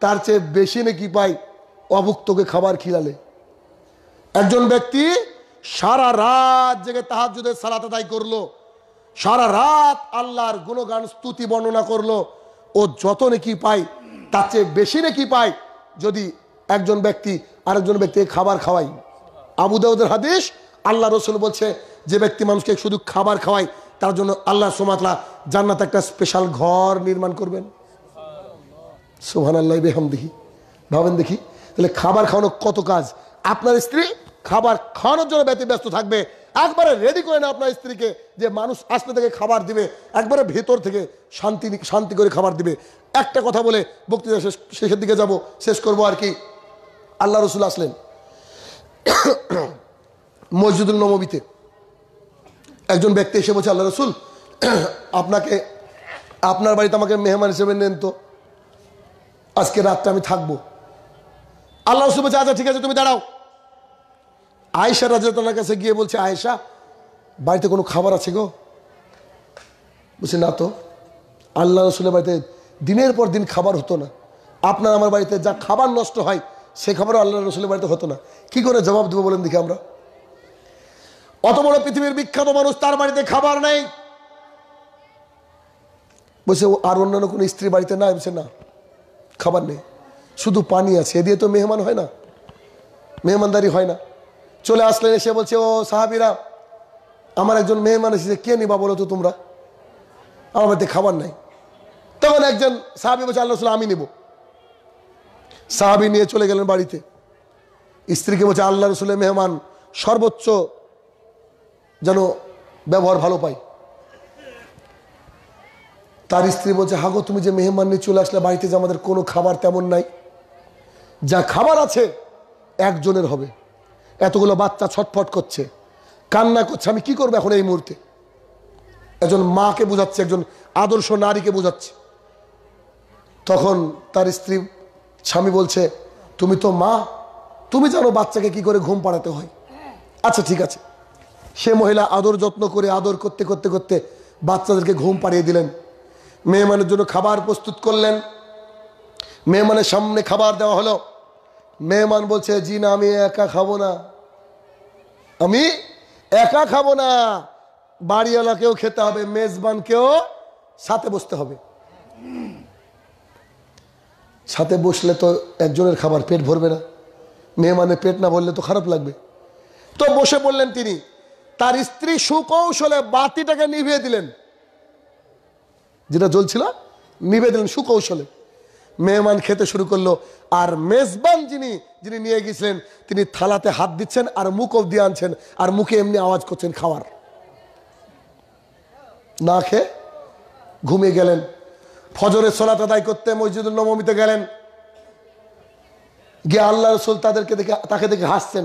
তার চেয়ে বেশি নেকি পায় অভুক্তকে খাবার খিলালে একজন ব্যক্তি সারা রাত জেগে তাহাজুদের সালাত আদায় করলো সারা রাত আল্লাহর গুণগান স্তুতি বর্ণনা করলো ও যত নেকি পায় তার চেয়ে বেশি নেকি পায় যদি একজন ব্যক্তি আরেকজন ব্যক্তিকে খাবার খাওয়াই আবুদাউদের হাদিস আল্লাহ রসুল বলছে যে ব্যক্তি মানুষকে শুধু খাবার খাওয়ায় তার জন্য আল্লাহ সোমাতলা জান্নাত একটা স্পেশাল ঘর নির্মাণ করবেন সোহান আল্লাহ দেখি ভাবেন দেখি তাহলে খাবার খাওয়ানো কত কাজ আপনার স্ত্রী খাবার খাওয়ানোর জন্য ব্যতি ব্যস্ত থাকবে একবারে রেডি করে না আপনার স্ত্রীকে যে মানুষ আসলে থেকে খাবার দিবে একবারে ভেতর থেকে শান্তি শান্তি করে খাবার দিবে একটা কথা বলে বক্তৃতা শেষ শেষের দিকে যাব শেষ করব আর কি আল্লাহ রসুল আসলেন মসজিদুল নবীতে একজন ব্যক্তি এসে বলছে আল্লাহ রসুল আপনাকে আপনার বাড়িতে আমাকে মেহমান হিসেবে নেন তো আজকে রাতটা আমি থাকবো আল্লাহ রসুল বলছে আচ্ছা ঠিক আছে তুমি দাঁড়াও আয়েশা রাজাতানার কাছে গিয়ে বলছে আয়েশা বাড়িতে কোনো খাবার আছে গো বলছে না তো আল্লাহ রসুলের বাড়িতে দিনের পর দিন খাবার হতো না আপনার আমার বাড়িতে যা খাবার নষ্ট হয় সে খাবারও আল্লাহ রসুলের বাড়িতে হতো না কি করে জবাব দেবো বলেন দেখি আমরা অত বড় পৃথিবীর বিখ্যাত মানুষ তার বাড়িতে খাবার নেই বলছে আর অন্যান্য কোনো স্ত্রী বাড়িতে না বলছে না খাবার নেই শুধু পানি আছে এ দিয়ে তো মেহমান হয় না মেহমানদারি হয় না চলে আসলেন এসে বলছে ও সাহাবিরা আমার একজন মেহমান এসেছে কে নিবা বলো তো তোমরা আমার বাড়িতে খাবার নাই তখন একজন সাহাবি বলছে আল্লাহ আমি নিব সাহাবি নিয়ে চলে গেলেন বাড়িতে স্ত্রীকে বলছে আল্লাহ রসুলের মেহমান সর্বোচ্চ যেন ব্যবহার ভালো পাই তার স্ত্রী বলছে হাগো তুমি যে মেহমান নিয়ে চলে আসলে বাড়িতে যে আমাদের কোনো খাবার তেমন নাই যা খাবার আছে একজনের হবে এতগুলো বাচ্চা ছটফট করছে কান্না করছে আমি কি করবো এখন এই মুহূর্তে একজন মাকে বোঝাচ্ছে একজন আদর্শ নারীকে বোঝাচ্ছে তখন তার স্ত্রী স্বামী বলছে তুমি তো মা তুমি জানো বাচ্চাকে কি করে ঘুম পাড়াতে হয় হ্যাঁ। আচ্ছা ঠিক আছে সে মহিলা আদর যত্ন করে আদর করতে করতে করতে বাচ্চাদেরকে ঘুম পাড়িয়ে দিলেন মেহমানের জন্য খাবার প্রস্তুত করলেন মেহমানের সামনে খাবার দেওয়া হলো মেহমান বলছে জি না আমি একা খাবো না আমি একা খাবো না বাড়িওয়ালাকেও খেতে হবে মেজবানকেও সাথে বসতে হবে সাথে বসলে তো একজনের খাবার পেট ভরবে না মেহমানের পেট না ভরলে তো খারাপ লাগবে তো বসে বললেন তিনি তার স্ত্রী সুকৌশলে বাতিটাকে নিভিয়ে দিলেন যেটা জ্বলছিল নিভে দিলেন সুকৌশলে মেহমান খেতে শুরু করলো আর মেজবান যিনি যিনি নিয়ে গেছিলেন তিনি থালাতে হাত দিচ্ছেন আর মুখ অব্দি আনছেন আর মুখে এমনি আওয়াজ করছেন খাওয়ার না খেয়ে ঘুমিয়ে গেলেন ফজরের সোলা আদায় করতে মসজিদুল নবমীতে গেলেন গিয়ে আল্লাহ রসুল তাদেরকে দেখে তাকে দেখে হাসছেন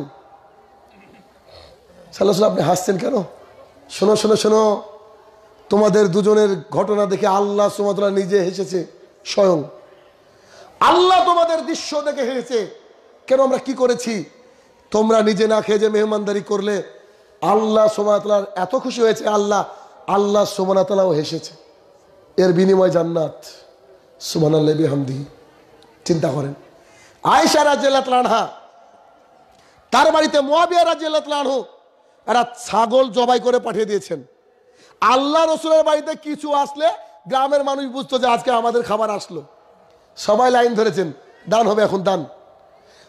সাল্লাহ সাল্লাহ আপনি হাসছেন কেন শোনো শোনো শোনো তোমাদের দুজনের ঘটনা দেখে আল্লাহ সুমাতলা নিজে হেসেছে স্বয়ং আল্লাহ তোমাদের দৃশ্য দেখে হেসেছে কেন আমরা কি করেছি তোমরা নিজে না খেয়ে যে মেহমানদারি করলে আল্লাহ সোমাতলার এত খুশি হয়েছে আল্লাহ আল্লাহ সোমানাতলাও হেসেছে এর বিনিময় জান্নাত সুমান আল্লাবি হামদি চিন্তা করেন আয়েশা রাজ্লাহ তার বাড়িতে মোয়াবিয়া রাজ্লাহ একটা ছাগল জবাই করে পাঠিয়ে দিয়েছেন আল্লাহ রসুলের বাড়িতে কিছু আসলে গ্রামের মানুষ বুঝতো যে আজকে আমাদের খাবার আসলো সবাই লাইন ধরেছেন দান হবে এখন দান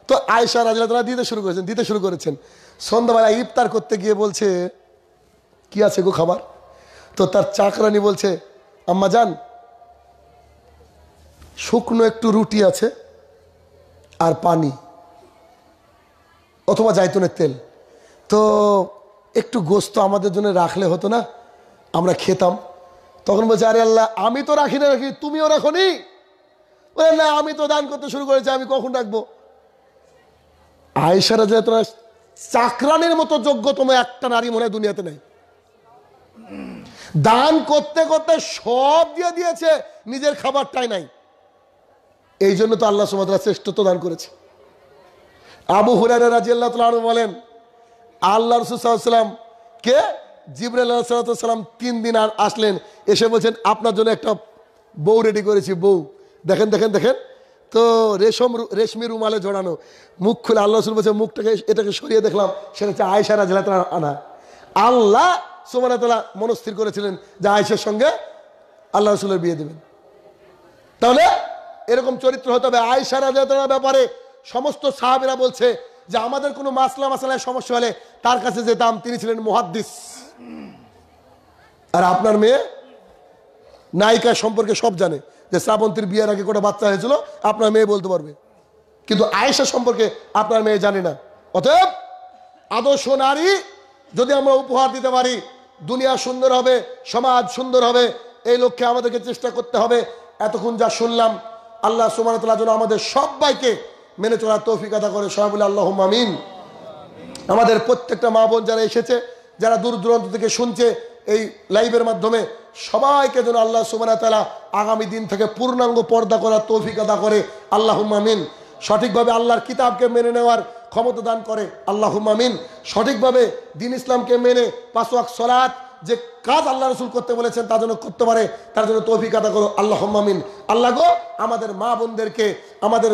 তো আয়সা রাজা তারা দিতে শুরু করেছেন দিতে শুরু করেছেন সন্ধ্যাবেলা ইফতার করতে গিয়ে বলছে কি আছে গো খাবার তো তার চাকরানি বলছে আম্মা যান শুকনো একটু রুটি আছে আর পানি অথবা জায়তুনের তেল তো একটু গোস্ত আমাদের জন্য রাখলে হতো না আমরা খেতাম তখন বলছে আরে আল্লাহ আমি তো রাখি না রাখি তুমিও রাখো নি না আমি তো দান করতে শুরু করেছি আমি কখন রাখবো আয়সারা যে তোমার চাকরানের মতো যোগ্য তোমার একটা নারী মনে হয় দুনিয়াতে নেই দান করতে করতে সব দিয়ে দিয়েছে নিজের খাবারটাই নাই এই জন্য তো আল্লাহ সুমাত্রা শ্রেষ্ঠত্ব দান করেছে আবু হুরারা আল্লাহ তালু বলেন আল্লাহ রসুলাম কে জিবর সালাম তিন দিন আর আসলেন এসে বলছেন আপনার জন্য একটা বউ রেডি করেছি বউ দেখেন দেখেন দেখেন তো রেশম রেশমি রুমালে জড়ানো মুখ খুলে আল্লাহ রসুল বলছে মুখটাকে এটাকে সরিয়ে দেখলাম সেটা হচ্ছে আয়সা রাজলা আনা আল্লাহ সোমানা তালা মনস্থির করেছিলেন যে আয়েসের সঙ্গে আল্লাহ রসুলের বিয়ে দেবেন তাহলে এরকম চরিত্র হতে হবে আয়সা রাজা ব্যাপারে সমস্ত সাহাবিরা বলছে যে আমাদের কোনো মাসলা মাসালায় সমস্যা হলে তার কাছে যেতাম তিনি ছিলেন মহাদ্দিস আর আপনার মেয়ে নায়িকা সম্পর্কে সব জানে যে শ্রাবন্তীর বিয়ের আগে কোটা বাচ্চা হয়েছিল আপনার মেয়ে বলতে পারবে কিন্তু আয়েশা সম্পর্কে আপনার মেয়ে জানে না অতএব আদর্শ নারী যদি আমরা উপহার দিতে পারি দুনিয়া সুন্দর হবে সমাজ সুন্দর হবে এই লক্ষ্যে আমাদেরকে চেষ্টা করতে হবে এতক্ষণ যা শুনলাম আল্লাহ সুমানতলা যেন আমাদের সবাইকে মেনে চলার তৌফিক আদা করে সবাই বলে আল্লাহ মামিন আমাদের প্রত্যেকটা মা বোন যারা এসেছে যারা দূর দূরান্ত থেকে শুনছে এই লাইভের মাধ্যমে সবাইকে যেন আল্লাহ সুবানা তালা আগামী দিন থেকে পূর্ণাঙ্গ পর্দা করার তৌফিক আদা করে আল্লাহ মামিন সঠিকভাবে আল্লাহর কিতাবকে মেনে নেওয়ার ক্ষমতা দান করে আল্লাহ মামিন সঠিকভাবে দিন ইসলামকে মেনে পাশোয়াক সলাৎ যে কাজ আল্লাহ রসুল করতে বলেছেন তার জন্য করতে পারে তার জন্য তৌফিক আদা করো আল্লাহ মামিন আল্লাহ গো আমাদের মা বোনদেরকে আমাদের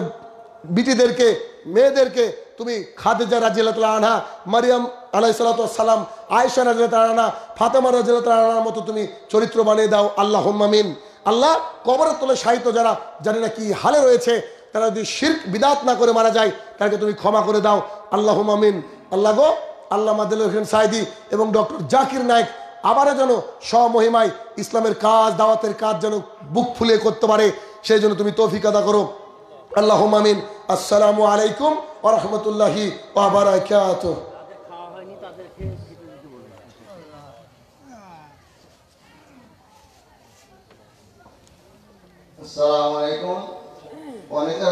বিটিদেরকে মেয়েদেরকে তুমি খাদিজা রাজিয়াল আনহা মারিয়াম আলাইসালাম আয়সা রাজিয়াল আনহা ফাতেমা রাজিয়াল আনহার মতো তুমি চরিত্র বানিয়ে দাও আল্লাহ হোম্মামিন আল্লাহ কবরের তোলে সাহিত্য যারা জানি না কি হালে রয়েছে তারা যদি শির্ক বিদাত না করে মারা যায় তাকে তুমি ক্ষমা করে দাও আল্লাহ হোম্মামিন আল্লাহ গো আল্লাহ মাদুল হোসেন সাইদি এবং ডক্টর জাকির নায়ক আবারও যেন স্বমহিমায় ইসলামের কাজ দাওয়াতের কাজ যেন বুক ফুলিয়ে করতে পারে সেই জন্য তুমি তৌফিক আদা করো আল্লাহ মামিন আসসালামু আলাইকুম আরহামতুল্লাহি ওবরাকাত আসসালামু আলাইকুম অনেক